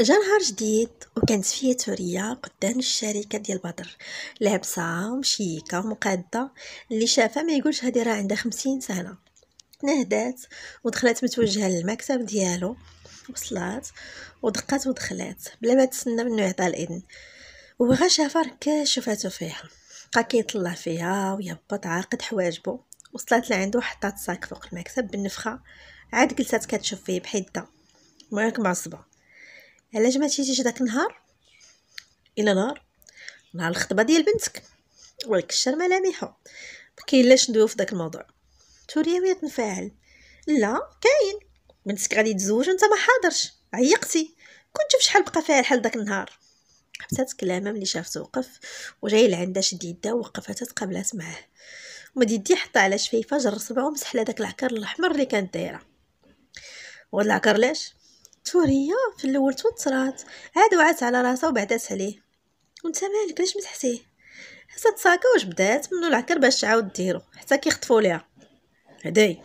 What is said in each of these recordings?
جا نهار جديد وكانت فيا توريا قدام الشركه ديال بدر لابسه ومشيكة ومقاده اللي شافها ما يقولش هادي راه عندها خمسين سنه تنهدات ودخلت متوجهه للمكتب ديالو وصلات ودقات ودخلات بلا ما تسنى منو يعطى الاذن وبغا شافها ركاش شفاتو فيها بقى كيطلع فيها ويهبط عاقد حواجبو وصلت لعندو حطات ساك فوق المكتب بالنفخه عاد جلسات كتشوف فيه بحده مراك معصبه علاش ما مشيتيش داك النهار الى نهار نهار الخطبه ديال بنتك ولك الشر ملامحو ما كاينلاش ندويو في داك الموضوع توريا تنفعل لا كاين بنتك غادي تزوج وانت ما حاضرش عيقتي كنت شوف شحال بقى فيها الحال داك النهار حبسات كلامه ملي شافته وقف وجاي لعندها شد يدها ووقفات تقابلات معاه ومد يدي حطها على شفيفه جر صبعو ومسح لها داك العكر الاحمر اللي كانت دايره وهاد العكر علاش توريا في الاول توترات عاد وعات على راسها وبعدات عليه وانت مالك علاش متحسيه حسات صاكا واش بدات منو العكر باش تعاود ديرو حتى كيخطفوا ليها هداي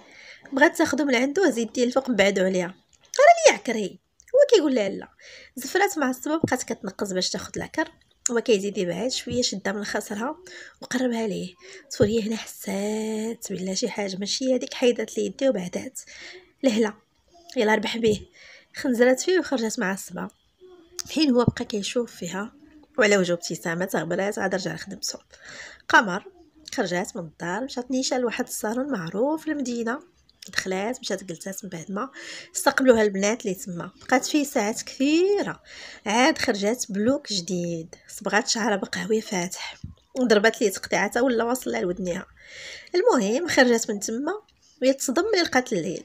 بغات تاخذو من عنده زيد ديال الفوق بعدو عليها راه لي عكري هو كيقول لها لا زفرات مع الصبا بقات كتنقز باش تاخذ العكر هو كيزيد يبعد شويه شدها من خاصرها وقربها ليه توريا هنا حسات بلا شي حاجه ماشي هذيك حيدات لي يدي وبعدات لهلا يلا ربح بيه خنزرات فيه وخرجت معصبة حين هو بقى كيشوف فيها وعلى وجهه ابتسامة تغبرات عاد رجع لخدمتو قمر خرجات من الدار مشات نيشان لواحد الصالون معروف في المدينة دخلات مشات جلسات من بعد ما استقبلوها البنات اللي تما بقات فيه ساعات كثيره عاد خرجات بلوك جديد صبغات شعرها بقهوي فاتح وضربات ليه تقطيعاتها ولا واصله لودنيها المهم خرجات من تما وهي تصدم ملي لقات الليل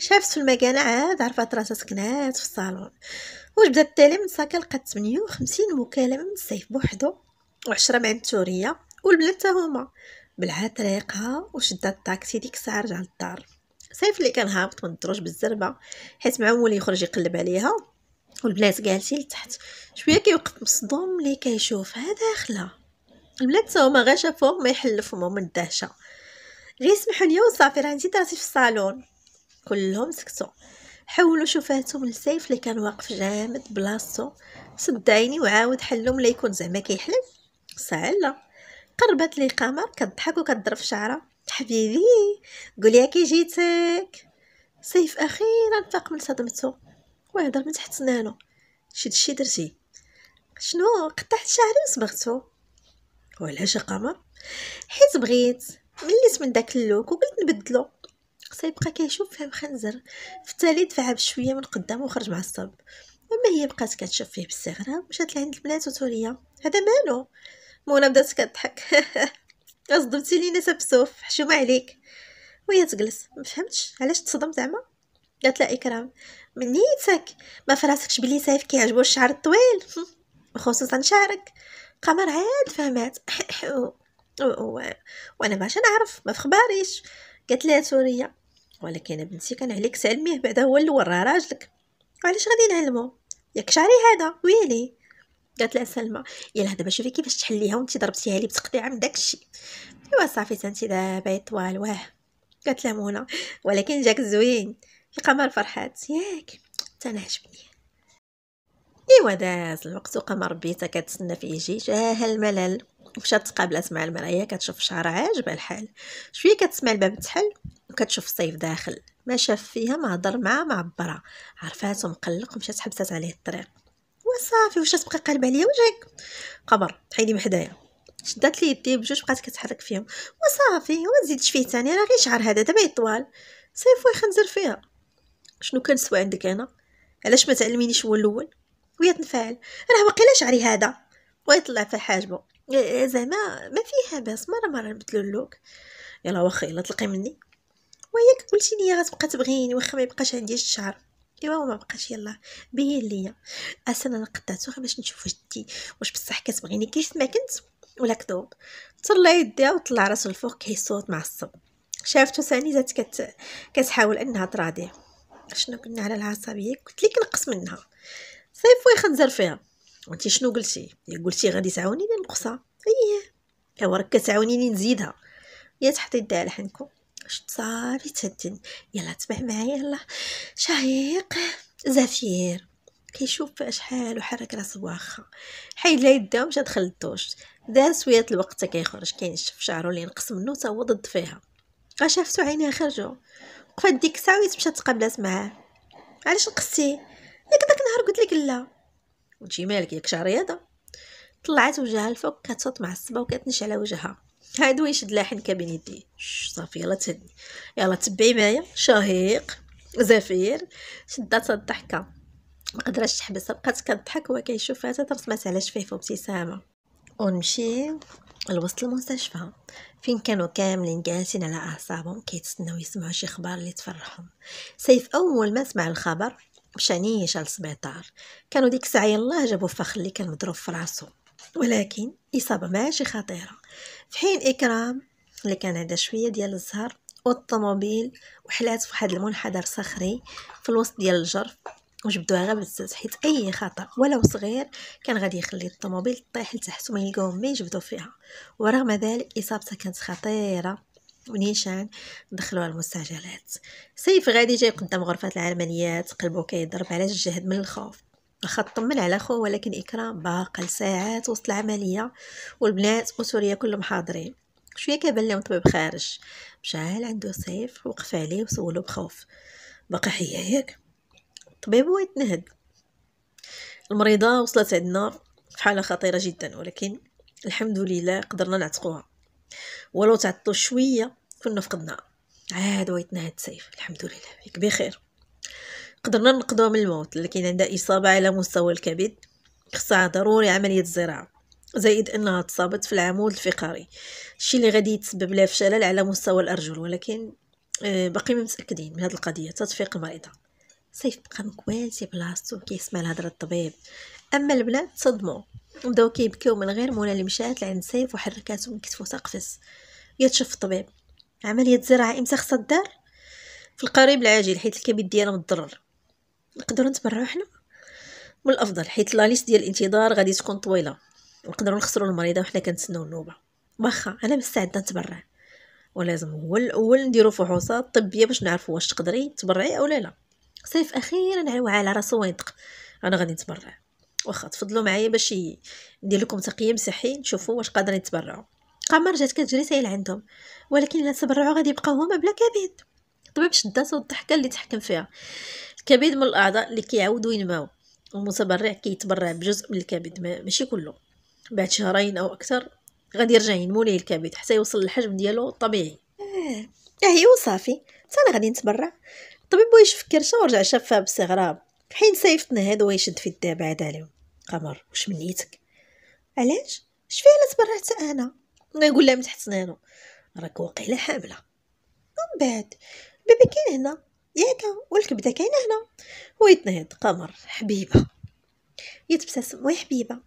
شافت في المكانة عاد عرفات راسها سكنات في الصالون واش بدات تالي من ساكا لقات 58 مكالمة من السيف بوحدو وعشرة مع التورية والبنات هما بلعات طريقها وشدات الطاكسي ديك الساعة رجع للدار سيف اللي كان هابط من الدروج بالزربة حيت معول يخرج يقلب عليها والبنات جالسين لتحت شويه كيوقف مصدوم اللي هذا داخله البنات هما غا شافوهم ما يحلفهم من الدهشه غير سمحوا لي وصافي راه نسيت راسي في الصالون كلهم سكتوا حولوا شوفاتهم للسيف اللي كان واقف جامد بلاصتو سد عيني وعاود حلو ملي يكون زعما كيحلم ساعه قربت لي قمر كضحك وكضرب في شعره حبيبي قولي كي جيتك سيف اخيرا فاق من صدمته وهضر من تحت سنانو شي درتي شنو قطعت شعري وصبغتو وعلاش قمر حيت بغيت مليت من داك اللوك وقلت نبدلو خصها يبقى كيشوف فيها مخنزر في دفعها بشويه من قدام وخرج مع الصب اما هي بقات كتشوف فيه بالصغره مشات لعند البنات وتوليا هذا مالو منى بدات كضحك صدمتي لينا سبسوف حشومه عليك وهي تجلس ما فهمتش علاش تصدم زعما قالت لها اكرام من نيتك ما فراسكش بلي سيف كيعجبو الشعر الطويل خصوصا شعرك قمر عاد فهمات وانا باش نعرف ما فخباريش قالت لها سوريه ولكن بنتي كان عليك تعلميه بعدا هو الاول راه راجلك علاش غادي نعلمو ياك شعري هذا ويلي قالت لها سلمى يلا دابا شوفي كيفاش تحليها وانت ضربتيها لي بتقطيعه من داكشي ايوا صافي تانتي دابا يطوال واه قالت لها منى ولكن جاك زوين القمر فرحات ياك حتى انا عجبني ايوا داز الوقت وقمر بيتا كتسنى فيه يجي ها الملل مشات تقابلات مع المرايا كتشوف شعرها عاجبها الحال شويه كتسمع الباب تحل وكتشوف الصيف داخل ما شاف فيها ما هضر معها ما عبرها عرفاتو مقلق ومشات حبسات عليه الطريق وصافي واش تبقى قلب عليا وجهك قبر حيدي من حدايا شدات لي يدي بجوج بقات كتحرك فيهم وصافي وما تزيدش فيه ثاني راه غير شعر هذا دابا يطوال صيفو يخنزر فيها شنو كنسوى عندك انا علاش ما تعلمينيش هو الاول ويا تنفعل راه باقي لا شعري هذا ويطلع في حاجبه إيه، إيه، زعما ما فيها باس مره مره نبدلو اللوك يلا واخا يلا طلقي مني وياك قلتي لي غتبقى تبغيني واخا ما يبقاش عندي الشعر ايوا ما بقاش يلا بين ليا اصلا انا قطعتو غير باش نشوف واش واش بصح كتبغيني كيف ما كنت ولا كذوب طلع يديها وطلع راسو الفوق كيصوت معصب شافتو ثاني زات كت... كتحاول انها تراضيه شنو قلنا على العصبيه قلت لك نقص منها ويخا يخنزر فيها انت شنو قلتي يا قلتي غادي تعاونيني نقصها ايه ايوا راك كتعاونيني نزيدها يا تحطي يدها على حنكم شت صافي تهدن يلا تبع معايا يلا شهيق زفير كيشوف شحال وحرك راسو واخا حيد لها يدها ومشى دخل الدوش دار شويه الوقت كيخرج كينشف شعرو اللي نقص منه تا هو ضد فيها شافتو عينيها خرجو وقفات ديك الساعه وهي تمشى تقابلات معاه علاش نقصتي ياك داك النهار قلت لك لا وتجي مالك ياك شعر رياضه طلعت وجهها الفوق كتسط مع الصبا وكتنش على وجهها هادو يشد لاحن كابين يديه صافي يلا تهني يلا تبعي معايا شهيق زفير شدات الضحكه ما قدرتش تحبسها بقات كضحك وهو كيشوفها حتى ترسمات على شفيفه ابتسامه ونمشي لوسط المستشفى فين كانوا كاملين جالسين على اعصابهم كيتسناو يسمعوا شي اخبار اللي تفرحهم سيف اول ما سمع الخبر مشانيش نيشان للسبيطار كانوا ديك الساعه الله جابوا فخ اللي كان مضروب في راسو ولكن اصابه ماشي خطيره في حين اكرام اللي كان عنده شويه ديال الزهر والطوموبيل وحلات في واحد المنحدر صخري في الوسط ديال الجرف وجبدوها غير بزاف حيت اي خطا ولو صغير كان غادي يخلي الطوموبيل طيح لتحت وما يلقاو ما يجبدو فيها ورغم ذلك اصابته كانت خطيره ونيشان ندخلوها المستعجلات سيف غادي جاي قدام غرفة العمليات قلبو كيضرب على الجهد من الخوف واخا طمن على خوه ولكن اكرام باقى لساعات وسط العمليه والبنات وسوريا كلهم حاضرين شويه كيبان لهم طبيب خارج مشعل عنده سيف وقف عليه وسولو بخوف بقى حيا ياك الطبيب ويتنهد يتنهد المريضه وصلت عندنا في حاله خطيره جدا ولكن الحمد لله قدرنا نعتقوها ولو تعطلوا شويه كنا فقدنا عاد ويتنا هاد السيف الحمد لله فيك بخير قدرنا نقضوا من الموت لكن عندها إصابة على مستوى الكبد خصها ضروري عملية الزراعة زائد أنها تصابت في العمود الفقري الشي اللي غادي يتسبب لها في شلل على مستوى الأرجل ولكن آه، باقي ما متأكدين من هذه القضية تتفيق مريضة سيف بقى مكوان بلاصتو كيسمع الهضرة الطبيب أما البنات صدموا بداو كيبكيو من غير مولا اللي مشات لعند سيف وحركاتو من كتفو تقفز يتشف الطبيب عملية زراعة امتى خصها الدار في القريب العاجل حيت الكبد ديالها متضرر نقدروا نتبرعوا حنا من الافضل حيت لا ليست ديال الانتظار غادي تكون طويله نقدروا نخسروا المريضه وحنا كنتسناو النوبه واخا انا مستعده نتبرع ولازم هو الاول نديرو فحوصات طبيه باش نعرفوا واش تقدري تبرعي او لا لا صيف اخيرا عوى على راسو وينطق انا غادي نتبرع واخا تفضلوا معايا باش ندير لكم تقييم صحي نشوفوا واش قادرين تبرعوا قمر جات كتجري سايل عندهم ولكن الا تبرعوا غادي يبقاو هما بلا كبد الطبيب شد صوت الضحكه اللي تحكم فيها الكبد من الاعضاء اللي كيعاودوا ينماو المتبرع كيتبرع كي بجزء من الكبد ماشي كله بعد شهرين او اكثر غادي يرجع ينمو ليه الكبد حتى يوصل للحجم ديالو الطبيعي اهي آه، وصافي حتى انا غادي نتبرع الطبيب واش فكر شنو ورجع شافها باستغراب حين سيفتنا هذا ويشد في الدابة بعد عليهم قمر واش منيتك علاش شفيه الا تبرعت انا غنقول لها من تحت راك واقيلا حامله من بعد بابا كاين هنا ياك والكبده كاينه هنا ويتنهض قمر حبيبه يتبسم وي حبيبه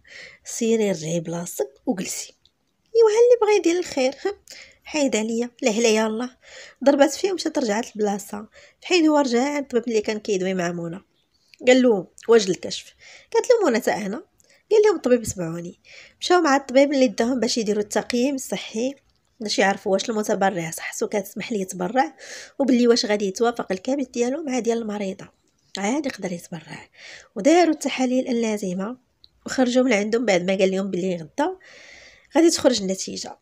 سيري رجعي بلاصتك وجلسي ايوا اللي بغى يدير الخير حيد عليا لهلا يلا ضربات فيه ومشات رجعت لبلاصه حين هو رجع عند الطبيب اللي كان كيدوي مع منى قال له واجل الكشف قالت له منى تا هنا قال لهم الطبيب سمعوني مشاو مع الطبيب اللي داهم باش يديروا التقييم الصحي باش يعرفوا واش المتبرع سو كتسمح ليه يتبرع وبلي واش غادي يتوافق الكامل ديالو مع ديال المريضه عاد يقدر يتبرع وداروا التحاليل اللازمه وخرجوا من عندهم بعد ما قال لهم بلي غدا غادي تخرج النتيجه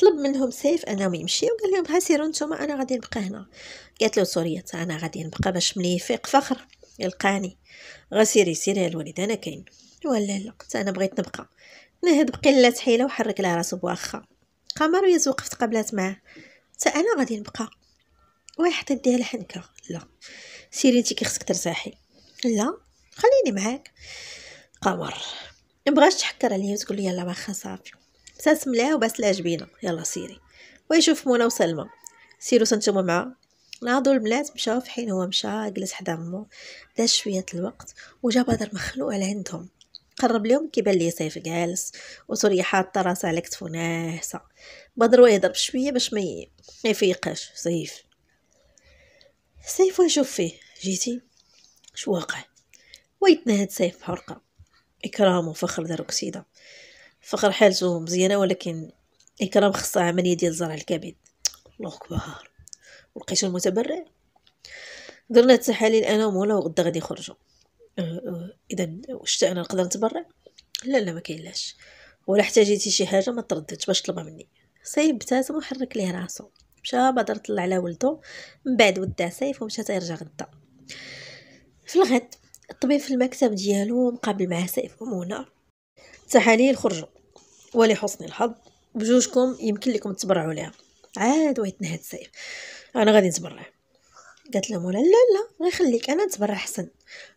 طلب منهم سيف انهم يمشي وقال لهم ها سيروا نتوما انا غادي نبقى هنا قالت له سوريا انا غادي نبقى باش ملي يفيق فخر يلقاني غسيري سيري الوالد انا كاين ولا لا لا انا بغيت نبقى نهد بقلة حيلة وحرك لها راسو بواخا قمر ويز وقفت قبلات معاه حتى انا غادي نبقى واحد حتى ديها الحنكة لا سيري انت كي خصك ترتاحي لا خليني معاك قمر مبغاش تحكر عليا وتقول لي يلا واخا صافي ساس ملاه وباس لها جبينه يلا سيري ويشوف منى وسلمى سيروا سنتوما معاه ناضوا البنات مشاو في حين هو مشى جلس حدا مو داز شويه الوقت وجا بدر مخلوع لعندهم كنقرب ليهم كيبان ليه صيف جالس وسوريا حاطه راسها على كتفو ناعسه بدرو يهضر بشويه باش ما يفيقش صيف سيف ونشوف فيه جيتي شو واقع ويتنهد سيف حرقة إكرام وفخر دارو كسيدة فخر حالته مزيانة ولكن إكرام خصها عملية ديال زرع الكبد الله أكبر ولقيتو المتبرع درنا التحاليل أنا ومولا وغدا غادي يخرجوا أه، أه، اذا واش انا نقدر نتبرع لا لا ما كاينلاش ولا احتاجيتي شي حاجه ما ترددش باش طلبها مني سيب ابتسم وحرك ليه راسو مشى بدر طلع على ولدو من بعد ودع سيف ومشى تيرجع غدا في الغد الطبيب في المكتب ديالو مقابل مع سيف ومنى تحاليل خرجوا ولحسن الحظ بجوجكم يمكن لكم تبرعوا ليها عاد ويتنهد سيف انا غادي نتبرع قالت له منى لا لا خليك انا نتبرع حسن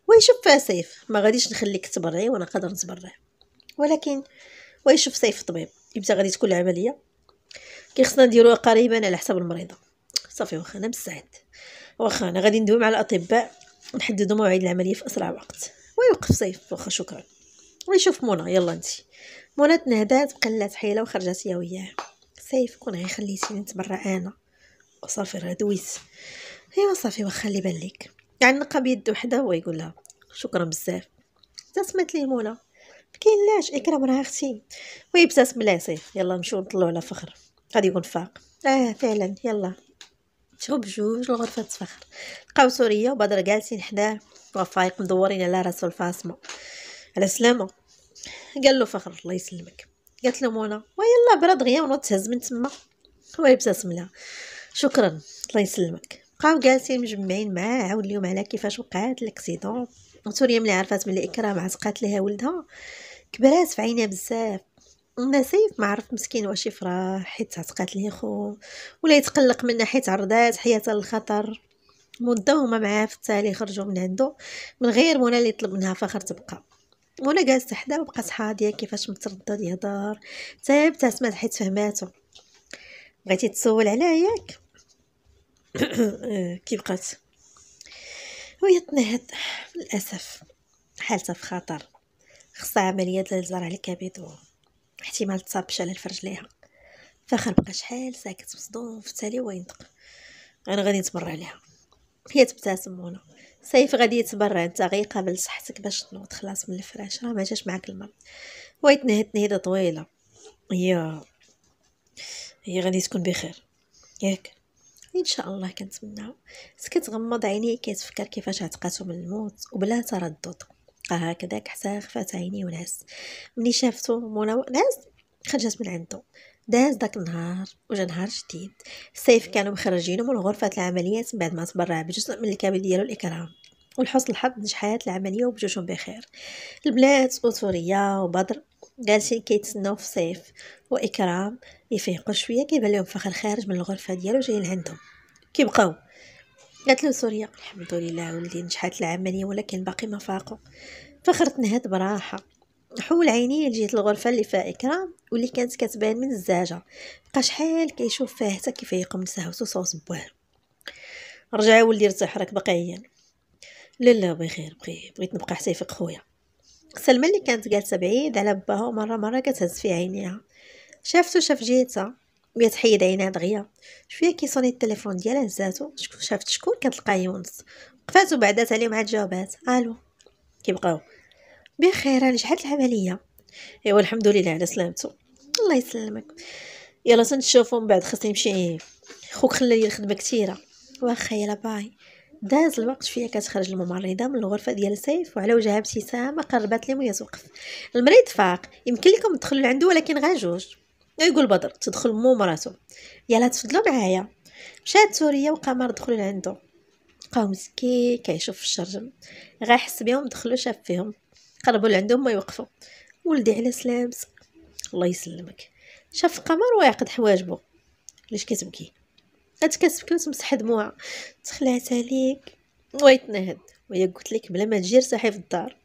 ويشوف فيها سيف ما غاديش نخليك تبرعي وانا قادر نتبرع ولكن ويشوف سيف الطبيب امتى غادي تكون العمليه كيخصنا نديروها قريبا على حساب المريضه صافي واخا انا مستعد واخا انا غادي ندوي مع الاطباء نحددوا موعد العمليه في اسرع وقت ويوقف سيف واخا شكرا ويشوف منى يلا انت منى تنهدات بقلات حيله وخرجت هي وياه سيف كون غير خليتيني نتبرع انا وصافي راه دويت ايوا صافي واخا اللي بان ليك عنقها يعني بيد وحده هو يقول لها شكرا بزاف ابتسمت كاين لاش اكرام راه اختي ويبتسم صيف يلا نمشيو نطلعوا على فخر غادي يكون فاق اه فعلا يلا شوف بجوج الغرفه تفخر لقاو سوريا وبدر جالسين حداه وفايق مدورين على راسو الفاصمه على سلامه قال له فخر الله يسلمك قالت له منى ويلا برد غيا ونوض تهز من تما هو يبتسم لها شكرا الله يسلمك بقاو جالسين مجمعين معاه عاود اليوم على كيفاش وقعات الاكسيدون وسوريا ملي عرفات ملي اكرام عتقات لها ولدها كبرات في عينها بزاف نسيف ما عرف مسكين واش يفرح حيت عتقات ليه خو ولا يتقلق منها حيت عرضات حياتها للخطر مده هما معاه في التالي خرجوا من عنده من غير منى اللي طلب منها فخر تبقى منى جالسه حدا وبقات حاضيه كيفاش متردد يهضر تابتها سمعت حيت فهماتو بغيتي تسول عليا ياك كي بقات وهي تنهد للاسف حالتها في خطر خصها عمليه ديال الزرع الكبد واحتمال احتمال تصابش على الفرج ليها فاخر بقى شحال ساكت مصدوم في التالي وينطق انا غادي نتبرع ليها هي تبتسم منى سيف غادي يتبرع انت غير قابل صحتك باش تنوض خلاص من الفراش راه ما جاش معاك الماء تنهد تنهيده طويله هي هي غادي تكون بخير ياك ان شاء الله كنتمناو سكت غمض عيني كيتفكر كيفاش عتقاتو من الموت وبلا تردد هكذاك حتى خفات عيني ونعس ملي شافتو منى نعس خرجت من عنده داز داك النهار وجا نهار جديد السيف كانوا مخرجينه من غرفه العمليات من بعد ما تبرع بجزء من الكابل ديالو الاكرام ولحسن الحظ نجحات العمليه وبجوجهم بخير البنات وسوريا وبدر جالسين كيتسناو في الصيف واكرام يفيقوا شويه كيبان لهم فخر خارج من الغرفه ديالو جايين لعندهم كيبقاو قالت له سوريا الحمد لله ولدي نجحت العمليه ولكن باقي ما فاقوا فخر تنهد براحه حول عينيه لجهه الغرفه اللي فيها اكرام واللي كانت كتبان من الزاجه بقى شحال كيشوف فيها حتى كيفيق من سهوتو صوص بواه رجع ولدي ارتاح راك باقي عيان لا لا بخير بغي بغيت نبقى حتى يفيق خويا سلمى اللي كانت جالسة بعيد على باها ومرة مرة كتهز في عينيها شافتو شاف جهتها وهي تحيد عينها دغيا شويه كيصوني التليفون ديالها هزاتو شكون شافت شكون كتلقى يونس قفات بعدات عليه مع الجوابات الو كيبقاو بخير انا شحال العمليه ايوا الحمد لله على سلامتو الله يسلمك يلا تنشوفو من بعد خصني نمشي خوك خلى لي الخدمه كثيره واخا يلا باي داز الوقت شويه كتخرج الممرضه من الغرفه ديال سيف وعلى وجهها ابتسامه قربات ليه وهي توقف المريض فاق يمكن لكم تدخلوا لعندو ولكن غير جوج يقول بدر تدخل مو مراتو يلا تفضلوا معايا مشات سوريا وقمر دخلوا لعندو قام مسكي كيشوف الشرجم غا حس بهم دخلوا شاف فيهم قربوا لعندهم ما يوقفوا ولدي على سلامتك الله يسلمك شاف قمر ويعقد حواجبو ليش كتبكي هاد كاس كنت مستحضموها تخلعت عليك نهد وهي قلت لك بلا ما تجير صاحي في الدار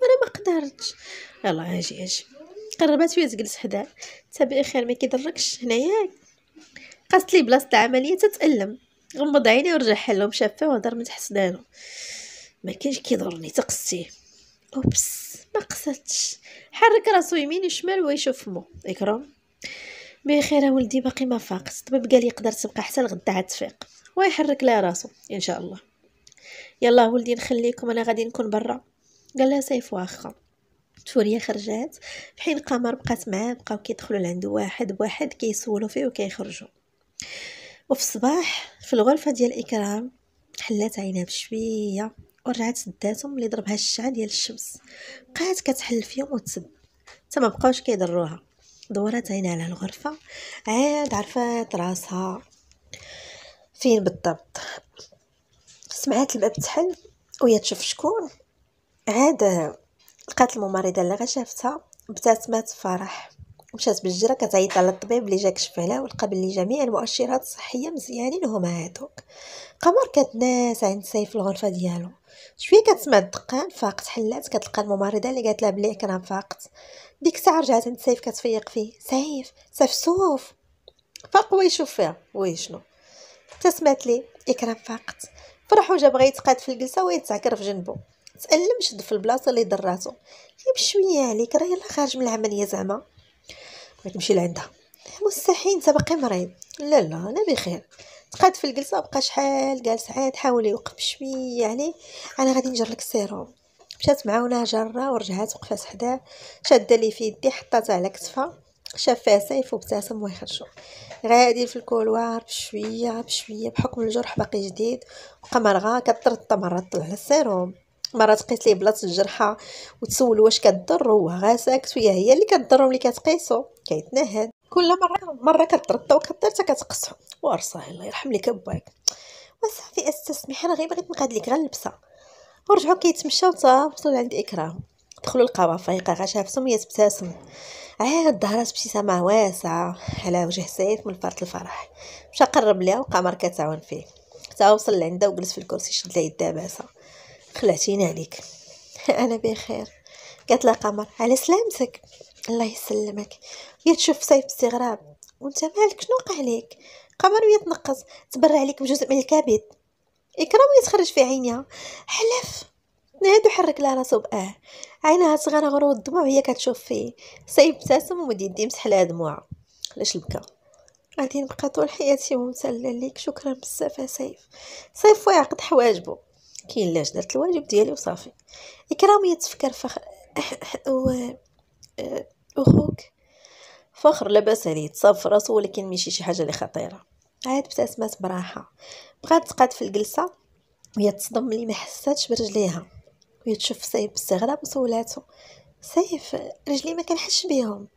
وانا ما قدرتش يلا اجي اجي قربت فيها تجلس حدا تابعي خير ما كيضركش هنايا قاست لي بلاصه العمليه تتالم غمض عيني ورجع حلهم شافه وهضر من تحت سنانو ما كاينش كيضرني تقصيه اوبس ما قصتش حرك راسو يمين وشمال ويشوف فمو اكرام بخير ولدي باقي ما فاقت الطبيب قال يقدر تبقى حتى لغدا عاد تفيق ويحرك لها راسو ان شاء الله يلا ولدي نخليكم انا غادي نكون برا قال لها سيف واخا توريا خرجات حين قمر بقات معاه بقاو كيدخلوا لعندو واحد بواحد كيسولوا فيه وكيخرجوا وفي الصباح في الغرفه ديال اكرام حلات عينها بشويه ورجعت سداتهم اللي ضربها الشعه ديال الشمس بقات كتحل فيهم وتسب حتى ما بقاوش كيضروها دورت عينها على الغرفة عاد عرفات راسها فين بالضبط سمعت الباب تحل وهي تشوف شكون عاد لقات الممرضة اللي غا شافتها مات فرح مشات بالجرة كتعيط على الطبيب اللي جا كشف عليها ولقى بلي جميع المؤشرات الصحيه مزيانين هما هادوك قمر كتناس عند سيف في الغرفه ديالو شويه كتسمع الدقان فاقت حلات كتلقى الممرضه اللي قالت لها بلي كان فاقت ديك الساعه رجعت عند سيف كتفيق فيه سيف سفسوف فاق هو يشوف فيها وي شنو تسمعت لي اكرام فاقت فرح وجا بغا يتقاد في الجلسه ويتعكر في جنبو تألم شد في البلاصه اللي دراتو غير بشويه عليك راه يلا خارج من العمليه زعما تمشي لعندها مستحيل تبقي مريض لا لا انا بخير تقاد في الجلسه بقى شحال جالس عاد حاول يوقف شويه يعني انا غادي نجر لك السيروم مشات معاونا جرة ورجعات وقفات حداه شادة لي في يدي حطاتها على كتفها شاف سيف وابتسم ويخرجو غادي في الكولوار بشويه بشويه بحكم الجرح باقي جديد بقى مرغا كترطى مره طلع على السيروم مرات تقيس ليه بلاصه الجرحى وتسول واش كضر هو غا ساكت وهي هي اللي كضرهم اللي كتقيسو كيتنهد كل مره مره كتردى وكضرت كتقصه وارصاه الله يرحم ليك بايك وصافي استا سمحي غير بغيت نقاد ليك غلبسة ورجعوا كيتمشاو حتى وصلوا لعند اكرام دخلوا لقاوها فايقه غا شافتهم هي تبتسم عاد بشي ابتسامه واسعه على وجه سيف من فرط الفرح مشى قرب ليها وقمر كتعاون فيه حتى وصل لعندها وجلس في الكرسي شد لها يدها باسه خلعتيني عليك انا بخير قالت لها قمر على سلامتك الله يسلمك يا تشوف سيف باستغراب وانت مالك شنو وقع ليك قمر يتنقص تبرع عليك بجزء من الكبد اكرام يتخرج في عينيها حلف نهاد وحرك لها راسو باه عينها صغيره غرو الدموع هي كتشوف فيه سيف ابتسم ومد يدي مسح لها دموعها علاش بكى غادي نبقى طول حياتي ممتله ليك شكرا بزاف يا سيف سيف ويعقد حواجبو كاين لاش درت الواجب ديالي وصافي اكرام يتفكر فخ أخوك فخر لاباس عليه تصاب في راسو ولكن ماشي شي حاجه اللي خطيره عاد بتسمات براحه بقات تقاد في الجلسه وهي تصدم ملي ما حساتش برجليها وهي تشوف سيف باستغراب وسولاتو سيف رجلي ما كنحش بيهم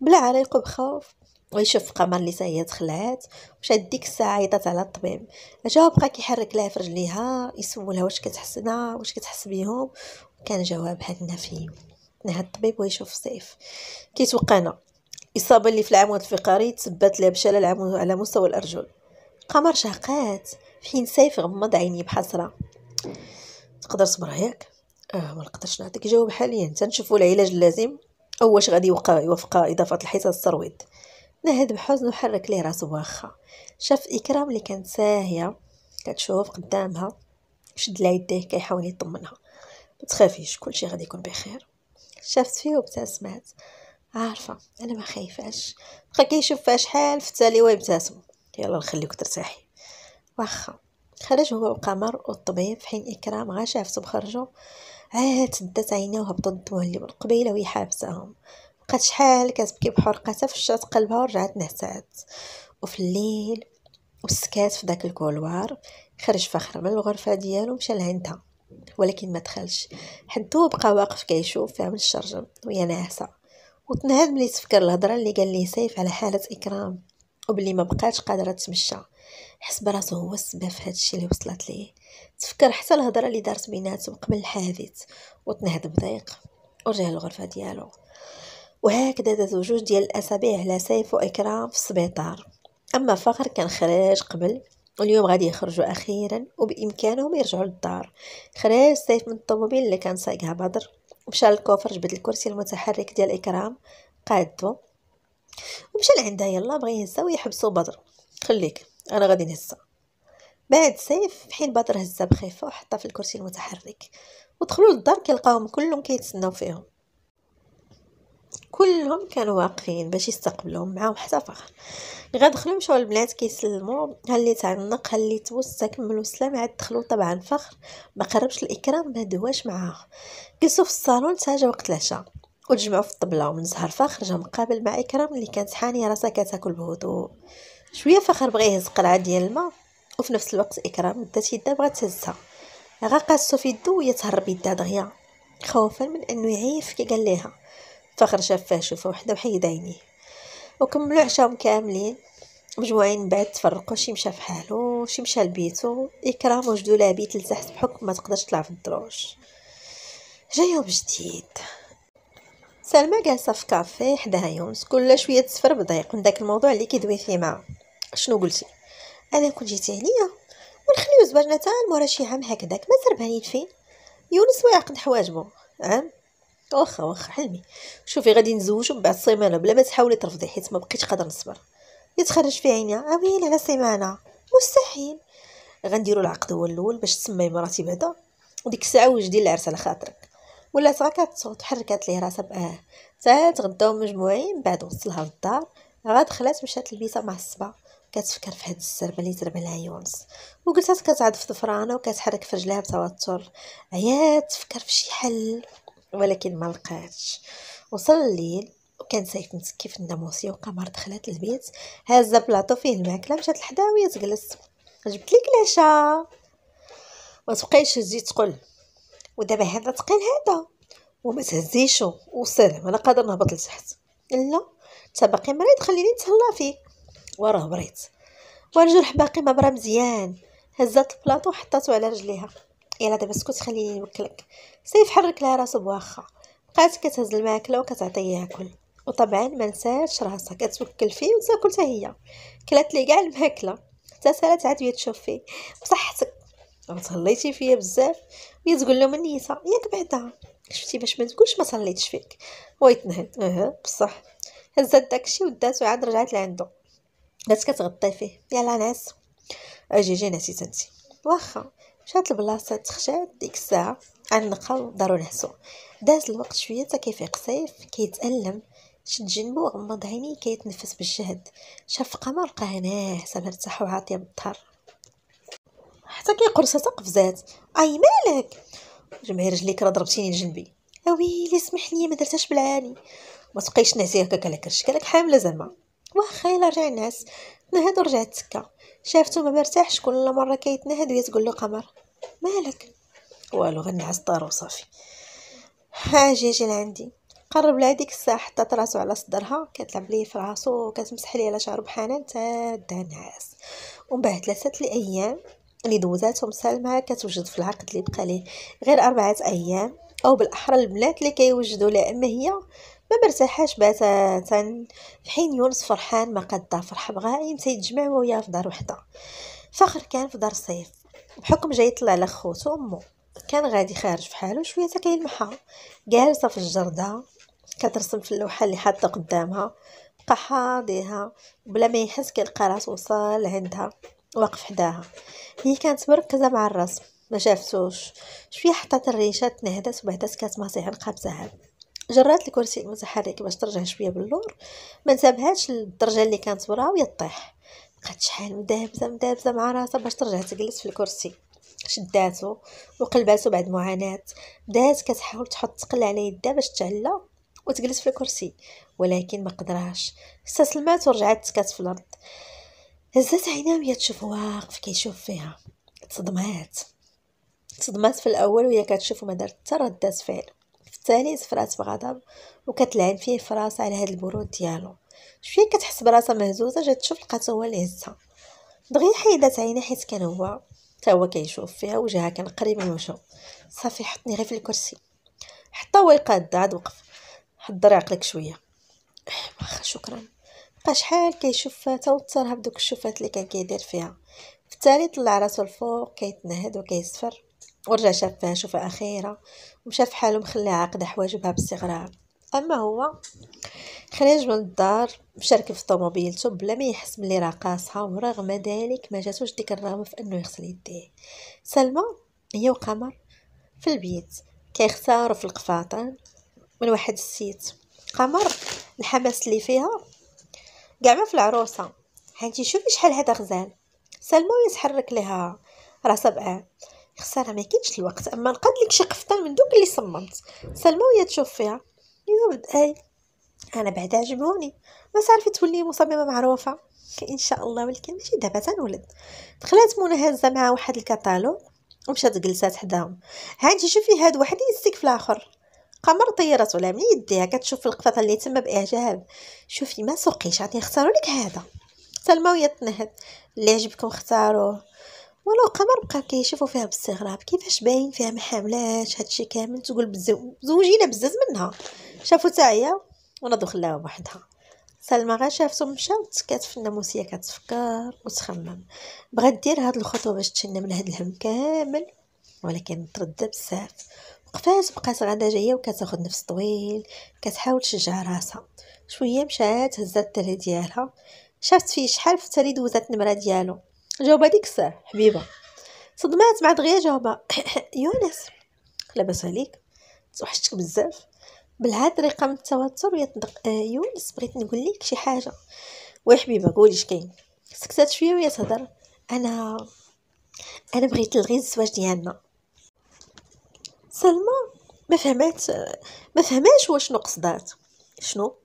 بلا عريق بخوف ويشوف قمر اللي هي تخلعات وشاد ديك الساعه عيطات على الطبيب جا بقى كيحرك لها في رجليها يسولها واش كتحسنا واش كتحس بيهم وكان جوابها النفي نهى الطبيب ويشوف السيف كيتوقعنا الإصابة اللي في العمود الفقري تسبت لها العمود على مستوى الأرجل قمر شهقات في حين سيف غمض عيني بحسرة تقدر تصبر ياك اه ما نقدرش نعطيك جواب حاليا تنشوفوا العلاج اللازم او واش غادي يوقع يوافق اضافه الحصص السرويد نهد بحزن وحرك ليه راسو واخا شاف اكرام اللي كانت ساهيه كتشوف قدامها شد لها يديه كيحاول يطمنها ما تخافيش كلشي غادي يكون بخير شافت فيه وابتسمات عارفة أنا ما خايفاش بقى كيشوف فيها شحال في التالي ويبتسم يلا نخليك ترتاحي واخا خرج هو القمر والطبيب في حين إكرام غا شافته بخرجو عاد تدت عينيه وهبطت الدموع اللي من قبيله وهي حابساهم بقات شحال كتبكي بحرقة تفشات قلبها ورجعت نهتات وفي الليل وسكات في داك الكولوار خرج فخر من الغرفة ديالو مشى لعندها ولكن ما دخلش حدو بقى واقف كيشوف فيها من الشرجم وهي ناعسه وتنهد ملي تفكر الهضره اللي قال لي سيف على حاله اكرام وبلي ما بقاش قادره تمشى حس براسو هو السبب في هادشي اللي وصلت ليه تفكر حتى الهضره اللي دارت بيناتهم قبل الحادث وتنهد بضيق ورجع للغرفه ديالو وهكذا دازو جوج ديال الاسابيع على سيف واكرام في السبيطار اما فخر كان خرج قبل اليوم غادي يخرجوا اخيرا وبامكانهم يرجعوا للدار خرج سيف من الطوموبيل اللي كان سايقها بدر مشى للكوفر جبد الكرسي المتحرك ديال اكرام قادو ومشى لعندها يلا بغى ينسى ويحبسوا بدر خليك انا غادي نهزها بعد سيف حين بدر هزها بخيفه وحطها في الكرسي المتحرك ودخلوا للدار كيلقاهم كلهم كيتسناو فيهم كلهم كانوا واقفين باش يستقبلوهم مع حتى فخر غدخلوا مشاو البنات كيسلموا اللي تعنق اللي توسى كملوا السلام عاد دخلوا طبعا فخر ما قربش الاكرام ما دواش معاها جلسوا في الصالون حتى جا وقت العشاء وتجمعوا في الطبله ومن زهر فخر جا مقابل مع اكرام اللي كانت حانيه راسها كتاكل بهدوء شويه فخر بغى يهز قرعه ديال الماء وفي نفس الوقت اكرام بدات يدها بغات تهزها غا قاسو في يدو ويتهرب تهرب يدها دغيا خوفا من انه يعيف كي قال ليها فخر شافه شوفه وحده وحيد عينيه وكملوا عشاهم كاملين مجموعين بعد تفرقوا شي مشى فحالو شي مشى لبيتو اكرام وجدو لابيت لتحت بحكم ما تقدرش تطلع في الدروج جا يوم جديد سلمى جالسه في كافي حداها يونس كل شويه تسفر بضيق من داك الموضوع اللي كيدوي فيه معاه شنو قلتي انا كنت جيتي هنيا ونخليو زواجنا تاع مورا شي عام هكذاك ما سربانين فين يونس ويعقد حواجبو عام واخا واخا حلمي شوفي غادي نزوجو من بعد سيمانه بلا ما تحاولي ترفضي حيت ما بقيتش قادر نصبر يتخرج في عينيا عويل آه، على سيمانه مستحيل غنديرو العقد هو الاول باش تسمي مراتي بعدا وديك الساعه وجدي العرس على خاطرك ولات غا كتصوت حركات ليه راسها باه تا تغداو مجموعين بعد وصلها للدار غا خلات مشات لبيسه مع الصبا كتفكر في هاد السربه اللي تربى لها يونس وقلتها كتعض في ظفرانه وكتحرك في رجليها بتوتر عيات تفكر في شي حل ولكن ما لقاتش وصل الليل وكان سايف مسكي في الناموسي وقمر دخلت البيت هازة بلاطو فيه الماكلة مشات لحداوية تجلس جبت لك العشاء ما تبقايش تجي تقول ودابا هذا تقيل هذا وما تهزيشو وسلام انا قادر نهبط لتحت لا انت باقي مريض خليني نتهلا فيك وراه بريت والجرح باقي ما برا مزيان هزات البلاطو وحطاتو على رجليها يلا دابا اسكت خليني نوكلك سيف حرك لها راسو بواخا بقات كتهز الماكله وكتعطيه ياكل وطبعا ما نساتش راسها كتوكل فيه وتاكل حتى هي كلات لي كاع الماكله حتى سالات عاد تشوف فيه بصحتك وتهليتي فيا بزاف وهي تقول له منيسه ياك بعدا شفتي باش ما تقولش ما صليتش فيك ويتنهد اها بصح هزات داكشي ودات وعاد رجعت لعندو بدات كتغطي فيه يلا نعس اجي جي نسيت انت واخا مشات البلاصه تخشات ديك الساعه عنقا دارو نحسو داز الوقت شويه حتى كيفيق صيف كيتالم شد جنبو غمض عينيه كيتنفس بالجهد شاف قمر لقاه ناعسه مرتاحه وعاطيه بالظهر حتى كيقرصها كيقرص قفزات اي مالك جمعي رجليك راه ضربتيني جنبي اويلي سمح لي ما درتهاش بالعاني ما تبقايش نعسي هكاك على كرشك راك حامله زعما واخا الا رجع نعس نهض ورجعت تكا شافته ما مرتاحش كل مرة كيتنهد وهي تقول له قمر مالك والو غنعس الدار وصافي هاجي اجي لعندي قرب لها ديك الساعه حطات راسو على صدرها كتلعب ليه في راسو وكتمسح ليه على شعرو بحنان تا دا نعاس ومن بعد ثلاثه الايام اللي دوزاتهم سلمى كتوجد في العقد اللي بقى ليه غير اربعه ايام او بالاحرى البنات اللي كيوجدوا لا اما هي ما مرتاحاش بتاتا حين يونس فرحان ما قد فرح بغا يمتى يتجمعوا وياه في دار وحده فخر كان في دار صيف بحكم جاي يطلع على خوتو امه كان غادي خارج فحالو شويه تا كيلمحا جالسه في الجرده كترسم في اللوحه اللي حاطه قدامها بقى حاضيها بلا ما يحس كيلقى راسو وصل عندها واقف حداها هي كانت مركزه مع الرسم ما شافتوش شويه حطات الريشه وبعدا وبعدت كاتماصيح القابزه هاد جرات الكرسي المتحرك باش ترجع شويه باللور ما نسابهاش الدرجه اللي كانت وراها طيح بقات شحال مدابزه مدابزه مع راسها باش ترجع تجلس في الكرسي شداتو وقلباتو بعد معاناة بدات كتحاول تحط تقل على يدها باش تعلى وتجلس في الكرسي ولكن ما قدراش استسلمات ورجعت تكات في الارض هزات عينها وهي تشوف واقف كيشوف فيها تصدمات تصدمات في الاول وهي كتشوف ما دارت حتى ردات فعل التالي صفرات بغضب وكتلعن فيه في على هاد البرود ديالو شويه كتحس براسها مهزوزه جات تشوف لقات هو اللي هزها دغيا حيدات عينيها حيت كان هو حتى هو كيشوف فيها وجهها كان قريب من وجهو صافي حطني غير في الكرسي حتى هو يقاد عاد وقف حضر عقلك شويه واخا شكرا بقى شحال كيشوف فاتها وترها بدوك الشوفات اللي كان كيدير فيها في التالي طلع راسو الفوق كيتنهد وكيصفر ورجع شافها شوفها أخيرة وشاف حاله مخليها عاقدة حواجبها باستغراب أما هو خرج من الدار مشارك في طوموبيلته بلا ما يحس بلي راه قاصها ورغم ذلك ما جاتوش ديك الرغبة في أنه يغسل يديه سلمى هي وقمر في البيت كيختاروا في القفاطن من واحد السيت قمر الحماس اللي فيها كاع ما في العروسه هانتي شوفي شحال هذا غزال سلمى يتحرك لها راه سبعه خساره ما كاينش الوقت اما نقاد لك شي قفطان من دوك اللي صممت سلمى وهي تشوف فيها ايوا اي انا بعدا عجبوني ما تعرفي تولي مصممه معروفه ان شاء الله ولكن ماشي دابا تنولد دخلات منى هزه مع واحد الكتالوج ومشات جلسات حداهم هانتي شوفي هاد واحد يستك في الاخر قمر طيرت ولا من يديها كتشوف القفطه اللي تما باعجاب شوفي ما سوقيش غادي نختاروا لك هذا سلمى وهي تنهد اللي عجبكم اختاروه ولو قمر بقى كيشوفوا فيها باستغراب كيفاش باين فيها محاملات هادشي كامل تقول بزو زوجينا بزاز منها شافوا تاعيا هي ونضو خلاها بوحدها سلمى غا شافتو مشاو تسكات في الناموسيه كتفكر وتخمم بغات دير هاد الخطوه باش تشنى من هاد الهم كامل ولكن تردى بزاف وقفات بقات غادا جايه وكتاخد نفس طويل كتحاول تشجع راسها شويه مشات هزات التري ديالها شافت فيه شحال في التري دوزات النمره ديالو جاوبها ديك الساعه حبيبه صدمات مع دغيا جاوبها يونس لاباس عليك توحشتك بزاف بالهاد الطريقه من التوتر يطلق آه يونس بغيت نقول لك شي حاجه وي حبيبه قولي اش كاين سكتات شويه ويا تهضر انا انا بغيت نلغي الزواج ديالنا سلمى ما فهمات ما فهماش واش نقصدات قصدات شنو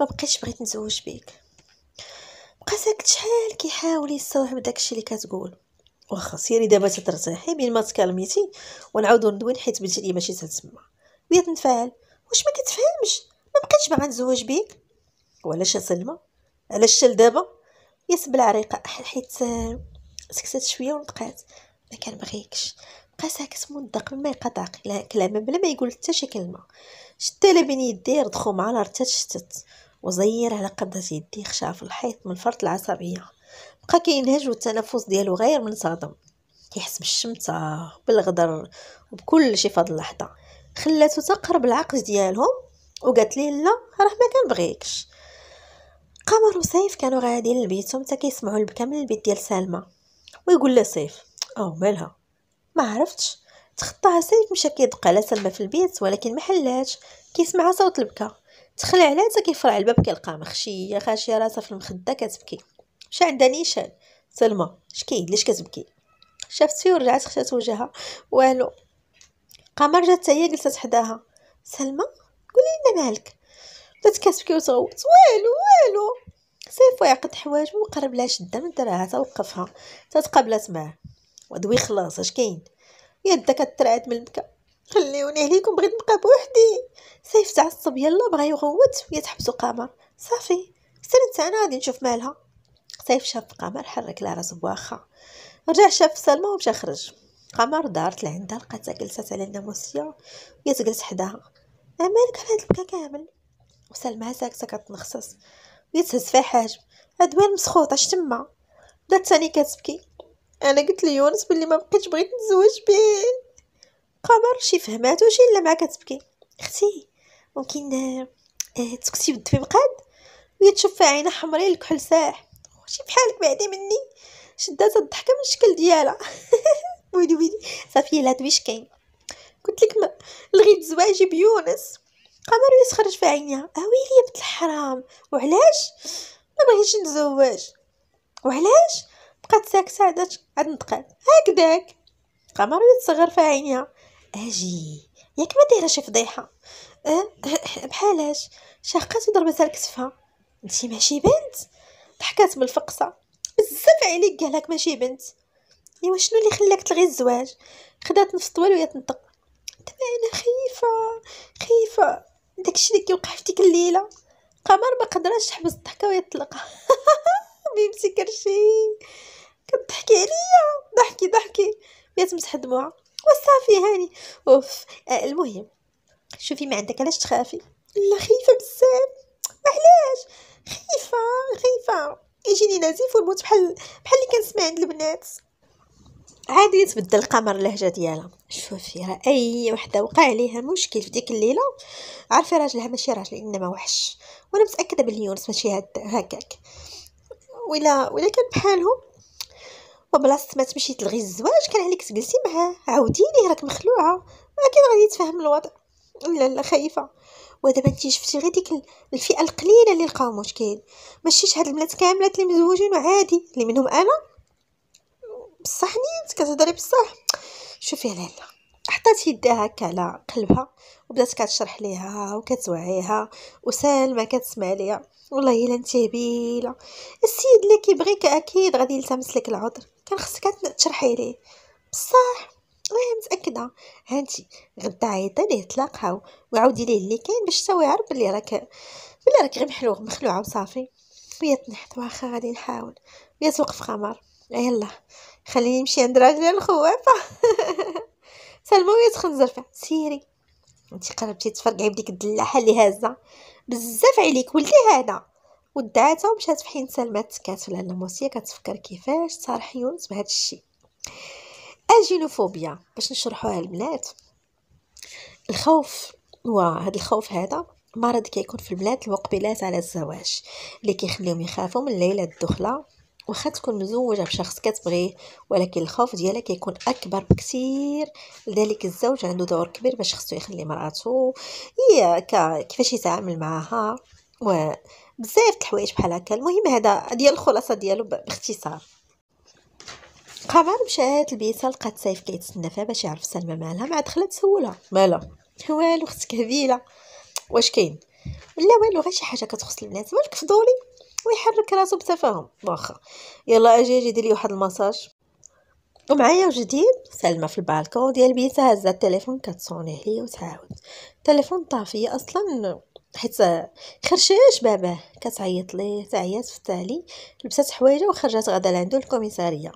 ما بقيتش بغيت نتزوج بيك بقى ساكت شحال كيحاول يستوعب داكشي اللي كتقول واخا سيري دابا تترتاحي بين ما تكلميتي ونعاودو ندوي حيت بنتي لي ماشي تتسمع بغيت نتفاعل واش ما كتفهمش ما بقيتش باغا نتزوج بيك وعلاش يا سلمى علاش حتى دابا يس بالعريقة حيت سكتت شويه ونطقات ما كان بغيكش بقى ساكت مده قبل ما يقطع كلامه بلا ما يقول حتى شي كلمه شتا بين يديه ردخو مع الارتات شتت وزير على قبضة يدي خشع في الحيط من فرط العصبية بقى كينهج والتنفس ديالو غير منصدم كيحس بالشمتة بالغدر وبكل شي فضل اللحظة خلاتو تقرب العقل ديالهم وقالت ليه لا راه ما بغيكش قمر وسيف كانوا غاديين لبيتهم تا كيسمعوا البكا من البيت ديال سلمى ويقول لها سيف او مالها ما عرفتش تخطاها سيف مشى كيدق على سلمى في البيت ولكن ما حلاتش كيسمع صوت البكا على حتى كيفرع الباب كيلقى مخشيه خاشيه راسها في المخده كتبكي مشى عندها نيشان سلمى كاين ليش كتبكي شافت فيه ورجعت خشات وجهها والو قمر جات هي جلست حداها سلمى قولي لنا مالك بدات كتبكي وتغوت والو والو سيفو يعقد حوايج وقرب لها شده من دراها توقفها تتقابلات معاه ودوي خلاص اش كاين يدك كترعد من المكه خليوني عليكم بغيت نبقى بوحدي سيف تعصب يلا بغا يغوت وهي تحبسو قمر صافي سرنت انا غادي نشوف مالها سيف شاف قمر حرك لها راسو بواخا رجع شاف سلمى ومشى خرج قمر دارت لعندها لقاتها جلسات على الناموسيه وهي تجلس حداها مالك على هاد البكا كامل وسلمى ساكته كتنخصص وهي تهز فيها حاجب ادوان مسخوطه اش تما بدات ثاني كتبكي انا قلت ليونس بلي ما بقيتش بغيت نتزوج بيه قمر شي فهماتو شي الا ما كتبكي اختي ممكن آه، آه، تسكتي بالدفي مقاد وهي تشوف عينا حمرين الكحل ساح شي بحالك بعدي مني شدات الضحكه من الشكل ديالها ويلي ويلي صافي لا دويش كاين قلت لك لغيت زواجي بيونس قمر يسخرج في عينيها اويلي آه، يا بنت الحرام وعلاش ما بغيتش نتزوج وعلاش بقات ساكته عاد عاد نتقاد هكداك قمر يتصغر في عينيها اجي ياك ما دايره شي فضيحه أه؟, أه، بحالاش شاقات وضربتها لكتفها انتي ماشي بنت ضحكات بالفقصه بزاف عليك قالك ماشي بنت ايوا شنو اللي خلاك تلغي الزواج خدات نفس طوال وهي تنطق دابا انا خايفه خايفه داكشي اللي كيوقع في ديك الليله قمر ما قدراتش تحبس الضحكه وهي تطلق بيمسك كرشي كتضحكي عليا ضحكي ضحكي يا تمسح دموعها وصافي هاني اوف آه المهم شوفي ما عندك علاش تخافي لا خايفه بزاف علاش خايفه خايفه يجيني نزيف ونموت بحال بحال اللي كنسمع عند البنات عادي تبدل القمر اللهجه ديالها شوفي راه اي وحده وقع عليها مشكل في ديك الليله عارفه راجلها ماشي راجل انما وحش وانا متاكده بلي يونس ماشي هكاك ولا ولا كان بحالهم وبلاصه ما تمشي تلغي الزواج كان عليك تجلسي معاه عاوديني راك مخلوعه ما كان غادي تفهم الوضع لا لا خايفه ودابا انت شفتي غير ديك الفئه القليله اللي لقاو مشكل ماشي هاد البنات كاملات اللي مزوجين وعادي اللي منهم انا بصح نيت كتهضري بصح شوفي لالا حطات يدها هكا على قلبها وبدات كتشرح ليها وكتوعيها وسالمه كتسمع ليها والله الا انت السيد اللي كيبغيك اكيد غادي يلتمس لك العذر كان خصك تشرحي ليه بصح راه متاكده هانتي غدا عيطي ليه تلاقاو وعاودي ليه اللي كاين باش تساوي يعرف بلي راك بلي راك غير محلوغ مخلوعه وصافي ويا تنحت واخا غادي نحاول ويا توقف قمر آه، يلا خليني نمشي عند راجلي الخوافه سلمى ويا تخنزر فيها سيري انت قربتي تفرقعي بديك الدلاحه اللي هازه بزاف عليك ولدي هذا ودعاتها ومشات في حين سلمى تكاتف لها الموسيه كتفكر كيفاش صار يونس بهذا الشيء اجينوفوبيا باش نشرحوها البنات الخوف وهذا الخوف هذا مرض كيكون في البنات المقبلات على الزواج اللي كيخليهم يخافوا من ليله الدخله واخا تكون مزوجه بشخص كتبغيه ولكن الخوف ديالها كيكون اكبر بكثير لذلك الزوج عنده دور كبير باش خصو يخلي مراته هي كيفاش يتعامل معها و بزاف د الحوايج بحال هكا المهم هذا ديال الخلاصه ديالو باختصار قمر مشات البيسه لقات سيف كيتسنى فيها باش يعرف سلمى مالها ما دخلت تسولها مالها والو اختك هبيله واش كاين لا والو غير شي حاجه كتخص البنات مالك فضولي ويحرك راسو بتفاهم واخا يلا اجي اجي دير واحد المساج ومعايا جديد سلمى في البالكون ديال بيتها هزات التليفون كتصوني عليا وتعاود التليفون طافي اصلا حيت خرشاش باباه كتعيط ليه تعيات في التالي لبسات حوايجها وخرجات غدا لعندو الكوميساريه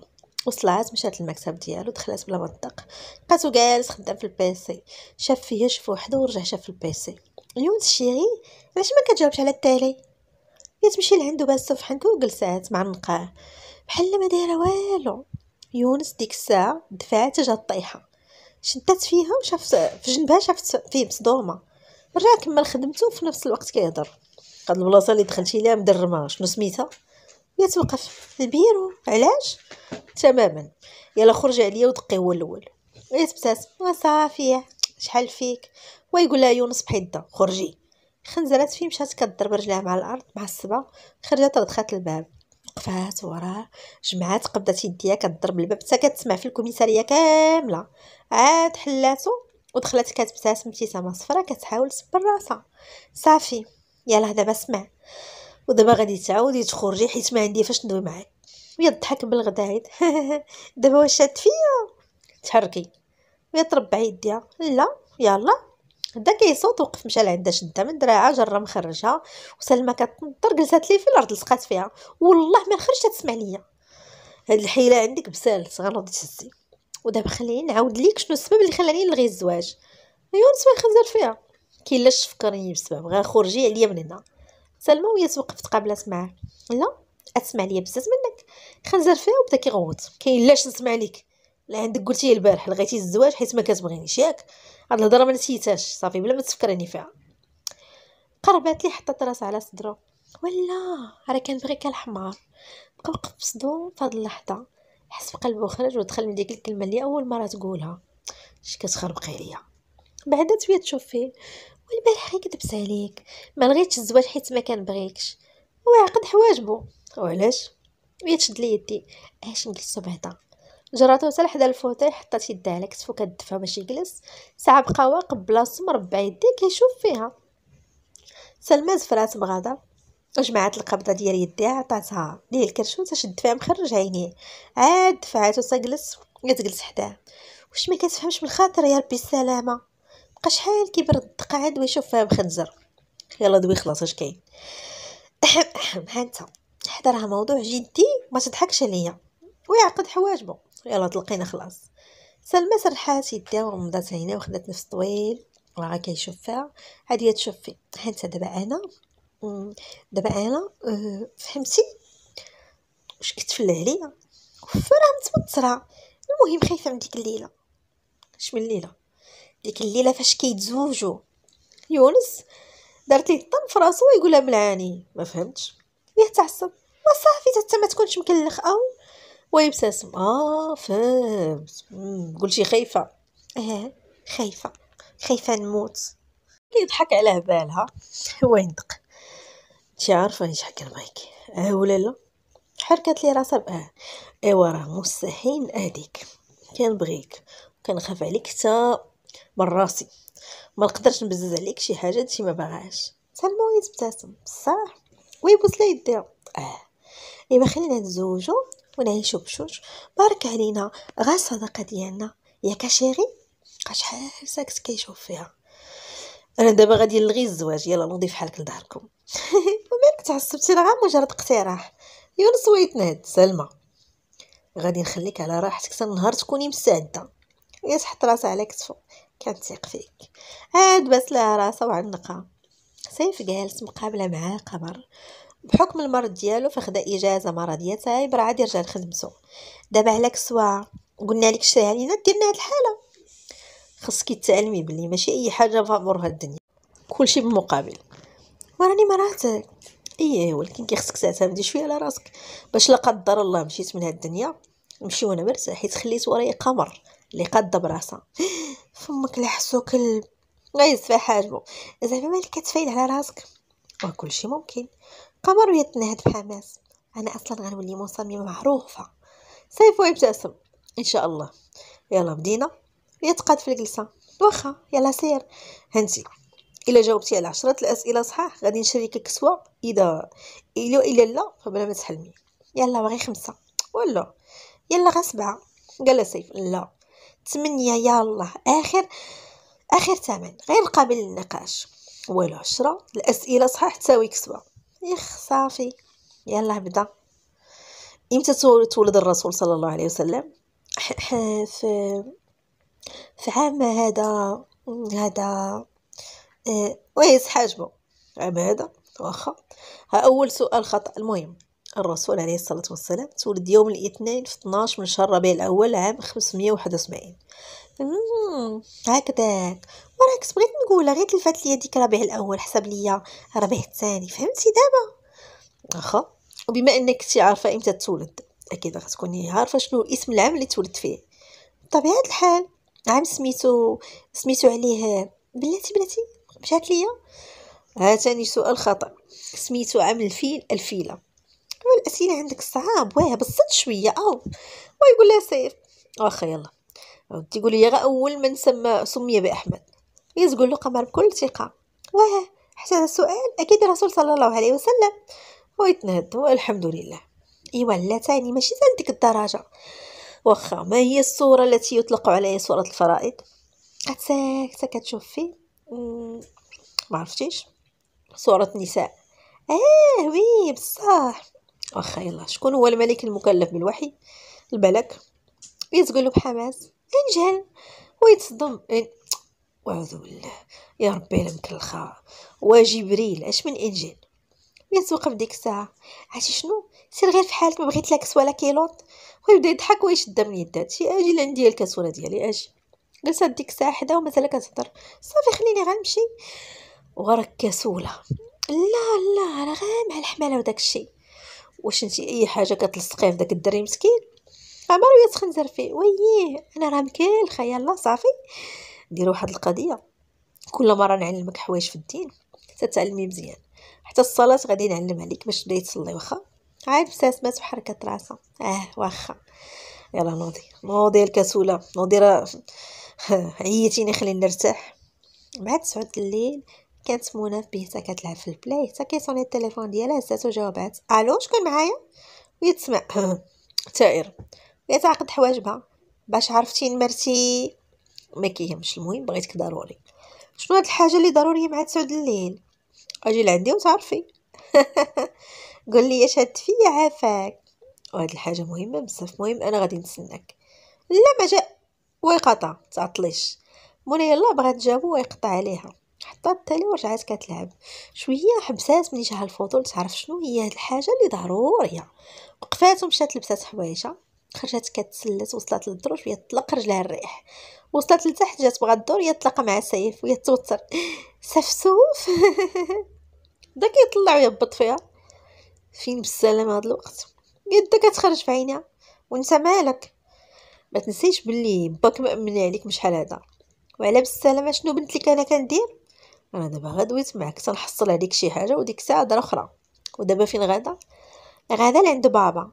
وصلعات مشات للمكتب ديالو دخلات بلا ما تدق لقاتو جالس خدام في البيسي شاف فيها شاف وحده ورجع شاف في البيسي يونس الشيري علاش ما كتجاوبش على التالي هي تمشي لعندو باس في وجلسات مع النقاه بحال ما دايره والو يونس ديك الساعه دفعات جات طيحه شدات فيها وشافت في جنبها شافت فيه مصدومه راه كمل خدمته وفي نفس الوقت كيهضر هاد البلاصه اللي دخلتي ليها مدرمه شنو سميتها يا توقف البيرو علاش تماما يلا خرج عليا ودقي هو الاول يتبتسم آه، صافي شحال فيك ويقول لها يونس بحده خرجي خنزرات فيه مشات كضرب رجلها مع الارض مع الصبا خرجت ردخات الباب وقفات وراه جمعات قبضات يديها كضرب الباب حتى كتسمع في الكوميساريه كامله عاد حلاتو ودخلت كتبتسم ابتسامه صفرا كتحاول تسبر راسها صافي يلا دابا سمع ودابا غادي تعاودي تخرجي حيت ما عندي فاش ندوي معاك ويا الضحك بالغدا عيد دابا واش شاد فيا تحركي ويا تربع يديها لا يلا بدا كيصوت وقف مشى لعندها شدها من دراعها جرى مخرجها وسلمى كتنطر جلسات لي في الارض لصقات فيها والله ما خرجت تسمع ليا هاد الحيله عندك بسالت غنوض تهزي ودابا خليني نعاود ليك شنو السبب اللي خلاني نلغي الزواج ايوا نسوي خنزر فيها كاين لاش فكرني بسبب غير خرجي عليا من هنا سلمى وهي توقف تقابلات معاه لا اسمع ليا بزاف منك خنزر فيها وبدا كيغوت كاين لاش نسمع ليك لا عندك قلتي البارح لغيتي الزواج حيت ما كتبغينيش ياك هاد الهضره ما نسيتهاش صافي بلا ما تفكرني فيها قربات لي حطت راسها على صدره ولا راه كنبغيك الحمار بقى وقف بصدو فهاد اللحظه حس في قلبه خرج ودخل من ديك الكلمه اللي اول مره تقولها اش كتخربق عليا بعدا تويا تشوف فيه والبارح غير كدبس عليك ما لغيتش الزواج حيت ما كنبغيكش وعقد حواجبو وعلاش وهي تشد لي يدي اش نجلسو بعدا جراتو حتى لحدا الفوتي حطات يدها على كتفو كدفها باش يجلس ساعه بقى واقف بلاصتو مربع يديه كيشوف فيها سلمى زفرات بغاضه وجمعات القبضه ديال يديها عطاتها ليه الكرشوت شد فيها مخرج عينيه عاد دفعات وتجلس كتجلس حداه واش ما كتفهمش من خاطر يا ربي السلامه بقى شحال كيبرد الدقه عاد ويشوف فيها مخنزر يلا دوي خلاص اش كاين هانتا حدا راه موضوع جدي ما تضحكش عليا ويعقد حواجبو يلا تلقينا خلاص سلمى سرحات يديها ومضات عينيها وخدات نفس طويل راه كيشوف فيها عاد هي تشوف فيه هانتا دابا انا دابا انا آه، فهمتي واش كتفلى عليا فراه متوتره المهم خايفه من ديك الليله اش من الليله ديك الليله فاش كيتزوجوا يونس دارت ليه الطن في راسو ويقولها ملعاني ما فهمتش ليه تعصب وصافي حتى ما تكونش مكلخ او ويبتسم اه فهمت قلتي خايفه اه خايفه خايفه نموت كيضحك على بالها هو ينطق انت عارفه راني حكر معاك اه ولا لا حركات لي راسها باه ايوا آه، راه مستحيل نأذيك كنبغيك وكنخاف عليك حتى من راسي ما نقدرش نبزز عليك شي حاجه انت ما باغاش سلمى وهي تبتسم بصح ويبوس لها يديها اه ايوا خلينا نتزوجو ونعيشو بشوش بارك علينا غا الصداقه ديالنا ياك قاش شحال ساكت كيشوف فيها انا دابا غادي نلغي الزواج يلا نوضي فحالك لداركم ومالك تعصبتي راه مجرد اقتراح يونس ويتنهد سلمى غادي نخليك على راحتك حتى النهار تكوني مستعده يا تحط راسها على كتفو كنثيق فيك عاد بس لها راسها وعنقها سيف جالس مقابله مع قمر بحكم المرض ديالو فخدا اجازه مرضيه تاعي برا عاد يرجع لخدمته دابا على كسوه قلنا لك شريها لينا ديرنا هاد الحاله خصك تعلمي بلي ماشي اي حاجه هاد الدنيا كلشي بالمقابل وراني مراتك ايه ولكن كي خصك تعتمدي شويه على راسك باش لا قدر الله مشيت من هاد الدنيا نمشي وانا مرتاح حيت خليت وراي قمر اللي قاد براسها فمك لحسو كلب غيز في حاجبو زعما مالك كتفايد على راسك وكلشي ممكن قمر يتنهد بحماس انا اصلا غنولي مصممه معروفه سيف يبتسم ان شاء الله يلا بدينا يتقاد في الجلسه واخا يلا سير هانتي الا جاوبتي على عشرة الاسئله صحاح غادي نشريكك سواب اذا الا الا لا فبلا ما تحلمي يلا باغي خمسه ولا يلا غا سبعه قال سيف لا يا الله اخر اخر ثمن غير قابل للنقاش والو عشرة الاسئله صحاح تساوي كسوه يخ صافي يلا بدا امتى تولد الرسول صلى الله عليه وسلم في في عام هذا هذا آه، ويس حاجبه عام هذا واخا ها اول سؤال خطا المهم الرسول عليه الصلاة والسلام تولد يوم الاثنين في 12 من شهر ربيع الأول عام 571 هكذاك وراك بغيت نقول غير تلفات ليا ديك ربيع الأول حسب ليا ربيع الثاني فهمتي دابا واخا وبما انك كنتي عارفة امتى تولد اكيد غتكوني عارفة شنو اسم العام اللي تولد فيه بطبيعة الحال عام سميتو سميتو عليه بلاتي بلاتي مشات ليا هاتاني سؤال خطا سميتو عام الفيل الفيله والاسئله عندك صعاب واه بسط شويه او ويقول لها سيف واخا يلا عاودتي يقول لي غير اول من سمى سمي باحمد هي تقول له قمر بكل ثقه واه حتى هذا السؤال اكيد الرسول صلى الله عليه وسلم ويتنهد والحمد لله ايوا لا تاني ماشي ديك الدرجه واخا ما هي الصوره التي يطلق عليها صوره الفرائض قعدت ساكته كتشوف فيه ما عرفتيش صوره النساء اه وي بصح واخا يلا شكون هو الملك المكلف بالوحي الملك يتقول له بحماس انجل ويتصدم اعوذ بالله يا ربي الا وجبريل اش من انجيل بين توقف ديك الساعه عرفتي شنو سير غير في حالك ما بغيت لاكس ولا كيلوط ويبدا يضحك ويشد من يدات شي اجي لعندي ديال الكاسوله ديالي اجي جلسه ديك الساعه حدا ومازال كتهضر صافي خليني غنمشي وراك كسوله لا لا راه غير مع الحماله وداك الشيء واش انت اي حاجه كتلصقيه في داك الدري مسكين عمرو يتخنزر فيه وييه انا راه مكالخه يلا صافي دير واحد القضيه كل مره نعلمك حوايج في الدين تتعلمي مزيان حتى الصلاه غادي نعلمها لك باش تبداي تصلي واخا عاد استثبت بحركة راسها اه واخا يلا نوضي نوضي الكسولة نوضي راه عيتيني خليني نرتاح بعد تسعود الليل كانت منى في بيتها كتلعب في البلاي حتى كيصوني التليفون ديالها هزاتو وجاوبات الو شكون معايا ويتسمع تائر تعقد حواجبها باش عرفتي مرتي ما كيهمش المهم بغيتك ضروري شنو هاد الحاجه اللي ضروريه مع تسعود الليل اجي لعندي وتعرفي قول لي اش هاد فيا عافاك وهاد الحاجه مهمه بزاف مهم انا غادي نتسناك لا ما جا ويقطع تعطليش مولاي يلا بغات تجاوب ويقطع عليها حتى التالي ورجعات كتلعب شويه حبسات من جهه الفضول تعرف شنو هي هاد الحاجه اللي ضروريه وقفات ومشات لبسات حوايجها خرجت كتسلت وصلت للدور شويه طلق رجلها الريح وصلت لتحت جات بغا الدور يطلق مع سيف ويتوتر سفسوف دا كيطلع ويهبط فيها فين بالسلام هاد الوقت يدك كتخرج في عينيها وانت مالك ما تنسيش بلي باك مامن عليك بشحال هذا وعلى بالسلامه شنو بنتلك انا كندير انا دابا غدويت معاك تنحصل عليك شي حاجه وديك الساعه دار اخرى ودابا فين غدا غدا لعند بابا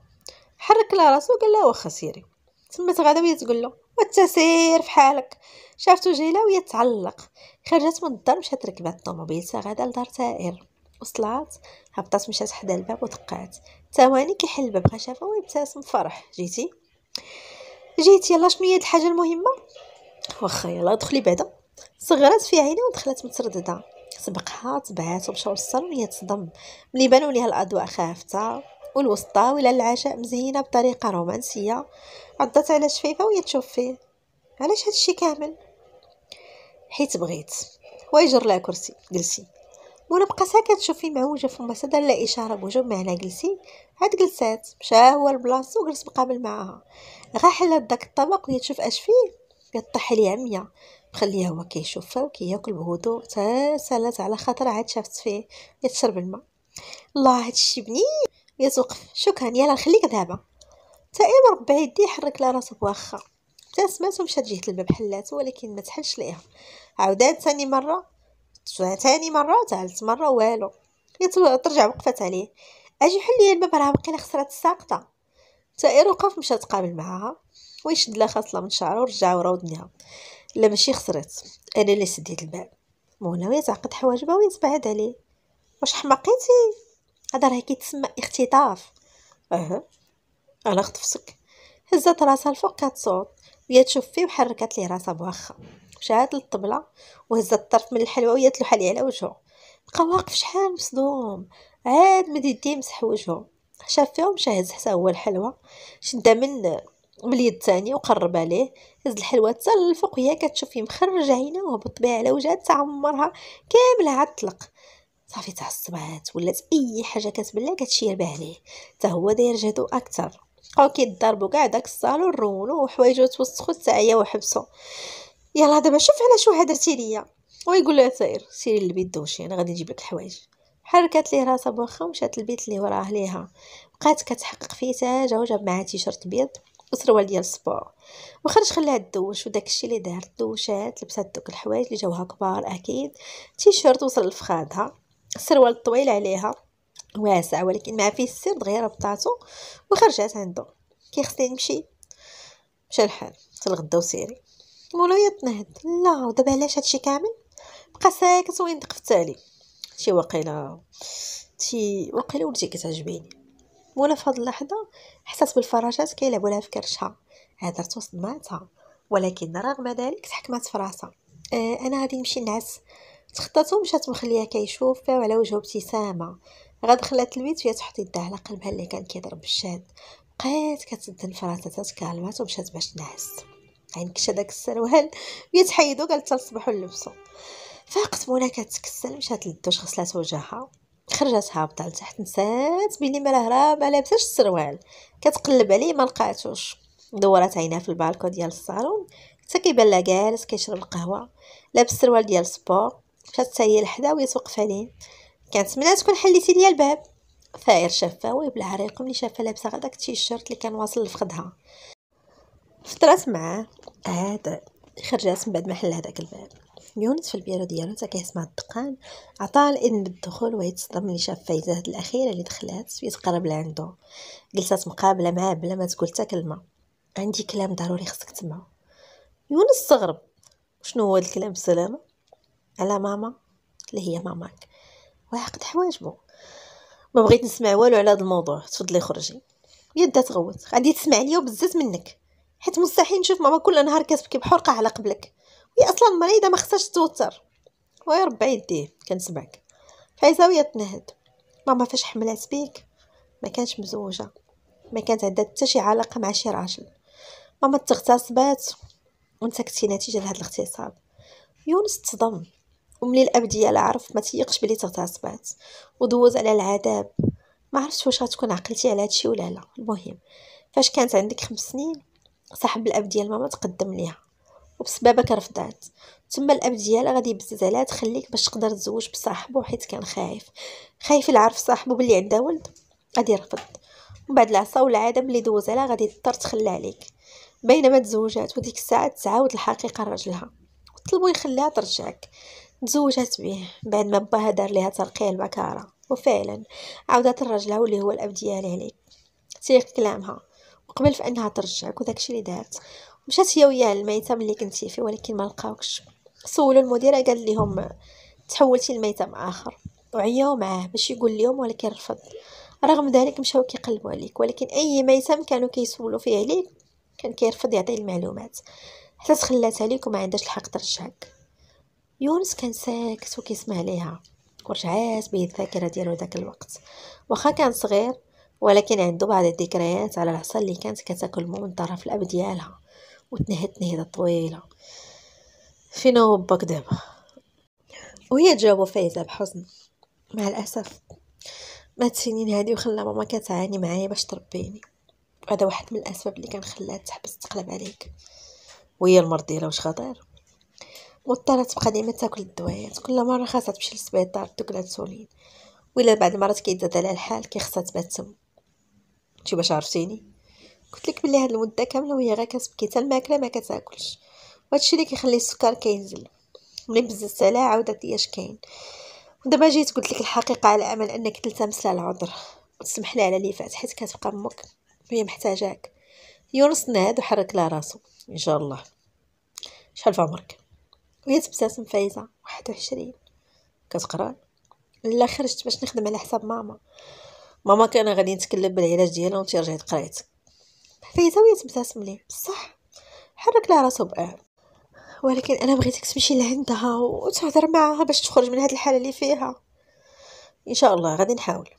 حرك لها راسو قال لها واخا سيري تما غدا وهي تقول له وانت سير في حالك شافتو جيلا وهي تعلق خرجت من الدار مشات ركبات الطوموبيل تا غدا لدار تائر وصلات هبطات مشات حدا الباب ودقات ثواني كيحل الباب خشافه ويبتسم فرح جيتي جيت يلا شنو هي الحاجه المهمه واخا يلا دخلي بعدا صغرات في عينها ودخلت متردده سبقها تبعات ومشاو للصالون هي تصدم ملي بانوا ليها الاضواء خافته والوسطى ولا العشاء مزينه بطريقه رومانسيه عضت على شفيفه وهي تشوف فيه علاش هادشي كامل حيت بغيت ويجر لها كرسي جلسي مولا بقى ساكت تشوفي معوجه فما صدى لا اشاره بوجه معنا جلسي عاد جلسات مشى هو لبلاصتو وجلس مقابل معاها غا حلات داك الطبق وهي تشوف اش فيه كطيح لي عميه مخليها هو كيشوفها وكياكل بهدوء تا سالات على خاطر عاد شافت فيه يتشرب الماء الله هادشي بنين يا توقف شكرا يلا نخليك دابا تا ايما ربع يدي حرك لها راسو واخا ابتسمات ومشات جهه الباب حلاتو ولكن ما تحلش ليها عاودات ثاني مره تاني مرة وثالث مرة والو ترجع وقفات عليه اجي حل الباب راه بقينا خسرات الساقطه تائر وقف مشى تقابل معاها ويشد لها خاصله من شعره ورجع ورا ودنيها لا ماشي خسرت انا اللي سديت الباب مولا تعقد حواجبها ويتبعد عليه واش حماقيتي هذا راه كيتسمى اختطاف اها انا خطفتك هزت راسها الفوق كتصوت وهي تشوف فيه وحركت لي راسها بوخا مشات للطبلة وهز الطرف من الحلوى ويتلو حالي على وجهه بقى واقف شحال مصدوم عاد مد يديه مسح وجهه شاف فيهم شهز حتى هو الحلوى شدها من من اليد الثانيه وقرب عليه هز الحلوى حتى للفوق وهي كتشوف فيه مخرج عينه وهبط بها على وجهها عمرها كامله عاد طلق صافي تعصبات ولات اي حاجه كتبلع كتشير بها ليه حتى هو داير جهدو اكثر بقاو كيضربو كاع داك الصالون رونو وحوايجو توسخو حتى هي وحبسو يلا دابا شوف انا شو هدرتي ليا ويقول لها سير سيري للبيت دوشي انا غادي نجيب لك الحوايج حركات ليه راسها بوخا ومشات للبيت اللي وراه ليها بقات كتحقق فيه جا وجاب معها تيشرت بيض وسروال ديال السبور وخرج خلاها تدوش وداك الشيء اللي دارت دوشات لبسات دوك الحوايج اللي جاوها كبار اكيد تيشرت وصل لفخادها السروال الطويل عليها واسع ولكن ما فيه السر دغيا ربطاتو وخرجات عنده كي خصني نمشي مشى الحال تلغدا وسيري مولاي تنهد لا ودابا علاش هادشي كامل بقى ساكت وين في التالي شي وقيله شي وقيله ولتي كتعجبيني وانا في هاد اللحظه حسات بالفراشات كيلعبوا لها في كرشها هدرت وصدماتها ولكن رغم ذلك تحكمت في راسها آه انا غادي نمشي نعس تخطاتو ومشات مخليها كيشوف فيها وعلى وجهه ابتسامه غاد خلات البيت فيها تحط يدها على قلبها اللي كان كيضرب بالشاد بقات كتدن فراساتها تكالمات ومشات باش تنعس يعني كش هذاك السروال يتحيدو حتى لصباح ونلبسو فاقت منى كتكسل مشات للدوش غسلات وجهها خرجت هابطه لتحت نسات بلي مالها راه ما لابساش السروال كتقلب عليه ما لقاتوش دورات عينها في البالكون ديال الصالون حتى كيبان لها جالس كيشرب القهوه لابس السروال ديال السبور مشات حتى هي لحدا وهي توقف عليه منها تكون حليتي ليا الباب فاير شافها وي بالعريق ملي شافها لابسه غداك التيشيرت اللي كان واصل لفخدها فطرات معاه عاد خرجات من بعد ما حل هذاك الباب يونس في البيرو ديالو تا كيسمع الدقان عطاه الاذن بالدخول ويتصدم ملي شاف فايزه الاخيره اللي دخلات ويتقرب لعندو جلسات مقابله معاه بلا ما تقول حتى كلمه عندي كلام ضروري خصك تسمعه يونس استغرب شنو هو الكلام سلامة على ماما اللي هي ماماك وعقد حواجبو ما بغيت نسمع والو على هذا الموضوع تفضلي خرجي يدات تغوت غادي تسمع ليا بزاف منك حيت مستحيل نشوف ماما كل نهار كتبكي بحرقه على قبلك وهي اصلا مريضه ما خصهاش توتر ويا ربي يديه كنسمعك فايزاويه تنهد ماما فاش حملات بيك ما كانش مزوجه ما كانت عندها حتى شي علاقه مع شي راجل ماما تغتصبات وانت كنتي نتيجه لهذا الاغتصاب يونس تصدم وملي الاب ديالها عرف ما تيقش بلي تغتصبات ودوز على العذاب ما عرفتش واش غتكون عقلتي على هادشي ولا لا المهم فاش كانت عندك خمس سنين صاحب الاب ديال ماما تقدم ليها وبسبابك رفضات ثم الاب ديالها غادي يبزز عليها تخليك باش تقدر تزوج بصاحبه حيت كان خايف خايف يعرف صاحبه بلي عندها ولد غادي يرفض ومن بعد العصا والعاده اللي دوز عليها غادي تضطر تخلى عليك بينما تزوجات وديك الساعه تعاود الحقيقه لراجلها وطلبوا يخليها ترجعك تزوجات به بعد ما باها دار ليها ترقيع المكاره وفعلا عاودت الرجل اللي هو الاب ديالي عليك تيق كلامها قبل في انها ترجعك وداكشي اللي دارت مشات هي وياه الميتم اللي كنتي فيه ولكن ما لقاوكش سولوا المديره قال لهم تحولتي لميتم اخر وعياو معاه باش يقول لهم ولكن رفض رغم ذلك مشاو كيقلبوا عليك ولكن اي ميتم كانوا كيسولوا فيه عليك كان كيرفض يعطي المعلومات حتى تخلات عليك وما عندهاش الحق ترجعك يونس كان ساكت وكيسمع ليها ورجعات به الذاكره ديالو داك الوقت واخا كان صغير ولكن عنده بعض الذكريات على العصا اللي كانت كتاكل مو من طرف الاب ديالها وتنهد نهضه طويله فين هو باك دابا وهي جاوبه فايزه بحزن مع الاسف مات سنين هادي وخلى ماما كتعاني معايا باش تربيني هذا واحد من الاسباب اللي كان خلاها تحبس تقلب عليك وهي المرض ديالها واش خطير مضطره تبقى ديما تاكل الدوايات كل مره خاصها تمشي للسبيطار تاكل انسولين ولا بعد المرات كيتزاد على الحال كيخصها تبات تم كنتي باش عرفتيني قلت لك بلي هاد المده كامله وهي غير كتبكي حتى الماكله ما كتاكلش وهادشي اللي كيخلي السكر كينزل ملي بززت عليها عاودت لي اش كاين ودابا جيت قلت لك الحقيقه على امل انك تلتمس لها العذر وتسمح لها على اللي فات حيت كتبقى امك وهي محتاجاك يونس ناد وحرك لها راسو ان شاء الله شحال في عمرك وهي تبتسم فايزه 21 كتقرا لا خرجت باش نخدم على حساب ماما ماما كان غادي نتكلم بالعلاج ديالها وانت رجعت قريت وهي تبتسم لي بصح حرك لها راسو بقى ولكن انا بغيتك تمشي لعندها وتهضر معاها باش تخرج من هاد الحاله اللي فيها ان شاء الله غادي نحاول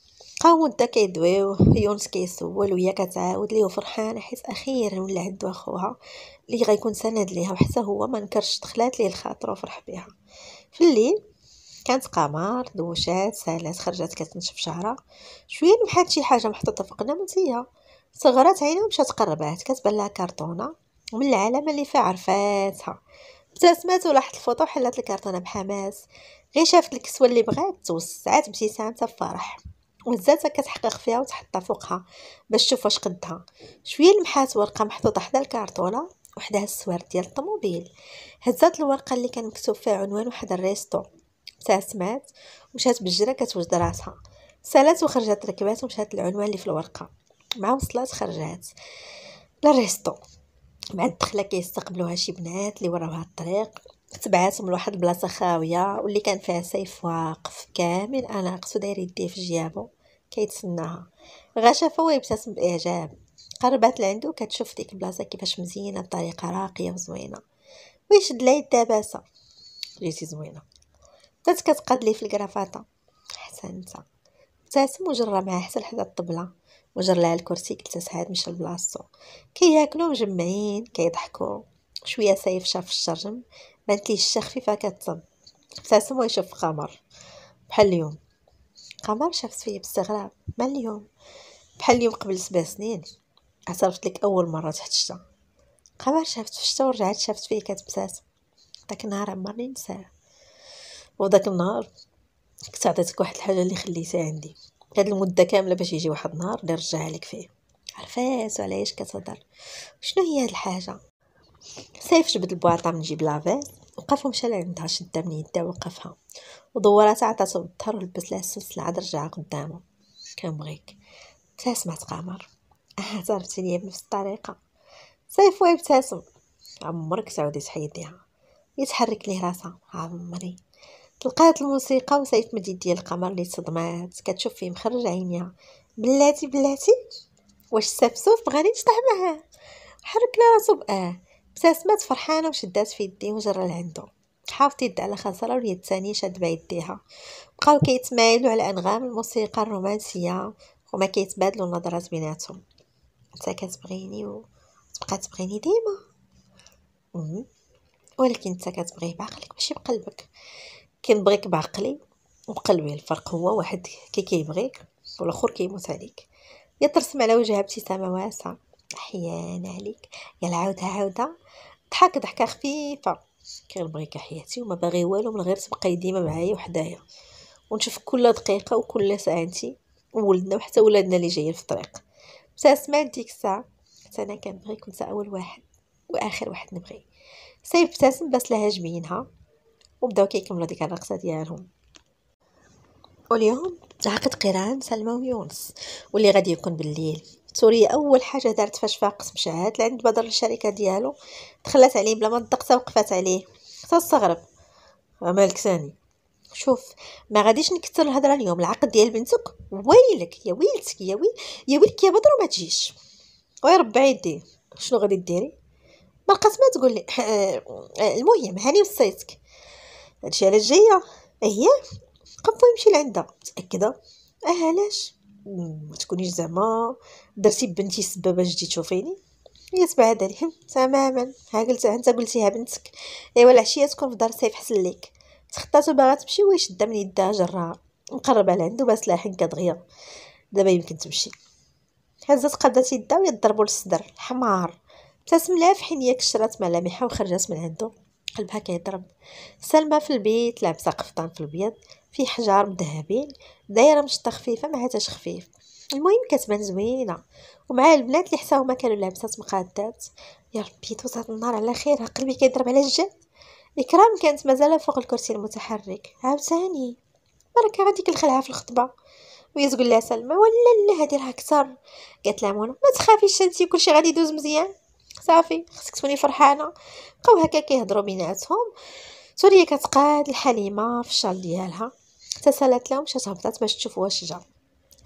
بقاو مده كيدوي يونس كيسول وهي كتعاود ليه فرحانه حيت اخيرا ولا عندو اخوها اللي غيكون سند ليها وحتى هو ما نكرش دخلات ليه الخاطر وفرح بها في الليل كانت قمر دوشات سالات خرجات كتنشف شعرها شويه بحال شي حاجه محطوطه فوق نمتيها صغرات عينها ومشات قربات كتبان لها كرتونه ومن العلامه اللي فيها عرفاتها ابتسمات ولاحت الفوطه وحلات الكرتونه بحماس غير شافت الكسوه اللي بغات توسعات ابتسامتها بفرح وزاتها كتحقق فيها وتحطها فوقها باش تشوف واش قدها شويه لمحات ورقه محطوطه حدا الكرتونه وحدها السوار ديال الطوموبيل هزات الورقه اللي كان مكتوب فيها عنوان واحد الريستو ابتسمات ومشات بالجرة كتوجد راسها سالات وخرجت ركبات ومشات العنوان اللي في الورقة مع وصلات خرجات للريستو مع الدخله كيستقبلوها شي بنات اللي وراوها الطريق تبعاتهم لواحد البلاصه خاويه واللي كان فيها سيف واقف كامل اناقص وداير يديه في جيابو كيتسناها غا ويبتسم باعجاب قربات لعندو كتشوف ديك البلاصه كيفاش مزينه بطريقه راقيه وزوينه ويشد العيد الدباسه جيتي زوينه بدات كتقاد في الكرافطه حتى نتا ابتسم وجرى معاه حتى لحد الطبله وجر لها الكرسي كلتا سعاد مشى لبلاصتو كياكلو مجمعين كيضحكو شويه سايف شاف الشرجم بانت ليه الشا خفيفه كتصب ابتسم ويشوف قمر بحال اليوم قمر شافت فيه باستغراب مال اليوم بحال اليوم قبل سبع سنين اعترفت لك اول مره تحت الشتا قمر شافت في الشتا ورجعت شافت فيه كتبتسم داك النهار عمرني نساه وداك النهار كنت عطيتك واحد الحاجه اللي خليتها عندي هاد المده كامله باش يجي واحد النهار اللي رجعها لك فيه عرفات وعلاش كتهضر شنو هي هاد الحاجه سيف جبد البواطه من جيب لافيل وقف ومشى لعندها شدها من يدها وقفها ودوراتها عطاتها الظهر ولبس لها السلسله عاد رجعها قدامه كنبغيك قلت سمعت قمر اعترفت ليا بنفس الطريقه سيف ويبتسم عمرك تعودي تحيديها يتحرك ليه راسها عمري تلقات الموسيقى وسايت مديد ديال القمر اللي تصدمات كتشوف فيه مخرج عينيها بلاتي بلاتي واش سفسوف بغاني تطيح معاه حرك لها راسو باه ابتسمات فرحانه وشدات في يديه وجرى لعندو حافظ يد على خنصره واليد الثانيه شاد بيديها بقاو كيتمايلوا على انغام الموسيقى الرومانسيه وما كيتبادلوا النظرات بيناتهم انت كتبغيني وتبقى تبغيني ديما ولكن انت كتبغيه بعقلك ماشي بقلبك كنبغيك بعقلي وبقلبي الفرق هو واحد كي كيبغيك والاخر كيموت عليك يا ترسم على وجهها ابتسامه واسعه احيانا عليك يا عاودها عاودة ضحك ضحكة خفيفة كنبغيك حياتي وما باغي والو من غير تبقاي ديما معايا وحدايا ونشوف كل دقيقة وكل ساعة انتي وولدنا وحتى ولادنا اللي جايين في الطريق ابتسمات ديك الساعة حتى انا كنبغيك كنت اول واحد واخر واحد نبغي سيف ابتسم بس لها جبينها وبداو كيكملوا ديك الرقصه ديالهم واليوم عقد قران سلمى ويونس واللي غادي يكون بالليل سوريا اول حاجه دارت فاش فاق مشات لعند بدر الشركه ديالو تخلات عليه بلا ما دقته وقفات عليه حتى استغرب مالك ثاني شوف ما غاديش نكثر الهضره اليوم العقد ديال بنتك ويلك يا ويلتك يا ويل يا ويلك يا بدر وما تجيش ربي يدي شنو غادي ديري ما ما تقول لي المهم هاني وصيتك هادشي علاش جايه اهي قبل يمشي لعندها متاكده اه علاش ما تكونيش زعما درتي بنتي سبابه باش تشوفيني هي سبعه درهم تماما ها قلتها انت قلتيها بنتك ايوا العشيه تكون في دار سيف حسن ليك تخطاتو باغا تمشي ويشدها من يدها جراها مقربه لعندو باس لها حنكه دغيا دابا يمكن تمشي هزت قبضات يدها ضربو للصدر حمار ابتسم لها في حين كشرات ملامحها وخرجت من عندو قلبها كيضرب سلمى في البيت لابسه قفطان في البيض في حجار مذهبين دايره مشطه خفيفه ما هاتش خفيف المهم كتبان زوينه ومع البنات اللي حتى هما كانوا لابسات مقادات يا ربي توصل النهار على خير قلبي كيضرب على الجد اكرام كانت مازال فوق الكرسي المتحرك عاوتاني بركه غادي كنخلعها في الخطبه وهي تقول لها سلمى ولا لا هادي راه كثر قالت لها منى ما تخافيش انتي كلشي غادي يدوز مزيان صافي خصك تكوني فرحانه بقاو هكا كيهضروا بيناتهم سوريا كتقاد الحليمه في الشال ديالها تسالت لهم مشات هبطات باش تشوف واش جا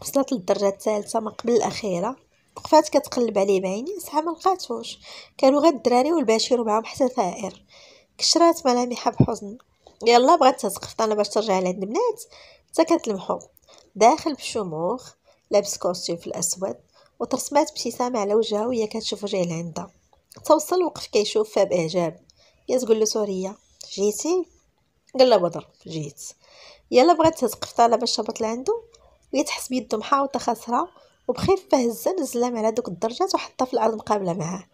وصلت للدره الثالثه من قبل الاخيره وقفات كتقلب عليه بعيني ساعه ما لقاتوش كانوا غير الدراري والبشير معاهم حتى ثائر كشرات ملامحها بحزن يلا بغات تسقف انا باش ترجع لعند البنات حتى كتلمحو داخل بشموخ لابس كوستيم في الاسود وترسمات ابتسامه على وجهها وهي كتشوف جاي لعندها توصل وقف كيشوفها باعجاب هي تقول له سوريا جيتي قال لها بدر جيت يلا بغات تسقف طالع باش تهبط لعندو وهي تحس بيدو محاوطه خاسره وبخيفه هزه نزلها من على دوك الدرجات وحطها في الارض مقابله معاه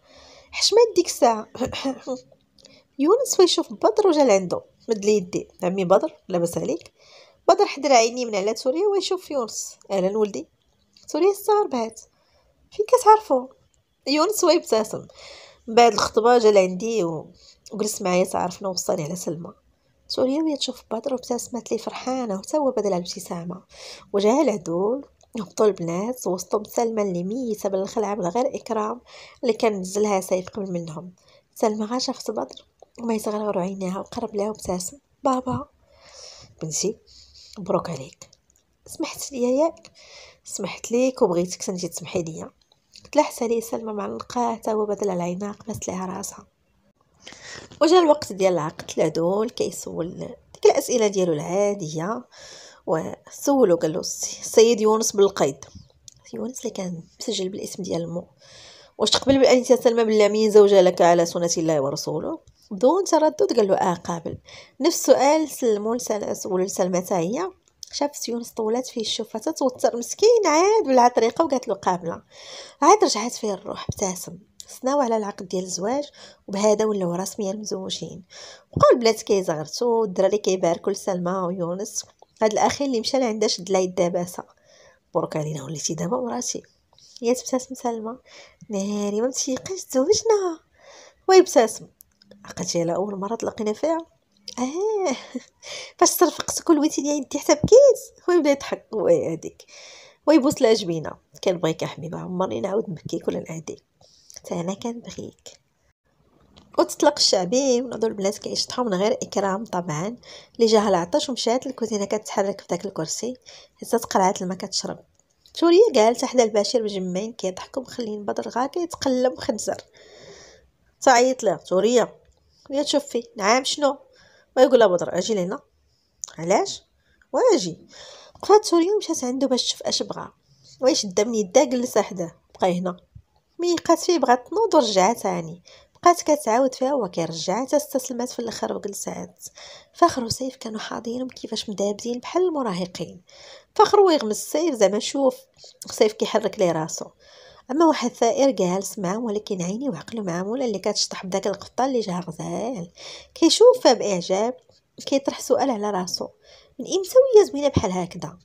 حشمات ديك الساعه يونس ويشوف بدر وجا لعندو مد لي يدي عمي بدر لاباس عليك بدر حدر عيني من على سوريا ويشوف يونس اهلا ولدي سوريا استغربات فين كتعرفو يونس ويبتسم من بعد الخطبه جا لعندي وجلس معايا تعرفنا وصاني على سلمى سوريا وهي تشوف بدر وابتسمت لي فرحانه وتا هو بدل الابتسامه وجا العدول هبطوا البنات وسطهم سلمى اللي ميته بالخلعه من غير اكرام اللي كان نزلها سيف قبل منهم سلمى غا شافت بدر وما يتغرغر عينيها وقرب لها وابتسم بابا بنتي مبروك عليك سمحت لي ياك سمحت ليك وبغيتك تنجي تسمحي ليا تلاحس عليه سلمى القاتة وبدل العناق بس لها راسها وجا الوقت ديال العقد العدول كيسول ديك الاسئله ديالو العاديه وسولو قال له السيد يونس بالقيد يونس اللي كان مسجل بالاسم ديال مو واش تقبل بالانسه سلمى بلامين زوجة لك على سنه الله ورسوله بدون تردد قال له اه قابل نفس السؤال سلمو لسلمى هي شافت يونس طولات فيه الشوفه تتوتر مسكين عاد ولا طريقه وقالت له قابله عاد رجعت فيه الروح ابتسم سناو على العقد ديال الزواج وبهذا ولاو رسميا مزوجين بقاو البنات كيزغرتو الدراري كيباركوا لسلمى ويونس هاد الاخير اللي مشى لعندها شد يد داباسه برك علينا وليتي دابا مراتي يا تبتسم سلمى ناري ما متيقاش تزوجنا ويبتسم عقلتي على اول مره تلاقينا فيها اه فاش صرفقتك ولويتي ليا يدي حتى بكيت يبدا يضحك وي هذيك ويبوس لها جبينه كنبغيك يا حبيبه عمرني نعاود نبكيك ولا العادي حتى انا كنبغيك وتطلق الشعبي ونهضر البنات كيشطحو من غير اكرام طبعا اللي جاها العطش ومشات الكوزينه كتحرك في داك الكرسي حتى تقرعات الماء كتشرب توريا قالت حدا البشير مجمعين كيضحكوا مخليين بدر غا كيتقلب خنزر تعيط له توريا يا تشوفي نعم شنو ويقول لها بدر اجي لهنا علاش واجي وقفات سوريا مشات عنده باش تشوف اش بغا ويشدها من يدها جلسها حداه بقى هنا مي لقات فيه بغات تنوض ورجعها تاني بقات كتعاود فيها هو كيرجع حتى استسلمات في الاخر وجلسات فخر وسيف كانوا حاضرين كيفاش مدابزين بحال المراهقين فخر ويغمس سيف زعما شوف سيف كيحرك ليه راسو اما واحد الثائر جالس معاه ولكن عيني وعقلو مولا اللي كتشطح بداك القطه اللي جاها غزال كيشوفها باعجاب كيطرح سؤال على راسو من امتى وهي زوينه بحال هكذا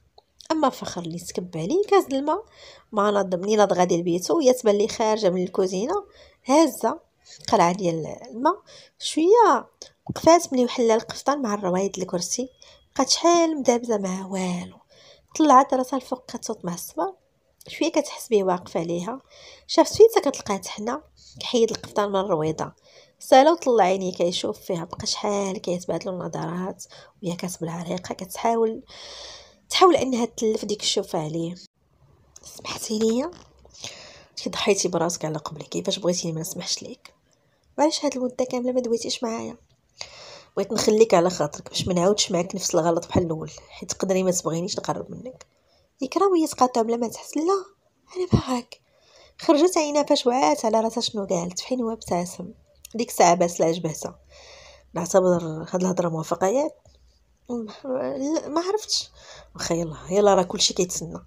اما فخر اللي تكب عليه كاس الماء ما نض منين ناض غادي لبيتو وهي تبان لي خارجه من الكوزينه هازه قلعه ديال الماء شويه وقفات ملي وحلا القفطان مع الروايد الكرسي بقات شحال مدابزه معاه والو طلعت راسها الفوق كتصوت مع الصباح شويه كتحس بيه واقف عليها شافت سويته كتلقاه تحنا كحيد القفطان من الرويضه سالا وطلع عينيه كيشوف فيها بقى شحال كيتبادلوا النظرات وهي كتبلع ريقها كتحاول تحاول انها تلف ديك الشوفه عليه سمحتي ليا انت ضحيتي براسك على قبلي كيفاش بغيتيني ما نسمحش ليك علاش هاد المده كامله ما دويتيش معايا بغيت نخليك على خاطرك باش ما نعاودش معاك نفس الغلط بحال الاول حيت تقدري ما تبغينيش نقرب منك وهي تقاطع بلا ما تحس لا انا بغاك خرجت عينا فاش وعات على راسها شنو قالت حين هو ابتسم ديك الساعه بس لا نعتبر هاد الهضره موافقه ياك ما عرفتش واخا يلا يلا راه كلشي كيتسنى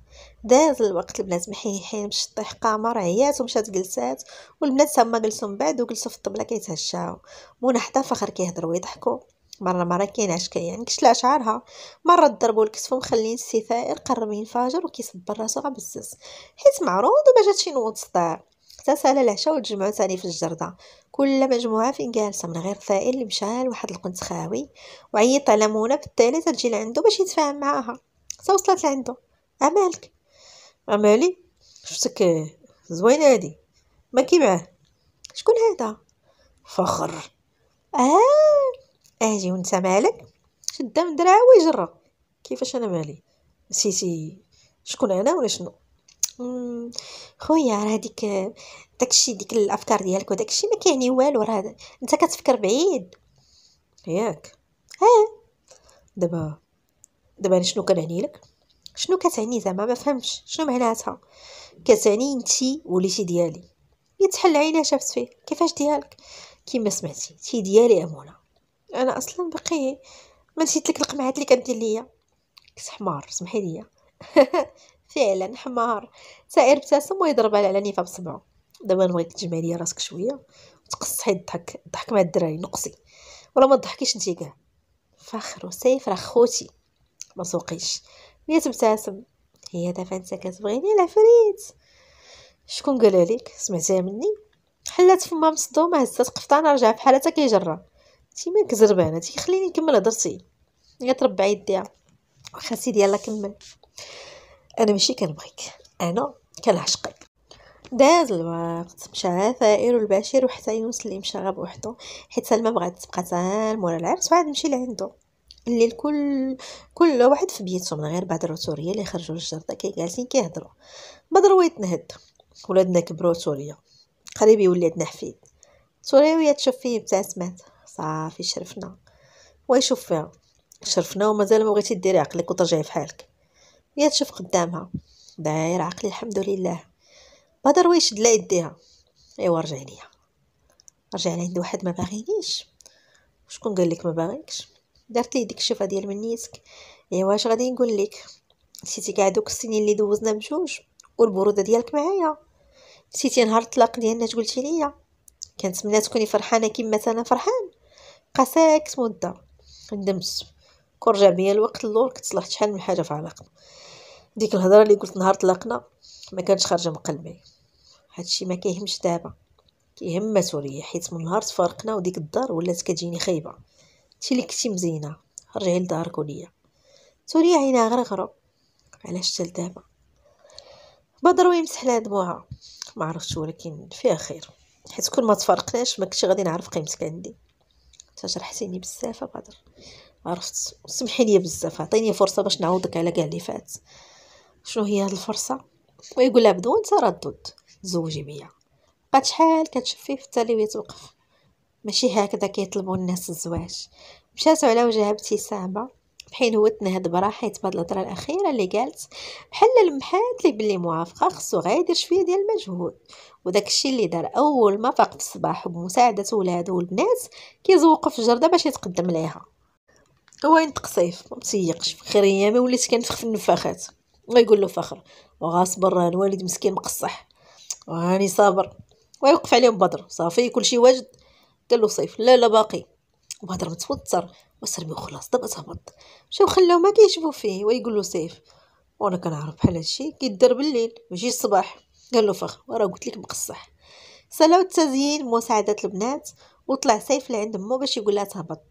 داز الوقت البنات محيحين مش طيح قمر عيات ومشات جلسات والبنات تما جلسوا من بعد وجلسوا في الطبله كيتهشاو منى حتى فخر كيهضروا ويضحكوا مرة مره كاين كايناش يعني كشلا شعرها مرة ضربوا الكسف ومخلين السي قرب ينفجر وكيصبر راسو غبزز حيت معروض وما جاتش نوض صداع حتى سالا العشاء وتجمعوا ثاني في الجردة كل مجموعة فين جالسة من غير فائل اللي مشى لواحد القنت خاوي وعيط على منى بالثالثة تجي لعندو باش يتفاهم معاها حتى وصلت لعندو امالك امالي شفتك زوينة هادي ما كي معاه شكون هذا فخر اه اجي وانت مالك شده من دراعه ويجرى كيفاش انا مالي نسيتي شكون انا ولا شنو خويا راه هذيك داكشي ديك الافكار ديالك وداكشي ما كيعني والو راه انت كتفكر بعيد ياك ها دابا دابا انا شنو كنعني لك شنو كتعني زعما ما فهمتش شنو معناتها كتعني انت وليتي ديالي يتحل عينها شافت فيه كيفاش ديالك كيما سمعتي تي ديالي امونه انا اصلا باقي ما نسيت لك القمعات اللي كدير ليا كس حمار سمحي ليا فعلا حمار سائر ابتسم ويضرب على نيفا بصبعو دابا نبغيك تجمعي ليا راسك شويه وتقصحي الضحك الضحك مع الدراري نقصي ولا ما تضحكيش انتي كاع فخر وسيف راه خوتي ما سوقيش هي تبتسم هي دابا انت كتبغيني العفريت شكون قالها لك سمعتيها مني حلات فما مصدومه هزات قفطانه رجع بحالتها كيجرى تي مالك تي خليني نكمل هضرتي يا تربع يديها واخا سيدي يلاه كمل انا ماشي كنبغيك انا كنعشقك داز الوقت مشى ثائر والبشير وحتى يونس اللي مشى غاب وحدو حيت سلمى بغات تبقى تال مورا العرس وعاد نمشي لعندو الليل كل كل واحد في بيتو من غير بعض الروتوريه اللي خرجوا للجرده كي جالسين كيهضروا بدر ويتنهد ولادنا كبروا توريا قريب يولي عندنا حفيد توريا وهي تشوف فيه ابتسمات صافي شرفنا ويشوف فيها شرفنا ومازال ما بغيتي ديري عقلك وترجعي فحالك هي تشوف قدامها داير عقلي الحمد لله بدر ويشد لا يديها ايوا رجع ليا رجع لعند واحد ما باغينيش شكون قال لك ما باغيكش دارت ليه ديك الشفه ديال منيتك ايوا اش غادي نقول لك نسيتي كاع دوك السنين اللي دوزنا بجوج والبروده ديالك معايا نسيتي نهار الطلاق ديالنا تقولتي ليا كنتمنى تكوني فرحانه كيما انا فرحان قساكس مده ندمس كون رجع بيا الوقت اللور كنت صلحت شحال من حاجه في علاقتنا ديك الهضره اللي قلت نهار طلقنا ما كانش خارجه من قلبي هادشي ما كيهمش دابا كيهم مسؤوليه حيت من نهار تفارقنا وديك الدار ولات كتجيني خايبه تي اللي كنتي مزينه رجعي لدارك وليا تولي عينها غرغره علاش تال دابا بدر ويمسح لها دموعها ما عرفتش ولكن فيها خير حيت كل ما تفارقناش ما كنتش غادي نعرف قيمتك عندي تجرحتيني بزاف بدر عرفت سمحي لي بزاف عطيني فرصه باش نعوضك على كاع اللي فات شنو هي هاد الفرصه ويقول لها بدون تردد تزوجي بيا بقات شحال كتشفي في التلوي توقف ماشي هكذا كيطلبوا الناس الزواج مشات على وجهها ابتسامه حين هو تنهد حيت بهاد الهضره الاخيره اللي قالت بحال لمحات لي بلي موافقه خصو غير شويه ديال المجهود وداك الشيء اللي دار اول ما فاق في الصباح بمساعده ولادو والبنات كيزوقوا في الجرده باش يتقدم ليها وين تقصيف ما تيقش فخر ايامي وليت كنفخ في النفاخات ويقول له فخر وغاصبر الوالد مسكين مقصح وهاني صابر ويوقف عليهم بدر صافي كلشي واجد قال له صيف لا لا باقي وبدر متوتر وصربي وخلاص دابا تهبط مشاو خلاو ما كيشوفو فيه ويقولو سيف وانا كنعرف بحال هادشي كيدار بالليل ماشي الصباح قال له فخ وراه قلت لك مقصح سالاو التزيين مساعدة البنات وطلع سيف لعند مو باش يقول لها تهبط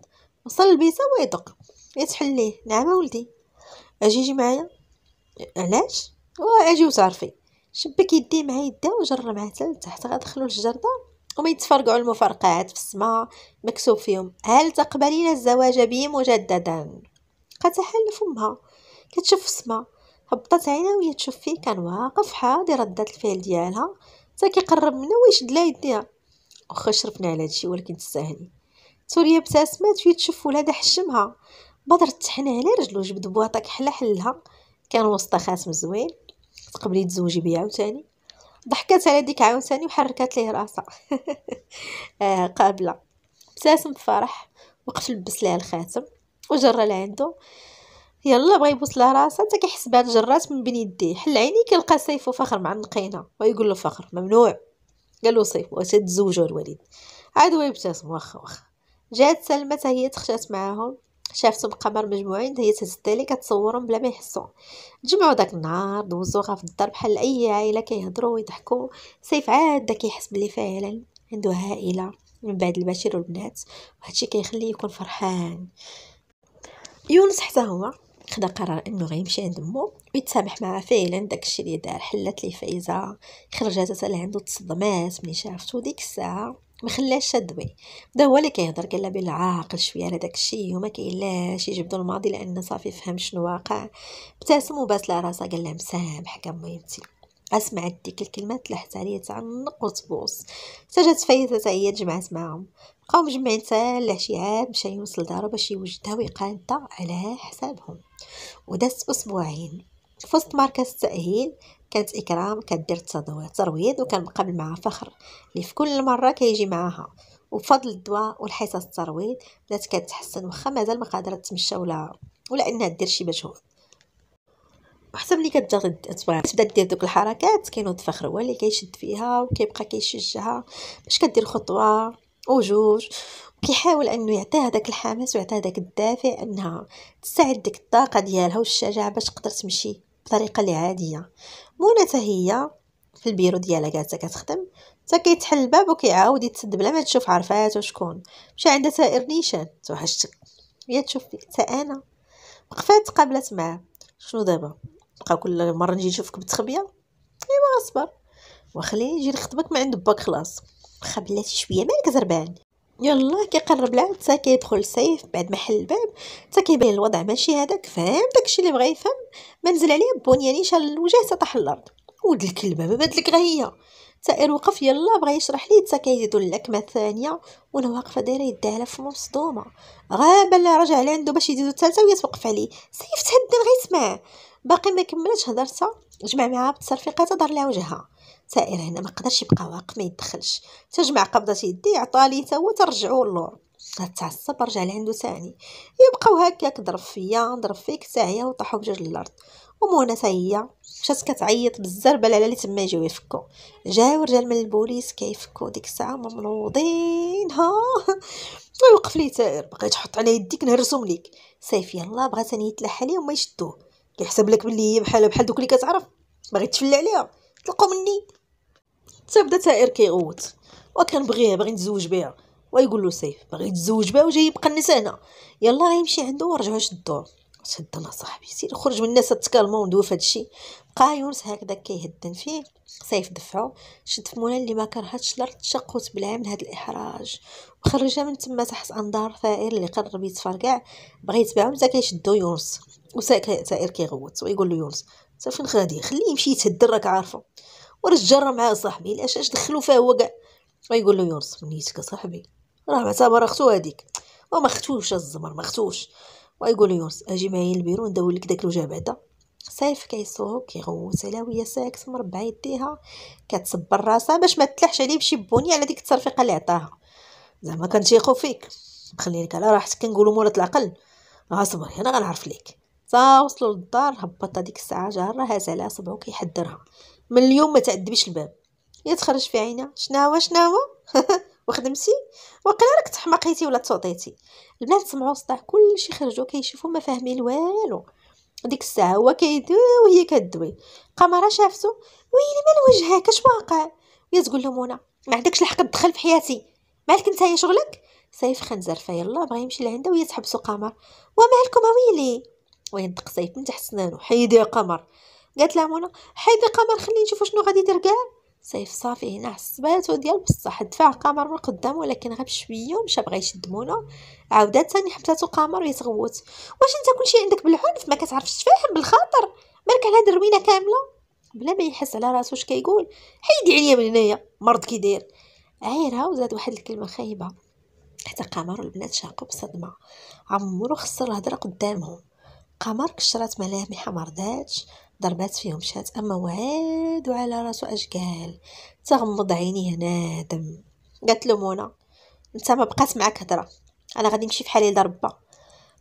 وصل البيسه ويدق يتحل ليه نعم ولدي اجي جي معايا علاش واجي وتعرفي شبك يدي مع يده وجر معاه حتى لتحت غادخلو للجردة هما يتفرقعوا المفرقعات في السماء مكتوب فيهم هل تقبلين الزواج بي مجددا قتحل حل فمها كتشوف السماء هبطت عينها وهي تشوف فيه كان واقف حاضر ردات الفعل ديالها حتى كيقرب منها ويشد لها يديها واخا شرفنا على هادشي ولكن تستاهلي سوريا ابتسمات وهي تشوف ولادها حشمها بدر تحنى على رجلو جبد بواطه كحله حلها كان وسط خاتم زوين تقبلي تزوجي بيا عاوتاني ضحكات على ديك عاوتاني وحركات ليه راسها آه قابله ابتسم بفرح وقف لبس ليها الخاتم وجرى لعندو يلا بغى يبوس لها راسها حتى كيحس بها جرات من بين يديه حل عيني كيلقى سيف وفخر معنقينا ويقول له فخر ممنوع قال له سيف واش تزوجوا الوالد عاد هو يبتسم واخا واخا جات سلمى هي تخشات معاهم شافتهم قمر مجموعين هي تهز كتصورهم بلا ما يحسوا جمعوا داك النهار دوزو غا في الدار بحال اي عائله كيهضروا ويضحكوا سيف عاد كيحس بلي فعلا عنده عائله من بعد البشير والبنات وهادشي كيخليه يكون فرحان يونس حتى هو خدا قرار انه غيمشي عند مو ويتسامح معها فعلا داكشي اللي دار حلات ليه فايزه خرجات حتى عنده تصدمات ملي شافتو ديك الساعه ما خلاش شدوي بدا هو اللي كيهضر قال لها بالعاقل شويه على داك الشيء وما كيلاش يجبدوا الماضي لان صافي فهم شنو واقع ابتسم وباس لها راسها قال لها مسامحك اميمتي اسمع ديك الكلمات لحت عليا تعنق وتبوس سجدت فايزه حتى هي تجمعات معاهم بقاو مجمعين حتى العشي عاد مشى يوصل دارو باش يوجدها ويقانتا على حسابهم ودازت اسبوعين في وسط مركز التاهيل كانت اكرام كدير ترويض وكنبقى معها فخر اللي في كل مره كيجي معاها وبفضل الدواء والحصص الترويض بدات كتحسن واخا مازال ما قادره تمشى ولا ولا انها دير شي مجهود وحتى ملي كتضغط الاتوار تبدا دير دوك الحركات كينوض فخر هو اللي كيشد فيها وكيبقى كيشجعها باش كدير خطوه وجوج كيحاول انه يعطيها داك الحماس ويعطيها داك الدافع انها تستعد ديك الطاقه ديالها والشجاعه باش تقدر تمشي بطريقه اللي عاديه منى هي في البيرو ديالها جالسه كتخدم حتى كيتحل الباب وكيعاود يتسد بلا ما تشوف عرفات وشكون مشى عندها سائر نيشان توحشتك هي تشوف حتى انا وقفات تقابلات معاه شنو دابا بقى كل مره نجي نشوفك بتخبيه ايوا اصبر وخليني نجي نخطبك من عند باك خلاص خبلاتي بلاتي شويه مالك زربان يلا كيقرب العام تا كيدخل الصيف بعد ما حل الباب تا كيبان الوضع ماشي هذاك فهم داكشي اللي بغا يفهم منزل عليه بونياني شال الوجه تا طاح الارض ود الكلبه ما بادلك غا هي تائر وقف يلا بغا يشرح ليه تا كيزيدو اللكمه الثانيه وانا واقفه دايره يديها لف مصدومه غاب لا رجع لعندو باش يزيدو الثالثه وهي توقف عليه سيف تهدن غيسمع باقي ما كملتش هضرتها جمع معاها بالتصرفيقه دار لها وجهها سائر هنا ما قدرش يبقى واقف ما يدخلش تجمع قبضه يدي عطالي تا هو ترجعو اللور تعصب رجع لعندو ثاني يبقاو هكاك ضرب فيا ضرب فيك ساعيه وطاحوا بجوج للارض ومونا تا هي مشات كتعيط بالزربه على اللي تما يجيو يفكو جاو رجال من البوليس كيفكو ديك الساعه ممنوضين ها وقف لي تائر بغيت تحط على يديك نهرسهم ليك سيف يلا بغا ثاني يتلاح عليهم ما يشدوه كيحسب لك بلي هي بحال بحال دوك اللي كتعرف بغيت تفلى عليها طلقوا مني حتى بدا تائر كيغوت وكنبغيها باغي نتزوج بها ويقول له سيف باغي يتزوج بها وجاي يبقى الناس هنا يلا يمشي عنده ورجعوا شدوه شد انا صاحبي سير خرج من الناس تتكلموا وندوي في هادشي بقى يونس هكذا كيهدن فيه سيف دفعو شد في منى اللي ما كرهتش لا تشقوت بالعام من هاد الاحراج وخرجها من تما تحت انظار ثائر اللي قرب يتفرقع بغى يتبعو مزال كيشدو يونس وسائر كيغوت ويقول له يونس صافي غادي خليه يمشي يتهدر راك عارفه ورجرة معاه صاحبي علاش اش دخلو فيه هو كاع يقول له يونس نيتك صاحبي راه معتبر اختو هذيك وما ختوش الزمر ما ختوش ويقول له يونس اجي معايا للبيرو ندوي لك داك الوجه بعدا سيف كيصوب كيغوت على وهي ساكت مربع يديها كتصبر راسها باش ما تلحش عليه بشي بوني على ديك التصرفيقه اللي عطاها زعما كان تيقو فيك لك على راحتك كنقولوا مولات العقل ها صبر انا غنعرف ليك تا وصلوا للدار هبط هذيك الساعه جا راه على صبعو كيحضرها من اليوم ما تعذبيش الباب يا تخرج في عينها شناوا شناوا وخدمتي وقيلا راك تحمقيتي ولا تصوتيتي البنات سمعوا صداع كلشي خرجوا كيشوفوا ما فاهمين والو ديك الساعه هو كيدوي وهي كدوي قمره شافته ويلي مال وجهك اش واقع هي تقول لهم منى ما عندكش الحق تدخل في حياتي مالك نتايا شغلك سيف خنزر الله بغا يمشي لعندها وهي تحبسو قمر ومالكم ويلي وينطق سيف من تحت سنانو حيدي يا قمر قالت لها منى حيدي قمر خليني نشوف شنو غادي يدير كاع سيف صافي هنا حسباتو ديال بصح دفع قمر من قدام ولكن غير بشويه ومشى بغا يشد منى عاودات ثاني حبساتو قمر ويتغوت واش انت كلشي عندك بالعنف ما كتعرفش تفاح بالخاطر مالك على هاد الروينه كامله بلا ما يحس على راسو اش كيقول حيدي عليا من هنايا مرض كي داير عايرها وزاد واحد الكلمه خايبه حتى قمر والبنات شاقوا بصدمه عمرو خسر الهضره قدامهم قمر كشرات ملامح مرضاتش ضربات فيهم شات أما وعاد وعلى راسو اش قال تغمض عينيه نادم قالت له منى انت ما بقات معاك هضره انا غادي نمشي فحالي لدار با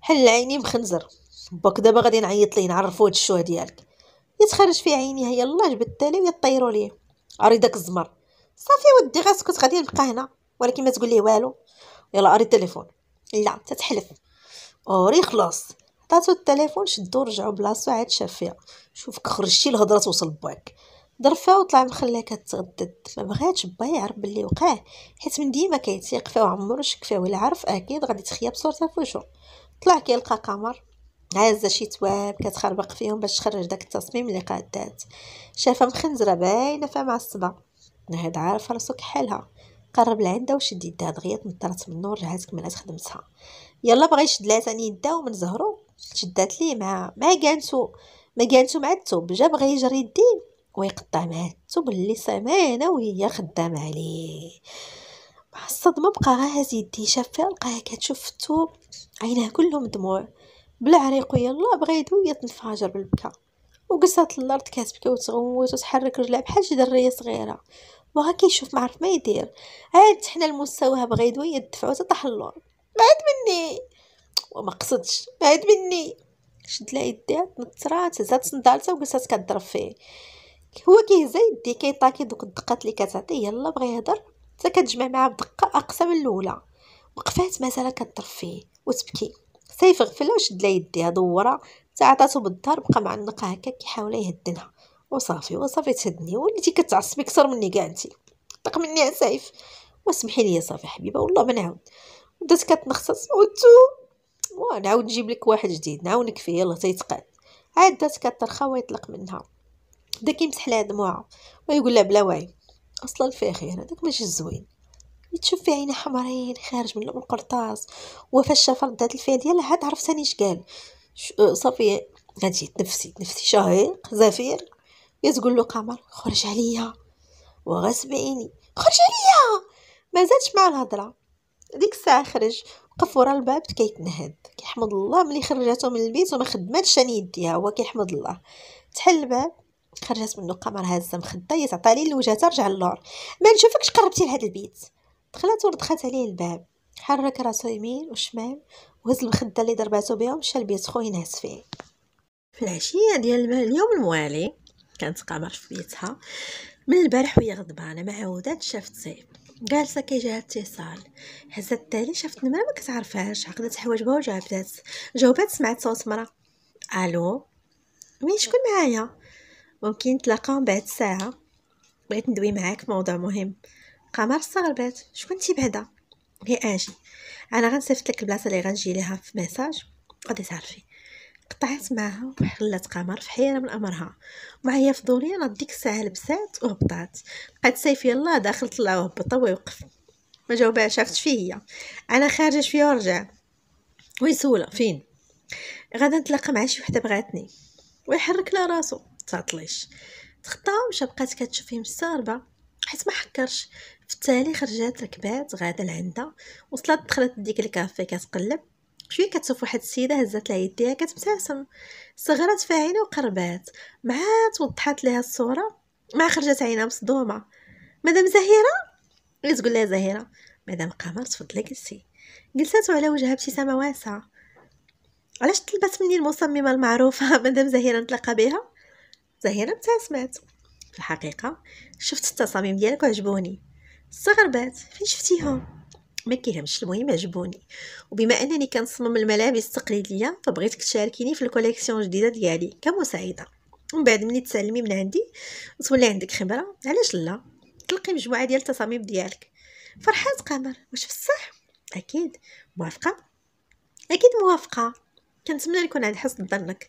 حل عيني مخنزر باك دابا غادي نعيط ليه نعرفو هاد الشوه ديالك يتخرج في عينيها يلا جبت تالي ويطيروا ليه اري داك الزمر صافي ودي غاسكت غادي نبقى هنا ولكن ما تقول ليه والو يلا اري التليفون لا تتحلف اوري خلاص عطاتو التليفون شدو رجعو بلاصو عاد شاف فيها شوفك خرجتي الهضره توصل لباك ضرفه وطلع مخليها كتغدد ما بغاتش با يعرف باللي وقع حيت من ديما كيتيق فيه وعمرو شك فيه ولا عرف اكيد غادي تخيب صورته فوشو طلع كيلقى قمر عازة شي تواب كتخربق فيهم باش تخرج داك التصميم اللي قادات شافها مخنزره باينه فيها معصبه نهاد عارف راسو كحالها قرب لعندها وشد يدها دغيا تنطرات من النور رجعات كملات خدمتها يلا بغا يشد لها ثاني يدها ومن زهرو شدات ليه مع ما كانتو ما قالتو مع الثوب جا بغا يجري الدين ويقطع معاه الثوب اللي سمانه وهي خدامه عليه مع الصدمه بقى غاهز يدي شافها لقاها كتشوف الثوب عيناه كلهم دموع بلا عريق يلا بغا يدوي تنفجر بالبكا وقصات الارض كتبكي وتغوت وتحرك رجلها بحال شي دريه صغيره وها كيشوف ما عرف ما يدير عاد تحنا لمستواها بغا يدوي يدفعو حتى بعد مني وما قصدش بعد مني شد لها يديها تنطرات هزات صندالتها وجلسات كضرب فيه هو كيهزا يدي كيطاكي دوك الدقات اللي كتعطيه يلا بغا يهضر حتى كتجمع معاه بدقه اقصى من الاولى وقفات مازال كضرب فيه وتبكي سيف غفله وشد لها يديها دوره حتى عطاتو بالظهر بقى معنقه هكا كيحاول يهدنها وصافي وصافي تهدني وليتي كتعصبي كثر مني كاع انت طق مني يا سيف واسمحي لي صافي حبيبه والله ما نعاود بدات كتنخصص وتو ونعاود نجيب لك واحد جديد نعاونك فيه يلا تيتقاد عاد دات كترخا ويطلق منها بدا كيمسح لها دموعها ويقول لها بلا وعي اصلا فيه خير هذاك ماشي زوين تشوف في عينه حمرين خارج من لون القرطاس وفاش شاف ردات الفعل ديالها عاد عرف ثاني اش قال أه، صافي غادي تنفسي تنفسي شهيق زفير يا تقول له قمر خرج عليا عيني خرج عليا ما زادش مع الهضره ديك الساعه خرج وقف ورا الباب كيتنهد كيحمد الله ملي خرجته من البيت وما خدماتش عن يديها هو كيحمد الله تحل الباب خرجت منو قمر هازه مخده يتعطى لي الوجه ترجع للور ما نشوفكش قربتي لهاد البيت دخلت وردخات عليه الباب حرك راسو يمين وشمال وهز المخده اللي ضرباتو بها ومشى لبيت خويا ينعس فيه في العشيه ديال اليوم الموالي كانت قمر في بيتها من البارح وهي غضبانه ما عاودات شافت صيب جالسه كيجيها اتصال هزت التالي شافت نمره ما كتعرفهاش عقدت حواجبها وجاوبات جاوبات سمعت صوت مرا الو وين شكون معايا ممكن نتلاقاو من بعد ساعه بغيت ندوي معاك في موضوع مهم قمر استغربت شكون انتي بعدا هي اجي انا غنصيفط لك البلاصه اللي غنجي ليها في ميساج غادي تعرفي قطعت معها وحلات قمر في حيرة من أمرها ومعايا فضولي أنا ديك الساعة لبسات وهبطات لقيت سيف يلا داخل طلع وهبط ويوقف ما جاوبها شافت فيه هي أنا خارجة شوية ورجع ويسولة فين غدا نتلاقى مع شي وحدة بغاتني ويحرك لها راسو تعطليش تخطا ومشى بقات كتشوف فيه مستغربة حيت ما حكرش في التالي خرجات ركبات غادا لعندها وصلت دخلت لديك الكافي كتقلب شويه كتشوف واحد السيده هزات لها يديها كتبتسم صغرات في عينها وقربات مع توضحات لها الصوره مع خرجت عينها مصدومه مدام زهيره اللي تقول لها زهيره مدام قمر تفضلي جلسي جلسات على وجهها ابتسامه واسعه علاش طلبات مني المصممه المعروفه مدام زهيره نتلاقى بها زهيره ابتسمت في الحقيقه شفت التصاميم ديالك وعجبوني استغربت فين شفتيهم ما كيهمش المهم عجبوني وبما انني كنصمم الملابس التقليديه فبغيتك تشاركيني في الكوليكسيون الجديده ديالي كمساعده ومن بعد ملي تسلمي من عندي وتولي عندك خبره علاش لا تلقي مجموعه ديال التصاميم ديالك فرحات قمر واش بصح اكيد موافقه اكيد موافقه كنتمنى نكون عند حسن ظنك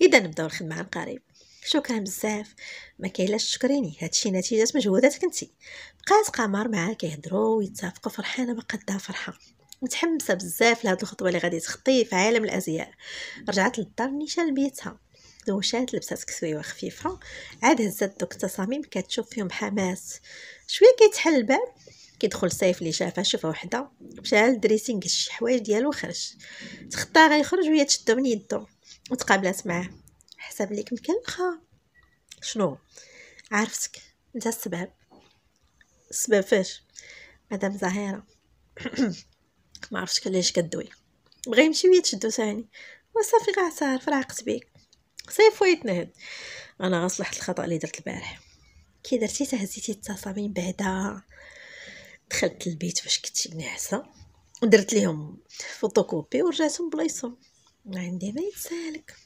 اذا نبداو الخدمه عن قريب شكرا بزاف ما كاين تشكريني هادشي نتيجه مجهوداتك انت بقات قمر معاه كيهضروا ويتفقوا فرحانه ما قدها فرحه متحمسه بزاف لهاد الخطوه اللي غادي تخطي في عالم الازياء رجعت للدار نيشان لبيتها دوشات لبسات كسويوه خفيفه عاد هزات دوك التصاميم كتشوف فيهم حماس شويه كيتحل الباب كيدخل سيف اللي شافها شوفه وحده مشى للدريسينغ شي حوايج ديالو وخرج تخطى غيخرج وهي تشدو من يدو وتقابلات معاه حساب ليك مكلخه شنو عرفتك انت السبب السبب فاش مدام زهيره ما عرفتش علاش كدوي بغا يمشي ويا تشدو ثاني وصافي غا صار فرعقت بيك صيف ويت نهد انا غصلحت الخطا اللي درت البارح كي درتي تهزيتي التصاميم بعدا دخلت للبيت فاش كنت ناعسه ودرت ليهم فوتوكوبي ورجعتهم بلايصهم ما عندي ما يتسالك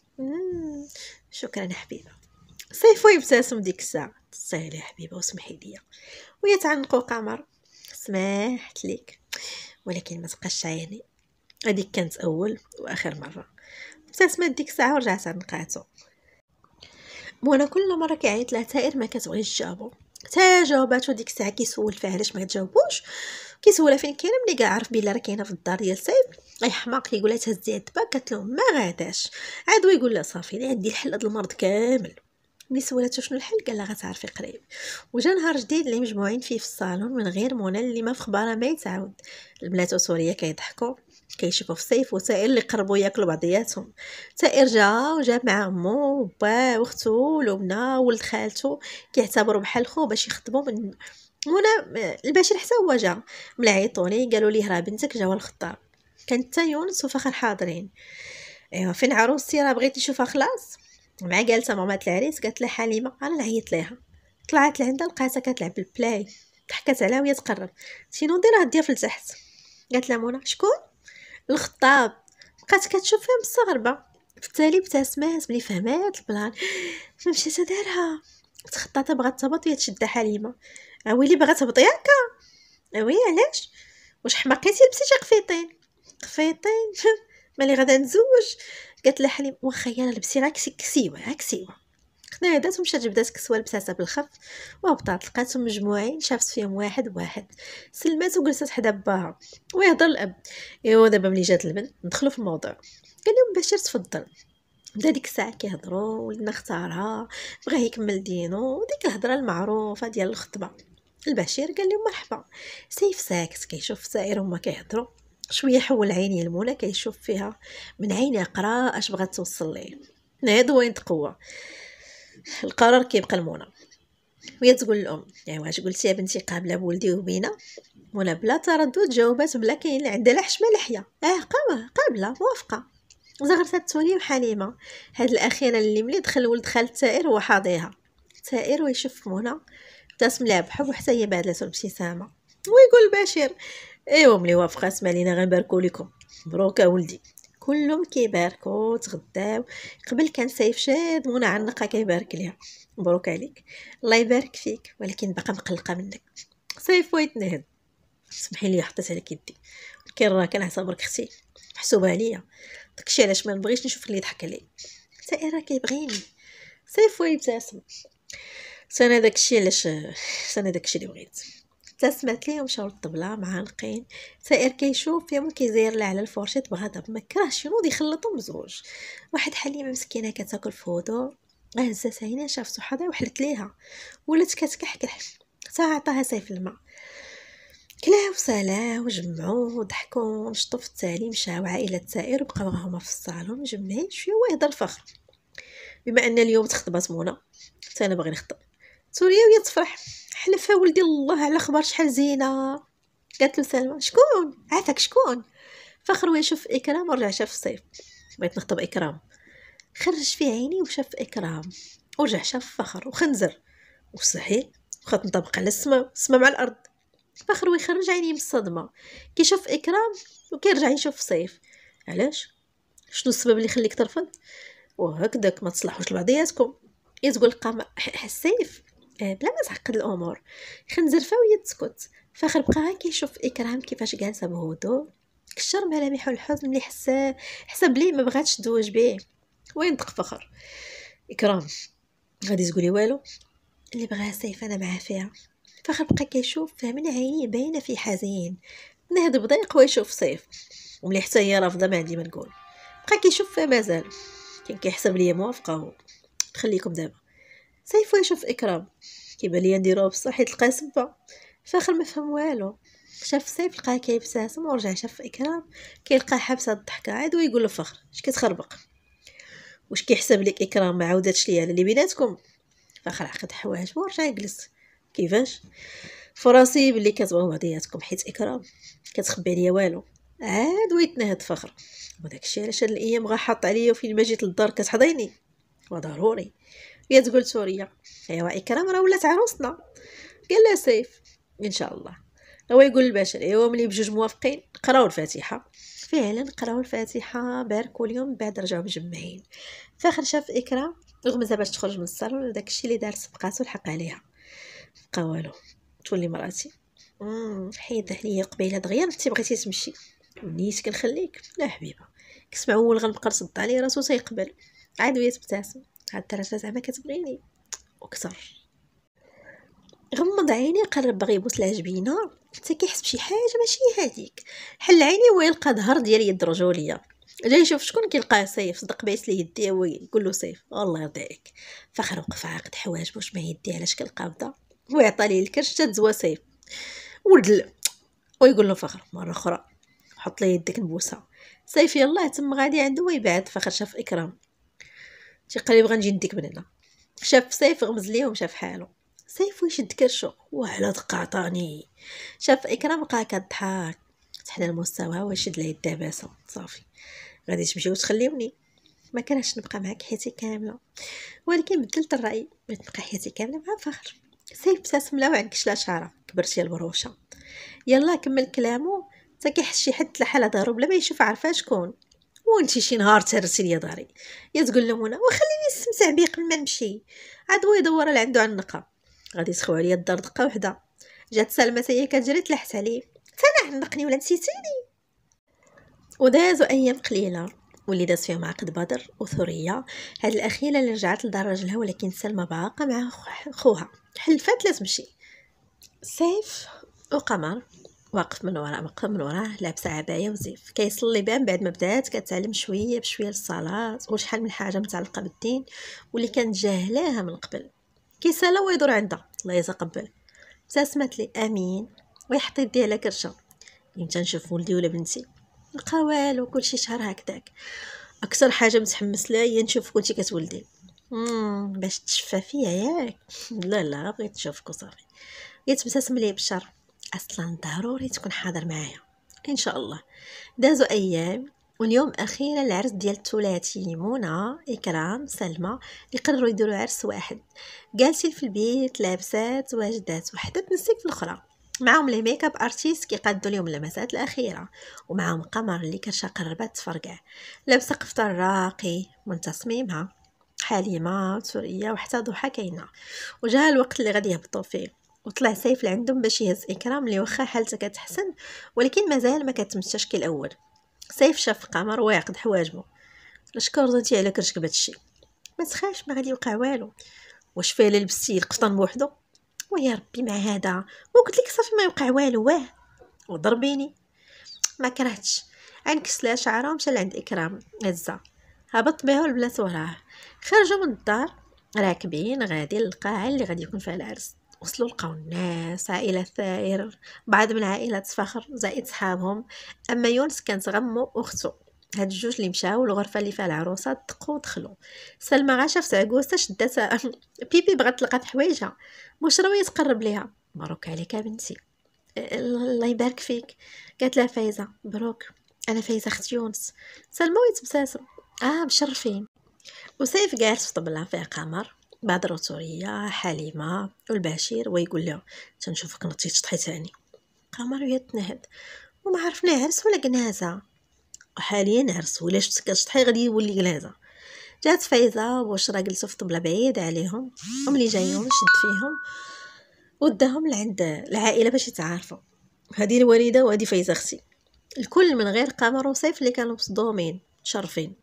شكرا حبيبه سيفو يبتسم ديك الساعه تسهلي حبيبه وسمحي ليا ويتعنقو قمر سمحت ليك ولكن ما تبقاش عيني هذيك كانت اول واخر مره ابتسمت ديك الساعه ورجعت عنقاتو وانا كل مره كيعيط لها تائر ما كتبغيش تجاوبو تا جاوباتو ديك الساعه كيسول فيها علاش ما تجاوبوش كيسولها فين كاينه ملي كاع عرف بلي راه كاينه في الدار ديال اي غيحماق كيقول لها تهزي عتبه قالت له ما غاداش عاد يقول لها صافي انا عندي الحل هذا المرض كامل ملي سولته شنو الحل قال لها غتعرفي قريب وجا نهار جديد اللي مجموعين فيه في الصالون من غير منى اللي ما في خبارها ما يتعاود البنات وسوريا كيضحكوا كيشوفوا في سيف وسائر اللي قربوا ياكلوا بعضياتهم سائر جا وجاب مع امو وباه واختو ولبنى ولد خالته كيعتبروا بحال خو باش يخطبوا من منى البشير حتى هو جا ملي عيطوا ليه قالوا ليه راه بنتك جاوا الخطاب كانت حتى يونس وفخر حاضرين ايوا فين عروستي راه بغيت نشوفها خلاص مع جالسه ماما العريس قالت لها حليمه انا نعيط ليها طلعت لعندها لقاتها كتلعب بالبلاي ضحكات عليها وهي تقرب شنو ندير هديها في لتحت قالت لها منى شكون الخطاب بقات كتشوف فيه مستغربه بالتالي ابتسمات ملي فهمات البلان فمشات دارها تخطاتها بغات تهبط وهي تشدها حليمه ويلي باغا تهبطي هكا وي علاش واش حماقيتي لبسيتي قفيطين قفيطين ملي غادا نتزوج قالت لها حليم واخا انا لبسي غير كسيوه غير كسيوه خنادات ومشات جبدات كسوه لبساتها بالخف وهبطات لقاتهم مجموعين شافت فيهم واحد بواحد سلمات وجلست حدا باها ويهضر الاب ايوا دابا ملي جات البنت ندخلوا في الموضوع قال لهم بشير تفضل بدا ديك الساعه كيهضروا ولدنا اختارها بغا يكمل دينو وديك الهضره المعروفه ديال الخطبه البشير قال لهم مرحبا سيف ساكت كيشوف السائر هما كيهضروا شويه حول عيني المولى كيشوف فيها من عيني قرا اش بغات توصل ليه نهض وين تقوى القرار كيبقى لمنى وهي تقول الام يعني واش قلتي يا بنتي قابله بولدي وبينا منى بلا تردد جاوبات بلا كاين عندها لا حشمه لحيه اه قابله موافقه زغرت توني وحليمه هاد الاخيره اللي ملي دخل ولد خال التائر هو حاضيها تائر ويشوف منى ابتسم لها بحب حتى هي بادلته الابتسامه ويقول بشير ايوا ملي وافقات لينا غنباركو لكم مبروك ولدي كلهم كيباركو تغداو قبل كان سيف شاد منى عنقه كيبارك ليها مبروك عليك الله يبارك فيك ولكن باقا مقلقه منك سيف ويت نهد سمحي لي حطيت عليك يدي ولكن راه كنعتبرك اختي محسوبه عليا داكشي علاش ما نبغيش نشوفك اللي يضحك عليا سائر إيه راه كيبغيني سيف ويبتسم سنة داكشي علاش سنة داكشي اللي بغيت تسمعت سمعت شاور مشاو للطبله معلقين سائر كيشوف فيهم كيزير لها على الفورشيت بغضب ما كرهش ينوض يخلطهم بزوج واحد حليمه مسكينه كتاكل في هدوء أه، ساينة عينيها شافت صحابها وحلت ليها ولات كتكحكح تا عطاها سيف الماء كلاو سلاه وجمعوا وضحكوا ونشطو في التالي مشاو عائلة سائر وبقاو هما في الصالون مجمعين شويه ويهضر الفخر بما ان اليوم تخطبات منى حتى انا باغي نخطب سوريا وهي تفرح حلفها ولدي الله على خبر شحال زينه قالت له سلمى شكون عافاك شكون فخر شاف اكرام ورجع شاف الصيف بغيت نخطب اكرام خرج في عيني وشاف اكرام ورجع شاف فخر وخنزر وصحيح وخط نطبق على السماء السماء مع الارض فخر خرج عيني من الصدمه كي شاف اكرام وكيرجع يشوف صيف علاش شنو السبب اللي خليك ترفض وهكذاك ما تصلحوش لبعضياتكم تقول قام حسيف آه، بلا ما تعقد الامور خنزر وهي تسكت فاخر بقى غير كيشوف اكرام كيفاش جالسه بهدوء كشر ملامح الحزن اللي حس حس بلي ما بغاتش تدوج بيه وين دق فخر اكرام غادي تقولي والو اللي بغاها سيف انا معاه فيها فاخر بقى كيشوف فمن عينيه باينه في حزين نهض بضيق ويشوف سيف وملي حتى هي رافضه ما عندي ما نقول بقى كيشوف فيها مازال كان كيحسب ليا موافقه خليكم دابا سيفو يشوف إكرام كيبان ليا نديرو بصح حيت لقاه سبا فاخر ما فهم والو شاف سيف لقاه كيبتسم ورجع شاف إكرام كيلقاه حابس هاد الضحكة عاد ويقول له فخر اش كتخربق واش كيحسب لك إكرام ما عاوداتش ليا اللي بيناتكم فاخر عقد حواجب ورجع يجلس كيفاش فراسي بلي كتبغيو بعضياتكم حيت إكرام كتخبي عليا والو عاد ويتنهد فخر وداكشي علاش هاد الايام غا حاط عليا وفين ما جيت للدار كتحضيني وضروري هي تقول سوريا ايوا اكرام راه ولات عروسنا قال لها سيف ان شاء الله هو يقول البشر ايوا ملي بجوج موافقين قراو الفاتحه فعلا قراو الفاتحه باركوا اليوم بعد رجعوا مجمعين فاخر شاف اكرام غمزه باش تخرج من الصالون داكشي اللي دارت بقاتو الحق عليها بقى والو تولي مراتي حيد عليا قبيله دغيا انت بغيتي تمشي نيت كنخليك لا حبيبه كنت معول غنبقى نصد عليه راسو تيقبل عاد وهي تبتسم هاد الدرجه زعما كتبغيني اكثر غمض عيني قرب بغي يبوس العجبينه حتى كيحس بشي حاجه ماشي هذيك حل عيني ويلقى ظهر ديال يد رجوليه جا يشوف شكون كيلقاه سيف صدق بيس لي يديه ويقول له سيف الله يرضي عليك فخر وقف عاقد حواجبو واش ما يديه على شكل قابضه ويعطى ليه الكرش تزوى سيف ولد ويقول له فخر مره اخرى حط لي يدك نبوسها سيف يلاه تم غادي عنده ويبعد فخر شاف اكرام تيقال لي بغا نجي نديك من هنا شاف سيف غمز ليه شاف حالو سيف ويشد كرشو وعلى دقة عطاني شاف اكرام بقى كضحك تحلى المستوى ويشد ليه الدباسه صافي غادي تمشيو تخليوني ما كانش نبقى معاك حياتي كامله ولكن بدلت الراي بغيت نبقى حياتي كامله مع فخر سيف ابتسم لا وعنكش لا شعره كبرتي البروشه يلا كمل كلامه تا كيحس شي حد لحاله على ظهرو بلا ما يشوف عارفه شكون وانتي شي نهار ترسل ليا داري يا تقول منى وخليني نستمتع بيه قبل ما نمشي عاد هو يدور على عنده النقه غادي يسخو عليا الدار دقه وحده جات سلمى هي كتجري تلحت عليه فانا عنقني ولا نسيتيني ودازو ايام قليله واللي داز فيهم عقد بدر وثريا هاد الأخيرة اللي رجعت لدار راجلها ولكن سلمى باقة مع خوها حلفات لا تمشي سيف وقمر واقف من وراء من وراه لابسه عبايه وزيف كيصلي بها من بعد ما بدات كتعلم شويه بشويه الصلاه وشحال من حاجه متعلقه بالدين واللي كانت جاهلاها من قبل كيسالا ويدور عندها الله يتقبل ابتسمت لي امين ويحط يديه على كرشه امتى نشوف ولدي ولا بنتي لقا والو كلشي شهر هكداك اكثر حاجه متحمس لها هي نشوف كنتي كتولدي باش تشفى فيا ياك لا لا بغيت نشوفك وصافي بغيت لي ليه اصلا ضروري تكون حاضر معايا ان شاء الله دازوا ايام واليوم اخيرا العرس ديال الثلاثي منى اكرام سلمى اللي قرروا يديروا عرس واحد جالسين في البيت لابسات واجدات وحده تنسيك في الاخرى معاهم لي ميك اب ارتيست كيقادوا اليوم اللمسات الاخيره ومعهم قمر اللي كرشا قربات تفرقع لابسه قفطان راقي من تصميمها حليمه سوريه وحتى ضحى كاينه وجاء الوقت اللي غادي يهبطوا فيه وطلع سيف لعندهم باش يهز اكرام اللي واخا حالته كتحسن ولكن مازال ما كتمشاش كالاول سيف شاف القمر واقد حواجبه نشكر رضيتي على كرشك بهادشي ما تخافش ما غادي يوقع والو واش فيه لبستي القفطان بوحدو ويا ربي مع هذا ما قلت لك صافي ما يوقع والو واه وضربيني ما كرهتش انكس لها شعره ومشى لعند اكرام هزا هبط بها البلاد وراه خرجوا من الدار راكبين غادي للقاعه اللي غادي يكون فيها العرس وصلوا لقاو الناس عائلة ثائر بعض من عائلة فخر زائد صحابهم أما يونس كانت غمو أخته هاد الجوج اللي مشاو للغرفه اللي فيها العروسه دقوا دخلو سلمى غا شافت عكوسه شداتها بيبي بغات تلقى في حوايجها واش راهي تقرب ليها مبروك عليك بنتي الله يبارك فيك قالت لها فايزه مبروك انا فايزه اخت يونس سلمى ويتبسم اه مشرفين وسيف جالس في طبله فيها قمر بعد الروتورية حليمة والبشير ويقول لها تنشوفك نطي تشطحي تاني قمر وهي تنهد وما عرفنا عرس ولا جنازة وحاليا عرس ولا شفت تشطحي غادي يولي جنازة جات فايزة وبشرى جلسوا في طبلة بعيد عليهم وملي جايهم شد فيهم وداهم لعند العائلة باش يتعارفوا هذه الوالدة وهذه فايزة اختي الكل من غير قمر وصيف اللي كانوا مصدومين شرفين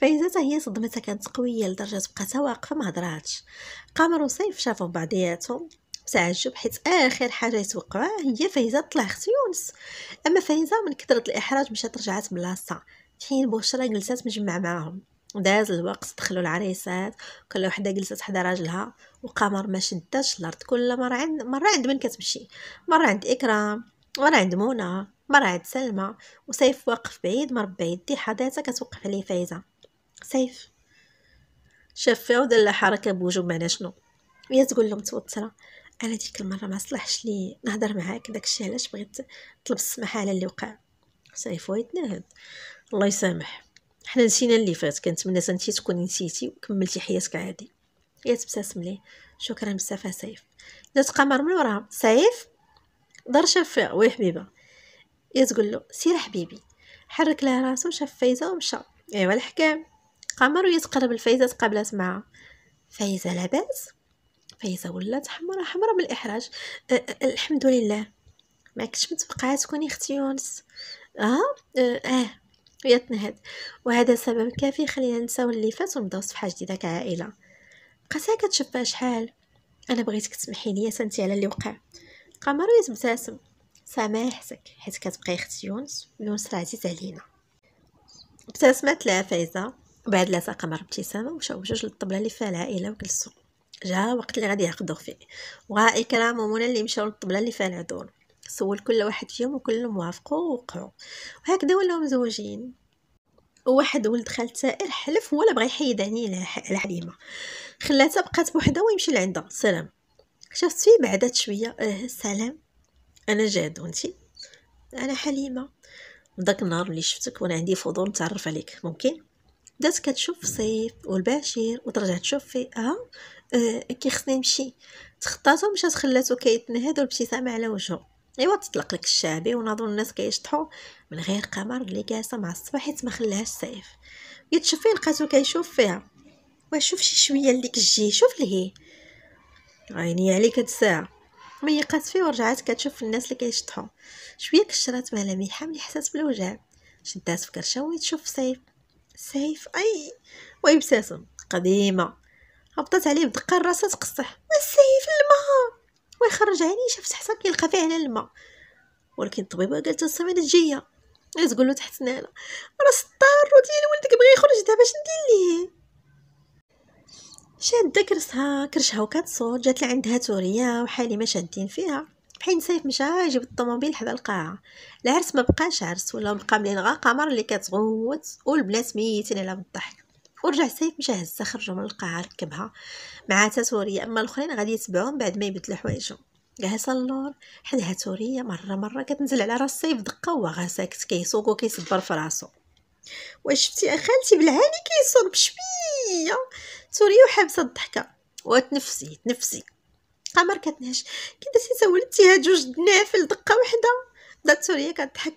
فايزة هي صدمتها كانت قويه لدرجه حتى واقفه ما هضراتش قمر وصيف شافوا بعضياتهم تعجب حيت اخر حاجه يتوقعوها هي فايزه طلع اخت يونس اما فايزه من كثره الاحراج مشات رجعت بلاصتها حين بشرى جلسات مجمع معاهم داز الوقت دخلوا العريسات كل وحده جلست حدا راجلها وقمر ما شداش الارض كل مره عند مره عند من كتمشي مره عند اكرام مره عند منى مره عند سلمى وسيف واقف بعيد مربع يدي حداثه كتوقف عليه فايزه سيف شافها ودار لها حركه بوجه معنا شنو هي تقول لهم متوتره انا ديك المره ما صلحش لي نهضر معاك داكشي علاش بغيت نطلب السماحه على اللي وقع سيف ويتناهد الله يسامح حنا نسينا اللي فات كنتمنى انت تكوني نسيتي وكملتي حياتك عادي هي تبتسم ليه شكرا بزاف سيف جات قمر من وراها سيف دار شافها وي حبيبه هي تقول له سير حبيبي حرك لها راسو شاف فايزه ومشى ايوا الحكام قمر يتقرب لفايزة تقابلات معها فايزة لاباس فايزة ولات حمرا حمرا من الإحراج أه, أه الحمد لله ما كنتش متوقعة تكوني اختي يونس اه اه, آه. يتنهد وهذا سبب كافي خلينا نساو اللي فات ونبداو صفحه جديده كعائله بقاتها كتشفا شحال انا بغيتك تسمحي لي سنتي على اللي وقع قمر يتبتسم سامحتك حيت كتبقى اختي يونس يونس عزيز علينا ابتسمت لها فايزه بعد العزاقه قمر ابتسامه ومشاو بجوج للطبله اللي فيها العائله وجلسوا جا وقت اللي غادي ياخذوا فيه وغا اكرام ومنى اللي مشاو للطبله اللي فيها العذور سول كل واحد فيهم وكلهم وافقوا ووقعوا وهكذا ولاو مزوجين وواحد ولد خال سائر حلف هو اللي بغى يحيد عني على حليمه خلاتها بقات بوحدها ويمشي لعندها سلام شفت فيه بعدات شويه اه سلام انا جاد وانتي انا حليمه داك النهار اللي شفتك وانا عندي فضول نتعرف عليك ممكن بدات كتشوف صيف والبعشير وترجع تشوف فئه أه, آه، خصني نمشي تخطاتو مشات خلاتو كيتنهد والابتسامه على وجهو ايوا تطلق لك الشعبي وناظر الناس كيشطحو من غير قمر اللي جالسه مع الصباح حيت ما خلاهاش صيف يتشوف فيه لقاتو كيشوف فيها وشوف شي شويه لديك الجي شوف لهي عيني عليك هاد الساعه ميقات فيه ورجعات كتشوف الناس اللي كيشطحو شويه كشرات مع لميحه ملي حسات بالوجع شدات في كرشه وتشوف صيف سيف أي ويبتسم قديمة هبطت عليه بدقة راسها تقصح السيف الماء ويخرج عيني شاف تحتها كيلقى فيه على الماء ولكن الطبيبة قالت الجايه جاية تقول له تحت نالا راه سطار ديال ولدك بغى يخرج دابا باش ندير ليه شادة كرسها كرشها وكتصوت جات لعندها تورية وحالي ما شادين فيها بحين سيف مشى جيب الطوموبيل حدا القاعة العرس ما بقاش عرس ولا بقى ملين غا قمر اللي كتغوت والبنات ميتين على بالضحك ورجع سيف مشى هزها خرجو من القاعة ركبها مع تاتوريا أما الآخرين غادي يتبعوهم بعد ما يبدلو حوايجهم جالسة اللور حدها تورية مرة مرة كتنزل على راس سيف دقة وهو غا ساكت كيسوق وكيصبر في راسو واش شفتي اخالتي بالعاني كيصوب بشويه توريه وحابسه الضحكه وتنفسي تنفسي الحلقه ما ركتناش كي درتي هاد جوج دنافل دقه وحده بدات سوريا كتضحك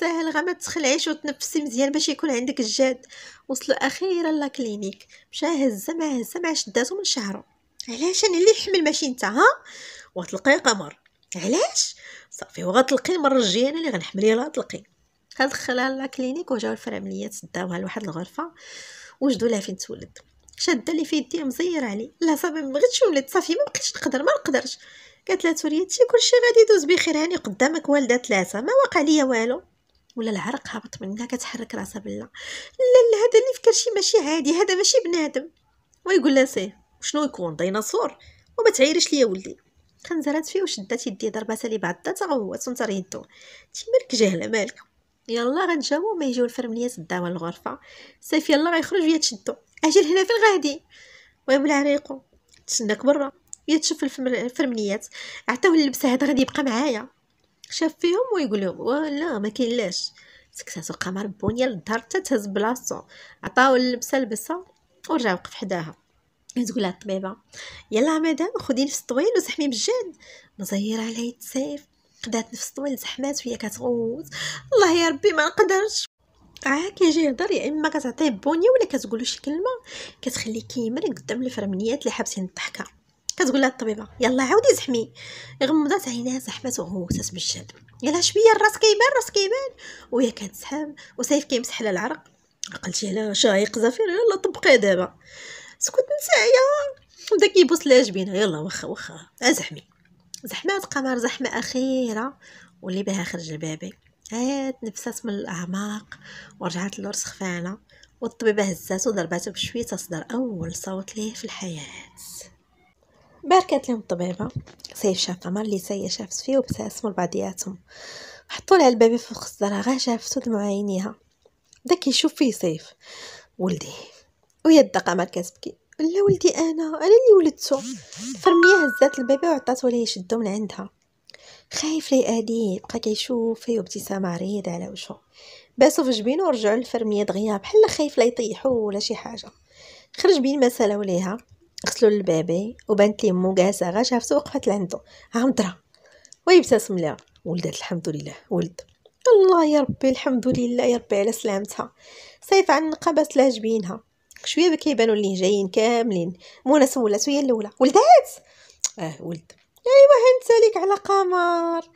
ساهل غا ما تخلعيش وتنفسي مزيان باش يكون عندك الجاد وصلوا اخيرا لا كلينيك مشى هزه ما هزه ما شداتو من شعرو علاش انا اللي نحمل ماشي انت ها وتلقاي قمر علاش صافي وغتلقي المره الجايه انا اللي غنحملي ليها تلقي دخلها لا كلينيك وجاو الفرامليات داوها لواحد الغرفه وجدوا لها فين تولد شاده لي في يديه مزير علي لا صافي ما بغيتش ولات صافي ما بقيتش نقدر ما نقدرش قالت لها توريا تي كلشي غادي يدوز بخير هاني قدامك والده ثلاثه ما واقع ليا والو ولا العرق هبط منها كتحرك راسها بلا لا لا هذا اللي فكر شي ماشي عادي هذا ماشي بنادم ويقول لها سيه شنو يكون ديناصور وما تعيرش ليا ولدي خنزرات فيه وشدات يديه ضرباتها لي بعضها تا هو تنتر يدو تي مالك جاهله مالك يلا غنجاوب ما يجيو الفرمليات الدواء الغرفه سيف يلا غيخرج ويا تشدو اجل هنا في الغادي ويملع ريقو تسناك برا يا تشوف الفرمنيات عطاوه اللبسه هذا غادي يبقى معايا شاف فيهم ويقول لهم ولا ما كاين سكساسو قمر بونيا للدار حتى تهز بلاصتو عطاو اللبسه لبسه ورجع وقف حداها تقول لها الطبيبه يلا مدام خدي نفس طويل وزحمي بالجد مزيره عليه السيف قدات نفس طويل زحمات وهي كتغوت الله يا ربي ما نقدرش اه كيجي يهضر يا اما كتعطيه بونيه ولا كتقول شي كلمه كتخليه كيمر قدام الفرمنيات اللي حابسين الضحكه كتقول لها الطبيبه يلا عاودي زحمي غمضات عينيها زحمات وغوتات بالجد يلا شويه الراس كيبان الراس كيبان وهي كتسحب وسيف كيمسح لها العرق عقلتي لها شايق زفير يلا طبقي دابا سكت نسايا بدا كيبوس لها جبينه يلا واخا واخا زحمي زحمات قمر زحمه اخيره واللي بها خرج البابي عاد نفسات من الأعماق ورجعت للرز خفانة والطبيبة هزاتو ضرباتو بشوية تصدر أول صوت ليه في الحياة باركات لهم الطبيبة سيف شاف عمر اللي سي شافت فيه وابتسموا لبعضياتهم حطوا لها البابي فوق صدرها غا شافته دموع عينيها بدا كيشوف فيه سيف ولدي ويا الدقة ما كتبكي لا ولدي انا انا اللي ولدته فرميه هزات البيبي وعطاته ليه يشدو من عندها خايف لا ادي بقى كيشوف فيه ابتسامة عريضة على وجهه باسو في جبينه ورجعو للفرمية دغيا بحال خايف لا يطيحو ولا شي حاجة خرج بين ما سالاو ليها غسلو للبابي وبانت لي مو جالسة غا شافته وقفت لعندو ها مضرة ويبتسم ليها ولدت الحمد لله ولد الله يا ربي الحمد لله يا ربي على سلامتها صيف عن قبس لها جبينها شويه بكيبانوا ليه جايين كاملين منى سولت هي الاولى ولدات اه ولد ايوا هنسالك على قمر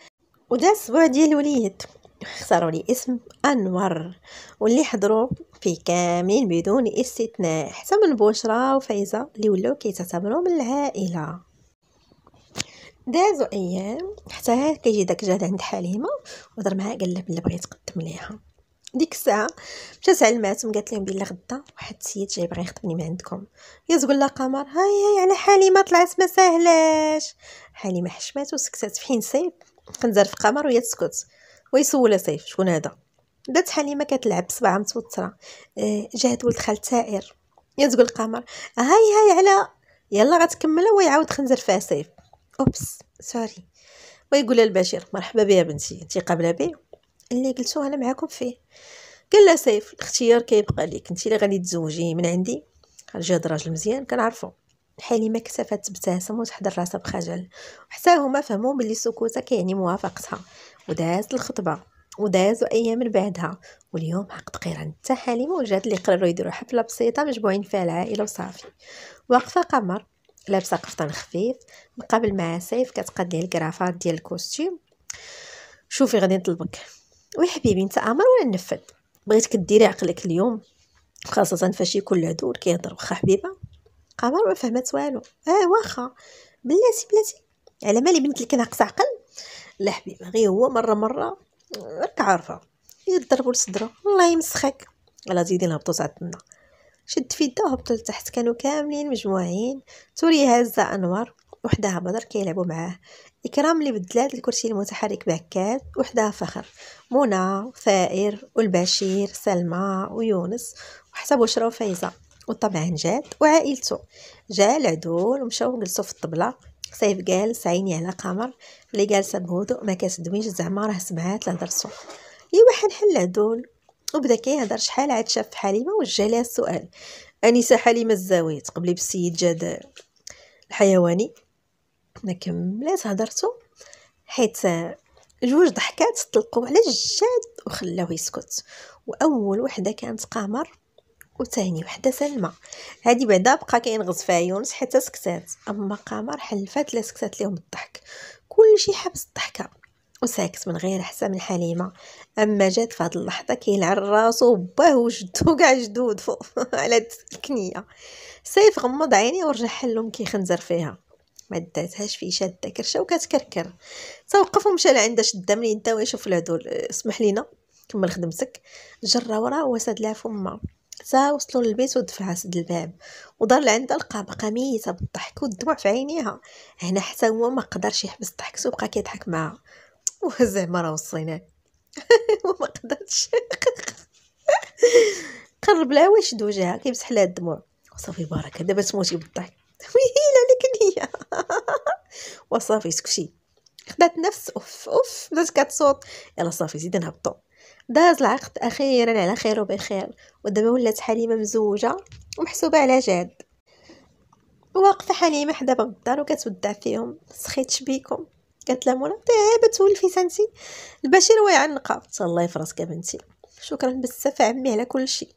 ودا السبوع ديال الوليد اختاروا لي اسم انور واللي حضروا فيه كاملين بدون استثناء حتى من بشرى وفايزه اللي ولاو كيتعتبروا من العائله دازو ايام حتى كيجي داك جاد عند حليمه وهضر معاها قال لها بلي بغيت تقدم ليها ديك الساعه مشات علماتهم قالت لهم بلي غدا واحد السيد جاي باغي يخطبني من عندكم هي تقول لها قمر هاي هاي على حليمه طلعت ما ساهلاش حليمه حشمات وسكتات في حين سيف خنزر في قمر وهي تسكت ويسولها سيف شكون هذا بدات حليمه كتلعب بصبعها متوتره آه، جات ولد خال تائر هي تقول قمر هاي هاي على يلا غتكملها ويعاود خنزر فيها سيف اوبس سوري ويقول لها البشير مرحبا بيا بنتي انت قابله بيه اللي قلتو انا معاكم فيه قال لها سيف الاختيار كيبقى ليك انت اللي غادي تزوجي من عندي هاد راجل مزيان كنعرفو حليمه كتفات تبتسم وتحضر راسها بخجل وحتى هما فهموا بلي سكوتها كيعني موافقتها ودازت الخطبه ودازوا ايام من بعدها واليوم عقد قيران حتى حليمه وجات اللي قرروا يديروا حفله بسيطه مجموعين فيها العائله وصافي واقفه قمر لابسه قفطان خفيف مقابل مع سيف كتقاد ليه الكرافات ديال الكوستيم شوفي غادي نطلبك وي حبيبي انت امر ولا نفذ بغيتك ديري عقلك اليوم خاصة فاش يكون العدول كيهضر واخا حبيبة قمر ما فهمت والو اه واخا بلاتي بلاتي على مالي بنت اللي ناقص عقل لا حبيبه غير هو مره مره آه، راك عارفه يضربوا لصدره الله يمسخك على زيدين نهبطو تعطلنا شد في يده وهبط لتحت كانوا كاملين مجموعين توري هازه انوار وحدها بدر كيلعبوا معاه إكرام اللي بدلات الكرسي المتحرك بهكات وحدها فخر منى وثائر والبشير سلمى ويونس وحتى بشرى وفايزة وطبعا جاد وعائلته جا العدول ومشاو جلسوا في الطبلة سيف قال عيني على قمر اللي جالسة بهدوء ما كتدويش زعما راه سمعات اي إيوا حل العدول وبدا كيهضر شحال عاد شاف حليمة وجه لها السؤال أنسة حليمة الزاوية تقبلي بالسيد جاد الحيواني ما كملات هضرتو حيت جوج ضحكات طلقوا على الجاد وخلاوه يسكت واول وحده كانت قمر وثاني وحده سلمى هذه بعدا بقى كينغز فيها يونس حتى سكتات اما قمر حلفات لا سكتات ليهم الضحك كلشي حبس الضحكه وساكت من غير حتى من حليمه اما جات في هذه اللحظه كيلعن راسو باه وجدو كاع جدود فوق على الكنيه سيف غمض عيني ورجع حلهم كيخنزر فيها ما داتهاش في شاده كرشه وكتكركر توقف ومشى لعندها شد ملي انت ويشوف الهدول اسمح لينا كمل خدمتك جرى وراه وسد لها فما تا وصلوا للبيت ودفعها سد الباب ودار لعندها لقى بقى ميته بالضحك والدموع في عينيها هنا حتى هو ما قدرش يحبس الضحك وبقى كيضحك معاها وزعما راه وصيناه وما قدرتش قرب لها واش وجهها كيمسح لها الدموع وصافي بارك دابا تموتي بالضحك ويلي وصافي سكتي خدات نفس اوف اوف بدات كتصوت يلا صافي زيد نهبطو داز العقد اخيرا على خير وبخير ودابا ولات حليمه مزوجه ومحسوبه على جاد واقفه حليمه حدا باب الدار وكتودع فيهم سخيت بيكم قالت لها مولا تعبت ولفي سنتي البشير ويعنقها الله يفرسك يا بنتي شكرا بزاف عمي على كل شيء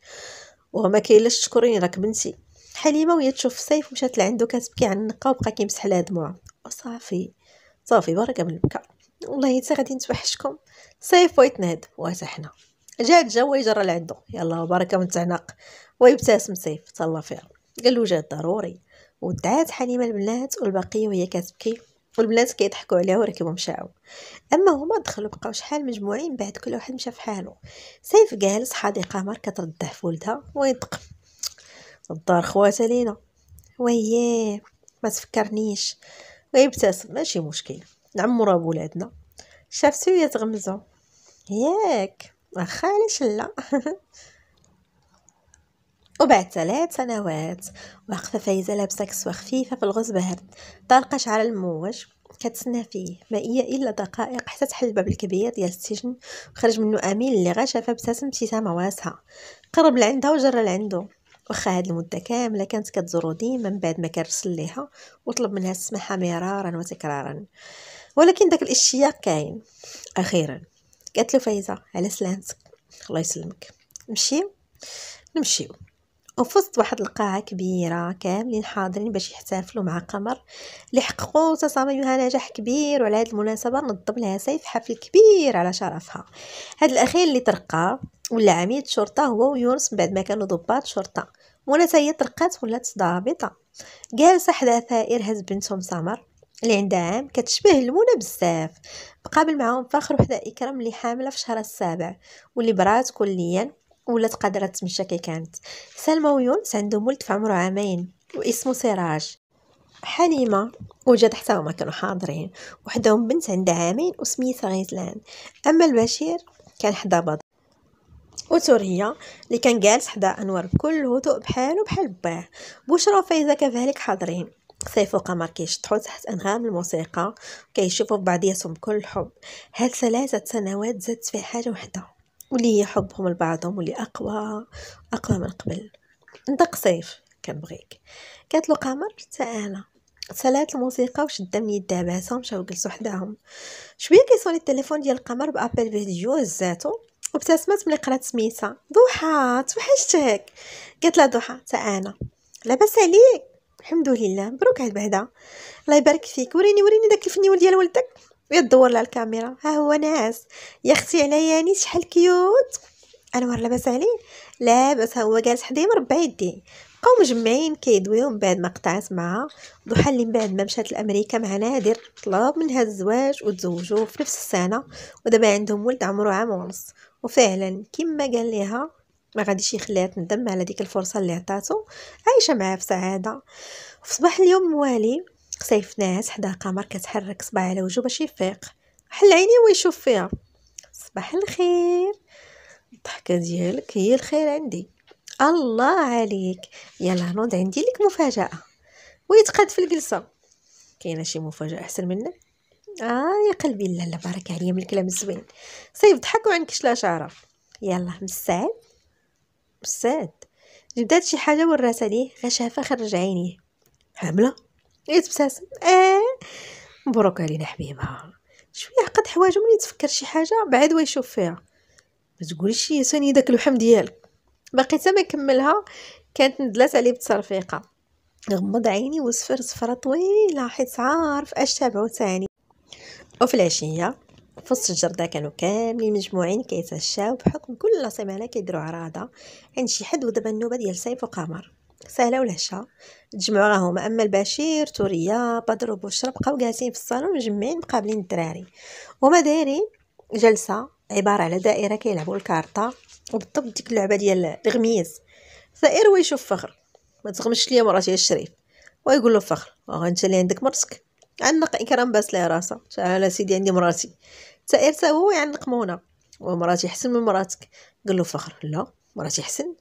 وما كاين لا تشكريني راك بنتي حليمه وهي تشوف سيف مشات لعندو كتبكي على النقه وبقى كيمسح لها دموعها وصافي صافي بركه من البكا والله حتى غادي نتوحشكم سيف ويتنهد وتحنا جات جا ويجرى لعندو يلا بركه من تعنق ويبتسم سيف تهلا فيها قال له جات ضروري ودعات حليمه البنات والبقيه وهي كتبكي والبنات كيضحكوا عليها وركبوا مشاو اما هما دخلوا بقاو شحال مجموعين بعد كل واحد مشى فحالو سيف جالس حديقه قمر كترد في ولدها وينطق الدار خواته لينا وهي ما تفكرنيش ويبتسم ماشي مشكل نعمر بولادنا شافتو يا تغمزو ياك واخا علاش لا وبعد ثلاث سنوات واقفة فايزة لابسة كسوة خفيفة في الغز بارد طالقة شعر المموج كتسنى فيه ما هي إلا دقائق حتى تحل الباب الكبير ديال السجن وخرج منه أمين اللي غشفة ابتسم ابتسامة واسعة قرب لعندها وجرى لعندو واخا هاد المده كامله كانت كتزورو ديما من بعد ما كنرسل ليها وطلب منها السماحه مرارا وتكرارا ولكن داك الاشتياق كاين اخيرا قالت له فايزه على سلامتك الله يسلمك نمشيو نمشيو وسط واحد القاعة كبيرة كاملين حاضرين باش يحتفلوا مع قمر اللي حققوا تصاميمها نجاح كبير وعلى هذه المناسبة نظم لها سيف حفل كبير على شرفها هذا الأخير اللي ترقى ولا عميد شرطة هو ويونس بعد ما كانوا ضباط شرطة منى هي ترقات ولات ضابطة جالسة حدا ثائر هز بنتهم سمر اللي عندها عام كتشبه المونة بزاف بقابل معاهم فخر وحده إكرام اللي حاملة في شهر السابع واللي برات كليا ولات قادرة تمشى كي كانت سلمى ويونس عندهم ولد في عمره عامين واسمه سراج حليمة وجد حتى هما كانوا حاضرين وحدهم بنت عندها عامين وسميتها غيزلان أما البشير كان حدا بض وتورية اللي كان جالس حدا أنور بكل هدوء بحالو بحال باه بشرى وفايزة كذلك حاضرين سيف وقمر كيشطحو تحت أنغام الموسيقى وكيشوفو بعضياتهم بكل حب هاد ثلاثة سنوات زادت في حاجة وحدة واللي هي حبهم لبعضهم واللي أقوى أقوى من قبل ندق صيف كنبغيك قالت له قمر حتى انا سالات الموسيقى وشدا من يدها بعسها ومشاو جلسوا حداهم شويه كيصوني التليفون ديال القمر بابل فيديو هزاتو وابتسمت ملي قرات سميتها ضحى توحشتك قالت لها ضحى حتى انا لاباس عليك الحمد لله مبروك على البعده الله يبارك فيك وريني وريني داك الفنيول ديال ولدك ويدور لها الكاميرا ها هو ناعس يا اختي ياني يعني شحال كيوت انور لاباس عليه لاباس ها هو جالس حدي مربع يديه بقاو مجمعين كيدويو من بعد ما قطعت معها ضحى اللي من بعد ما مشات لامريكا مع نادر طلب منها الزواج وتزوجوا في نفس السنه ودابا عندهم ولد عمره عام ونص وفعلا كما قال ليها ما غاديش يخليها تندم على ديك الفرصه اللي عطاتو عايشه معاه في سعاده في صباح اليوم موالي قسيف ناعس حدا قمر كتحرك صباعي على وجهو باش يفيق حل عيني ويشوف فيها صباح الخير الضحكه ديالك هي الخير عندي الله عليك يلا نوض عندي لك مفاجاه ويتقاد في الجلسه كاينه شي مفاجاه احسن منك اه يا قلبي لا لا بارك عليا من الكلام الزوين سيف ضحك وعندكش لا شعره يلا مساد مساد جبدات شي حاجه وراتها ليه غشافه شافها خرج عينيه حامله ايه تبتسم اه مبروك علينا حبيبه شويه قد حوايج ملي تفكر شي حاجه بعد ويشوف فيها ما تقوليش لي ثاني داك الوحم ديالك باقي ما كملها كانت ندلات عليه بالترفيقه غمض عيني وسفر سفرة طويلة حيت عارف اش تابعو تاني وفي العشية في وسط الجردة كانوا كاملين مجموعين كيتعشاو بحكم كل سيمانة كيديرو عراضة عند شي حد ودابا النوبة ديال سيف وقمر سهله والعشاء تجمعوا راهم اما البشير توريا بضرب وشرب بقاو جالسين في الصالون مجمعين مقابلين الدراري وما دايرين جلسه عباره على دائره كيلعبوا الكارطه وبالضبط ديك اللعبه ديال الغميز ثائر ويشوف فخر ما تغمش ليا مراتي الشريف ويقول له فخر واغا آه، انت اللي عندك مرسك عنق اكرام باس ليه راسه تعال سيدي عندي مراتي سائر تا هو يعنق منى ومراتي حسن من مراتك قال له فخر لا مراتي حسن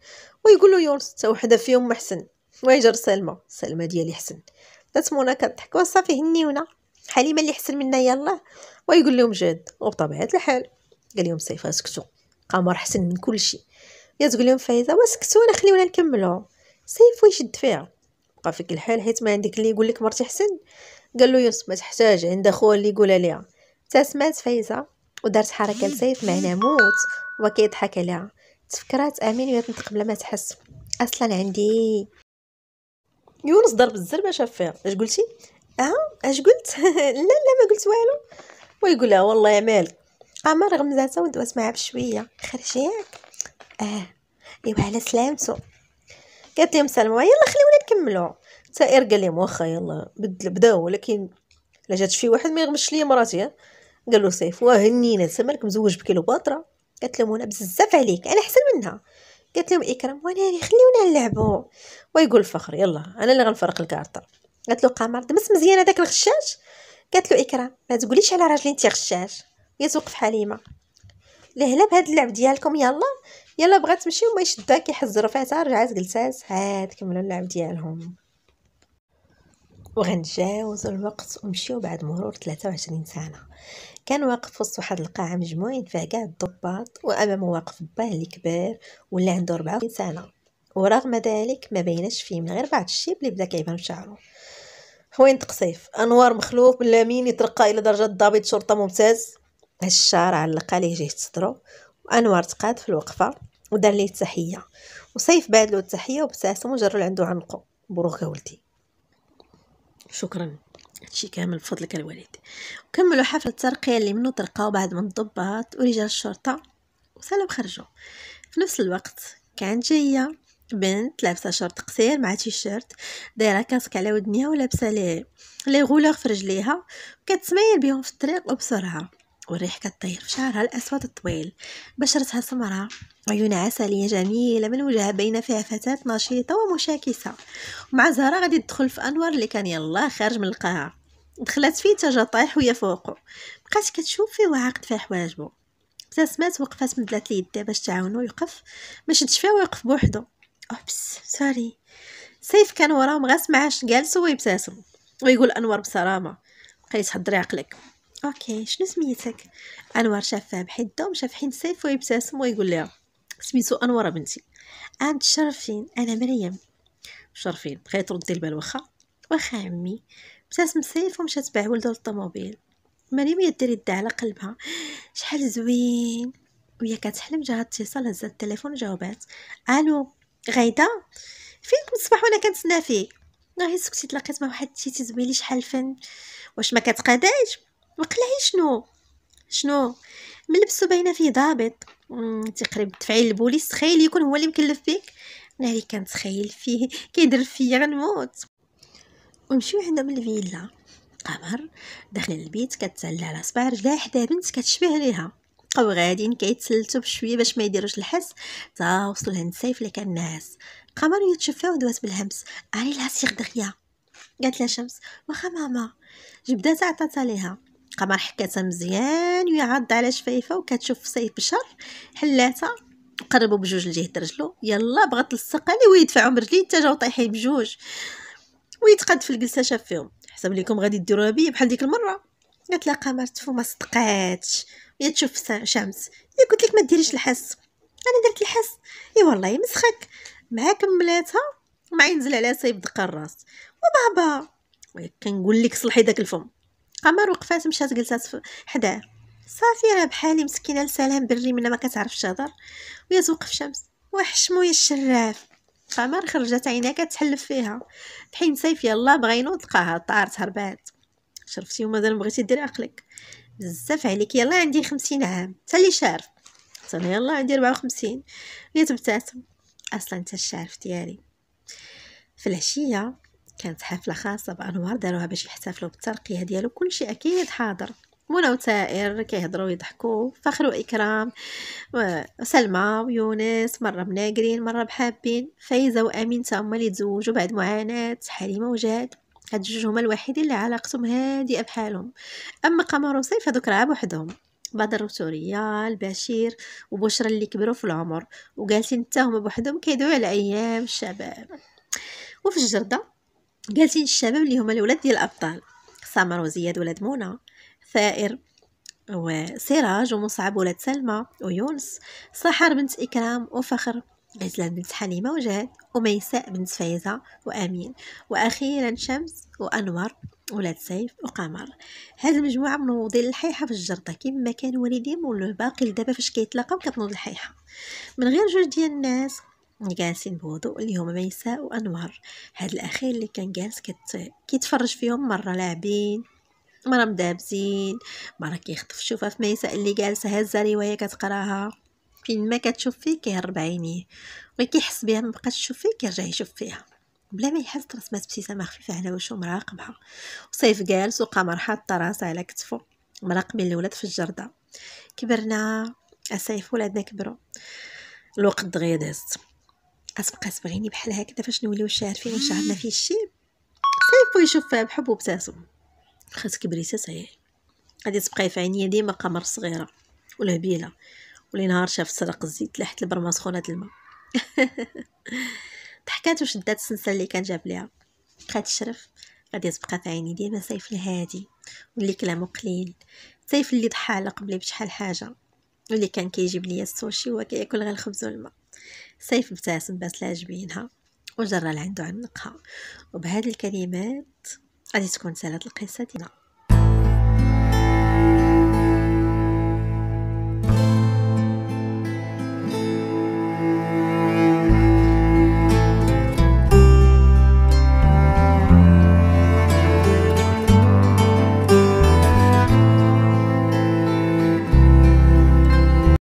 ويقول له يونس حتى وحده فيهم محسن ويجر سلمى سلمى ديالي حسن بنات منى كضحك وصافي هنيونا حليمه اللي حسن منا يلا ويقول لهم جاد وبطبيعه الحال قال لهم سيفا سكتوا قمر حسن من كل شيء يا تقول لهم فايزه واسكتوا خليونا نكملوا سيف ويشد فيها بقى فيك الحال حيت ما عندك اللي يقول لك مرتي حسن قال له يونس ما تحتاج عند خوها اللي يقولها ليها تسمات فايزه ودارت حركه لسيف معناها موت وكيضحك عليها تفكرات امين ولا تنطق بلا ما تحس اصلا عندي يونس ضرب الزربه شاف فيها اش قلتي اه اش قلت لا لا ما قلت والو ويقول لها والله يا مال قمر اه، غمزاتها ودوات معها بشويه خرجيك اه ايوا على سلامتو قالت لهم سلموا يلا خليونا نكملوا تائر قال لهم واخا يلا بدل بداو ولكن لا جات شي واحد ما يغمش ليا مراتي اه. قال له سيف واه هنينا تما مالك مزوج بكيلو باطره قالت لهم انا بزاف عليك انا احسن منها قالت لهم اكرم إيه وانا خليونا نلعبوا ويقول الفخر يلا انا اللي غنفرق الكارطه قالت له قمر دمس مزيان هذاك الغشاش قالت له اكرم إيه ما تقوليش على راجلي انت غشاش يا توقف حليمه لهلا بهاد اللعب ديالكم يلا يلا بغات تمشي وما يشدها كيحزروا فيها رجعات جلسات عاد كملوا اللعب ديالهم وغنتجاوز الوقت ومشيو بعد مرور 23 سنه كان واقف وسط واحد القاعه مجموعين فيها كاع الضباط وامام واقف باه اللي كبير ولا عنده 24 سنه ورغم ذلك ما بيناش فيه من غير بعض الشيب اللي بدا كيبان شعرو شعره حوين تقصيف انوار مخلوف بلا مين يترقى الى درجه ضابط شرطه ممتاز الشارع علق عليه جهه صدره وانوار تقاد في الوقفه ودار ليه التحيه وصيف بعد له التحيه وابتسم وجر عنده عنقه بروك ولدي شكرا هادشي كامل بفضلك الوالد وكملوا حفل الترقية اللي منو ترقاو بعد من الضباط ورجال الشرطة وسلام خرجوا في نفس الوقت كانت جاية بنت لابسه شورت قصير مع تيشيرت دايره كاسك على ودنيها ولابسه لي لي غولور في رجليها وكتسمايل بهم في الطريق وبسرعه والريح كطير في شعرها الأسود الطويل بشرتها سمراء عيونها عسلية جميلة من وجهها بين فيها فتاة نشيطة ومشاكسة ومع زهرة غادي تدخل في انوار اللي كان يلاه خارج من القاعة دخلت فيه تجا طايح ويا فوقه بقات كتشوف فيه وعاقد فيه حواجبو ابتسمات وقفات مدلات ليديها باش تعاونو يوقف ما شدش فيها ويقف بوحدو اوبس سوري سيف كان وراهم غاس معاش جالس ويبتسم ويقول انوار بصرامه بقيت حضري عقلك اوكي شنو سميتك انوار شافها بحده ومشى حين سيف ويبتسم ويقول لها سميتو انوار بنتي عاد تشرفين انا مريم شرفين بغيت ترد البال واخا واخا عمي ابتسم سيف ومشات تبع ولدو للطوموبيل مريم هي ديري يدها على قلبها شحال زوين وهي كتحلم جاها اتصال هزات التليفون وجاوبات الو غايده فين كنت الصباح وانا كنتسنى فيك غير سكتي تلاقيت مع واحد تيتي لي شحال فن واش ما كتقاداش وقلعي شنو شنو ملبسو باينه فيه ضابط تقريب تفعيل البوليس تخيل يكون هو اللي مكلف فيك ناري كنتخيل فيه كيدير فيا غنموت ومشيو عندهم الفيلا قمر داخل البيت كتسلى على صباع رجلها حدا بنت كتشبه ليها بقاو غاديين كيتسلتو بشويه باش ما يديروش الحس تا وصلوا لعند سيف اللي كان ناعس قمر يتشفى ودوات بالهمس علي لها سيغ دغيا قالت لها شمس واخا ماما جبداتها عطاتها ليها قمر حكاتها مزيان ويعض على شفايفها وكتشوف سيف بشر حلاتها قربوا بجوج لجهه رجلو يلا بغات تلصق عليه ويدفعهم برجليه حتى جاو طايحين بجوج ويتقد في الجلسه شاف فيهم حسب ليكم غادي ديروها بيا بحال ديك المره قالت لها قمر تفو ما صدقاتش يا تشوف شمس يا قلت لك ما ديريش الحس انا درت الحس اي والله يمسخك مع كملاتها ومع ينزل عليها سيف دق الراس وبابا كنقول لك صلحي داك الفم قمر وقفات مشات جلسات حداه صافي راه بحالي مسكينه لسلام بري منها ما كتعرفش تهضر ويا توقف شمس وحشمو يا الشراف قمر خرجت عينها كتحلف فيها بحين سيف يلا بغا ينوض لقاها طارت هربات شرفتي ومازال بغيتي ديري عقلك بزاف عليك يلا عندي خمسين عام تا لي شارف تا يلا عندي ربعة وخمسين هي تبتسم اصلا انت الشارف ديالي في العشيه كانت حفله خاصه بانوار داروها باش يحتفلوا بالترقيه ديالو كلشي اكيد حاضر منى وتائر كيهضروا يضحكوا فخر واكرام وسلمى ويونس مره مناقرين مره بحابين فايزه وامين تاهما اللي تزوجوا بعد معاناه حليمه وجاد هاد الجوج هما الوحيدين اللي علاقتهم هادئه بحالهم اما قمر وصيف هادوك راه بوحدهم بدر وسوريا البشير وبشرى اللي كبروا في العمر وجالسين حتى هما بوحدهم كيدعوا على ايام الشباب وفي الجرده جالسين الشباب اللي هما الولاد ديال الابطال سمر وزياد ولاد منى ثائر وسراج ومصعب ولاد سلمى ويونس سحر بنت إكرام وفخر عزلان بنت حليمة وجاد وميساء بنت فايزة وأمين وأخيرا شمس وأنور ولاد سيف وقمر هاد المجموعة منوضين الحيحة في الجرطة كما كان والديهم والباقي لدابا فاش كيتلاقاو كتنوض الحيحة من غير جوج ديال الناس اللي جالسين بهدوء هما ميساء وأنوار هاد الأخير اللي كان جالس كت... كيتفرج فيهم مرة لاعبين مرة مدابزين مرة كيخطف شوفها في ميساء اللي جالسة هازة رواية كتقراها فين ما كتشوف فيه كيهرب عينيه وي كيحس بها مبقاش تشوف فيه كيرجع يشوف فيها بلا ما يحس ترسمات ابتسامة خفيفة على وجهه مراقبها وصيف جالس وقمر حاطة راسه على كتفه مراقبين الولاد في الجردة كبرنا السيف ولادنا كبروا الوقت دغيا داز غتبقى تبغيني بحال هكذا فاش نوليو شارفين وشعرنا فيه الشيب صيفو يشوف فيها بحب وبتاسو خاصك بريسه صحيح غادي تبقاي في عينيا ديما قمر صغيره والهبيله ولي نهار شاف سرق الزيت لحت البرمه سخونه الماء ضحكات وشدات السنسل اللي كان جاب ليها خات الشرف غادي تبقى في عيني ديما سيف الهادي واللي كلامو قليل سيف اللي ضحى على قبلي بشحال حاجه واللي كان كيجيب ليا السوشي وكياكل غير الخبز والماء سيف ابتسم بس لاجبينها جبينها وجرى لعندو عنقها وبهذه الكلمات غادي تكون سالت القصة ديالنا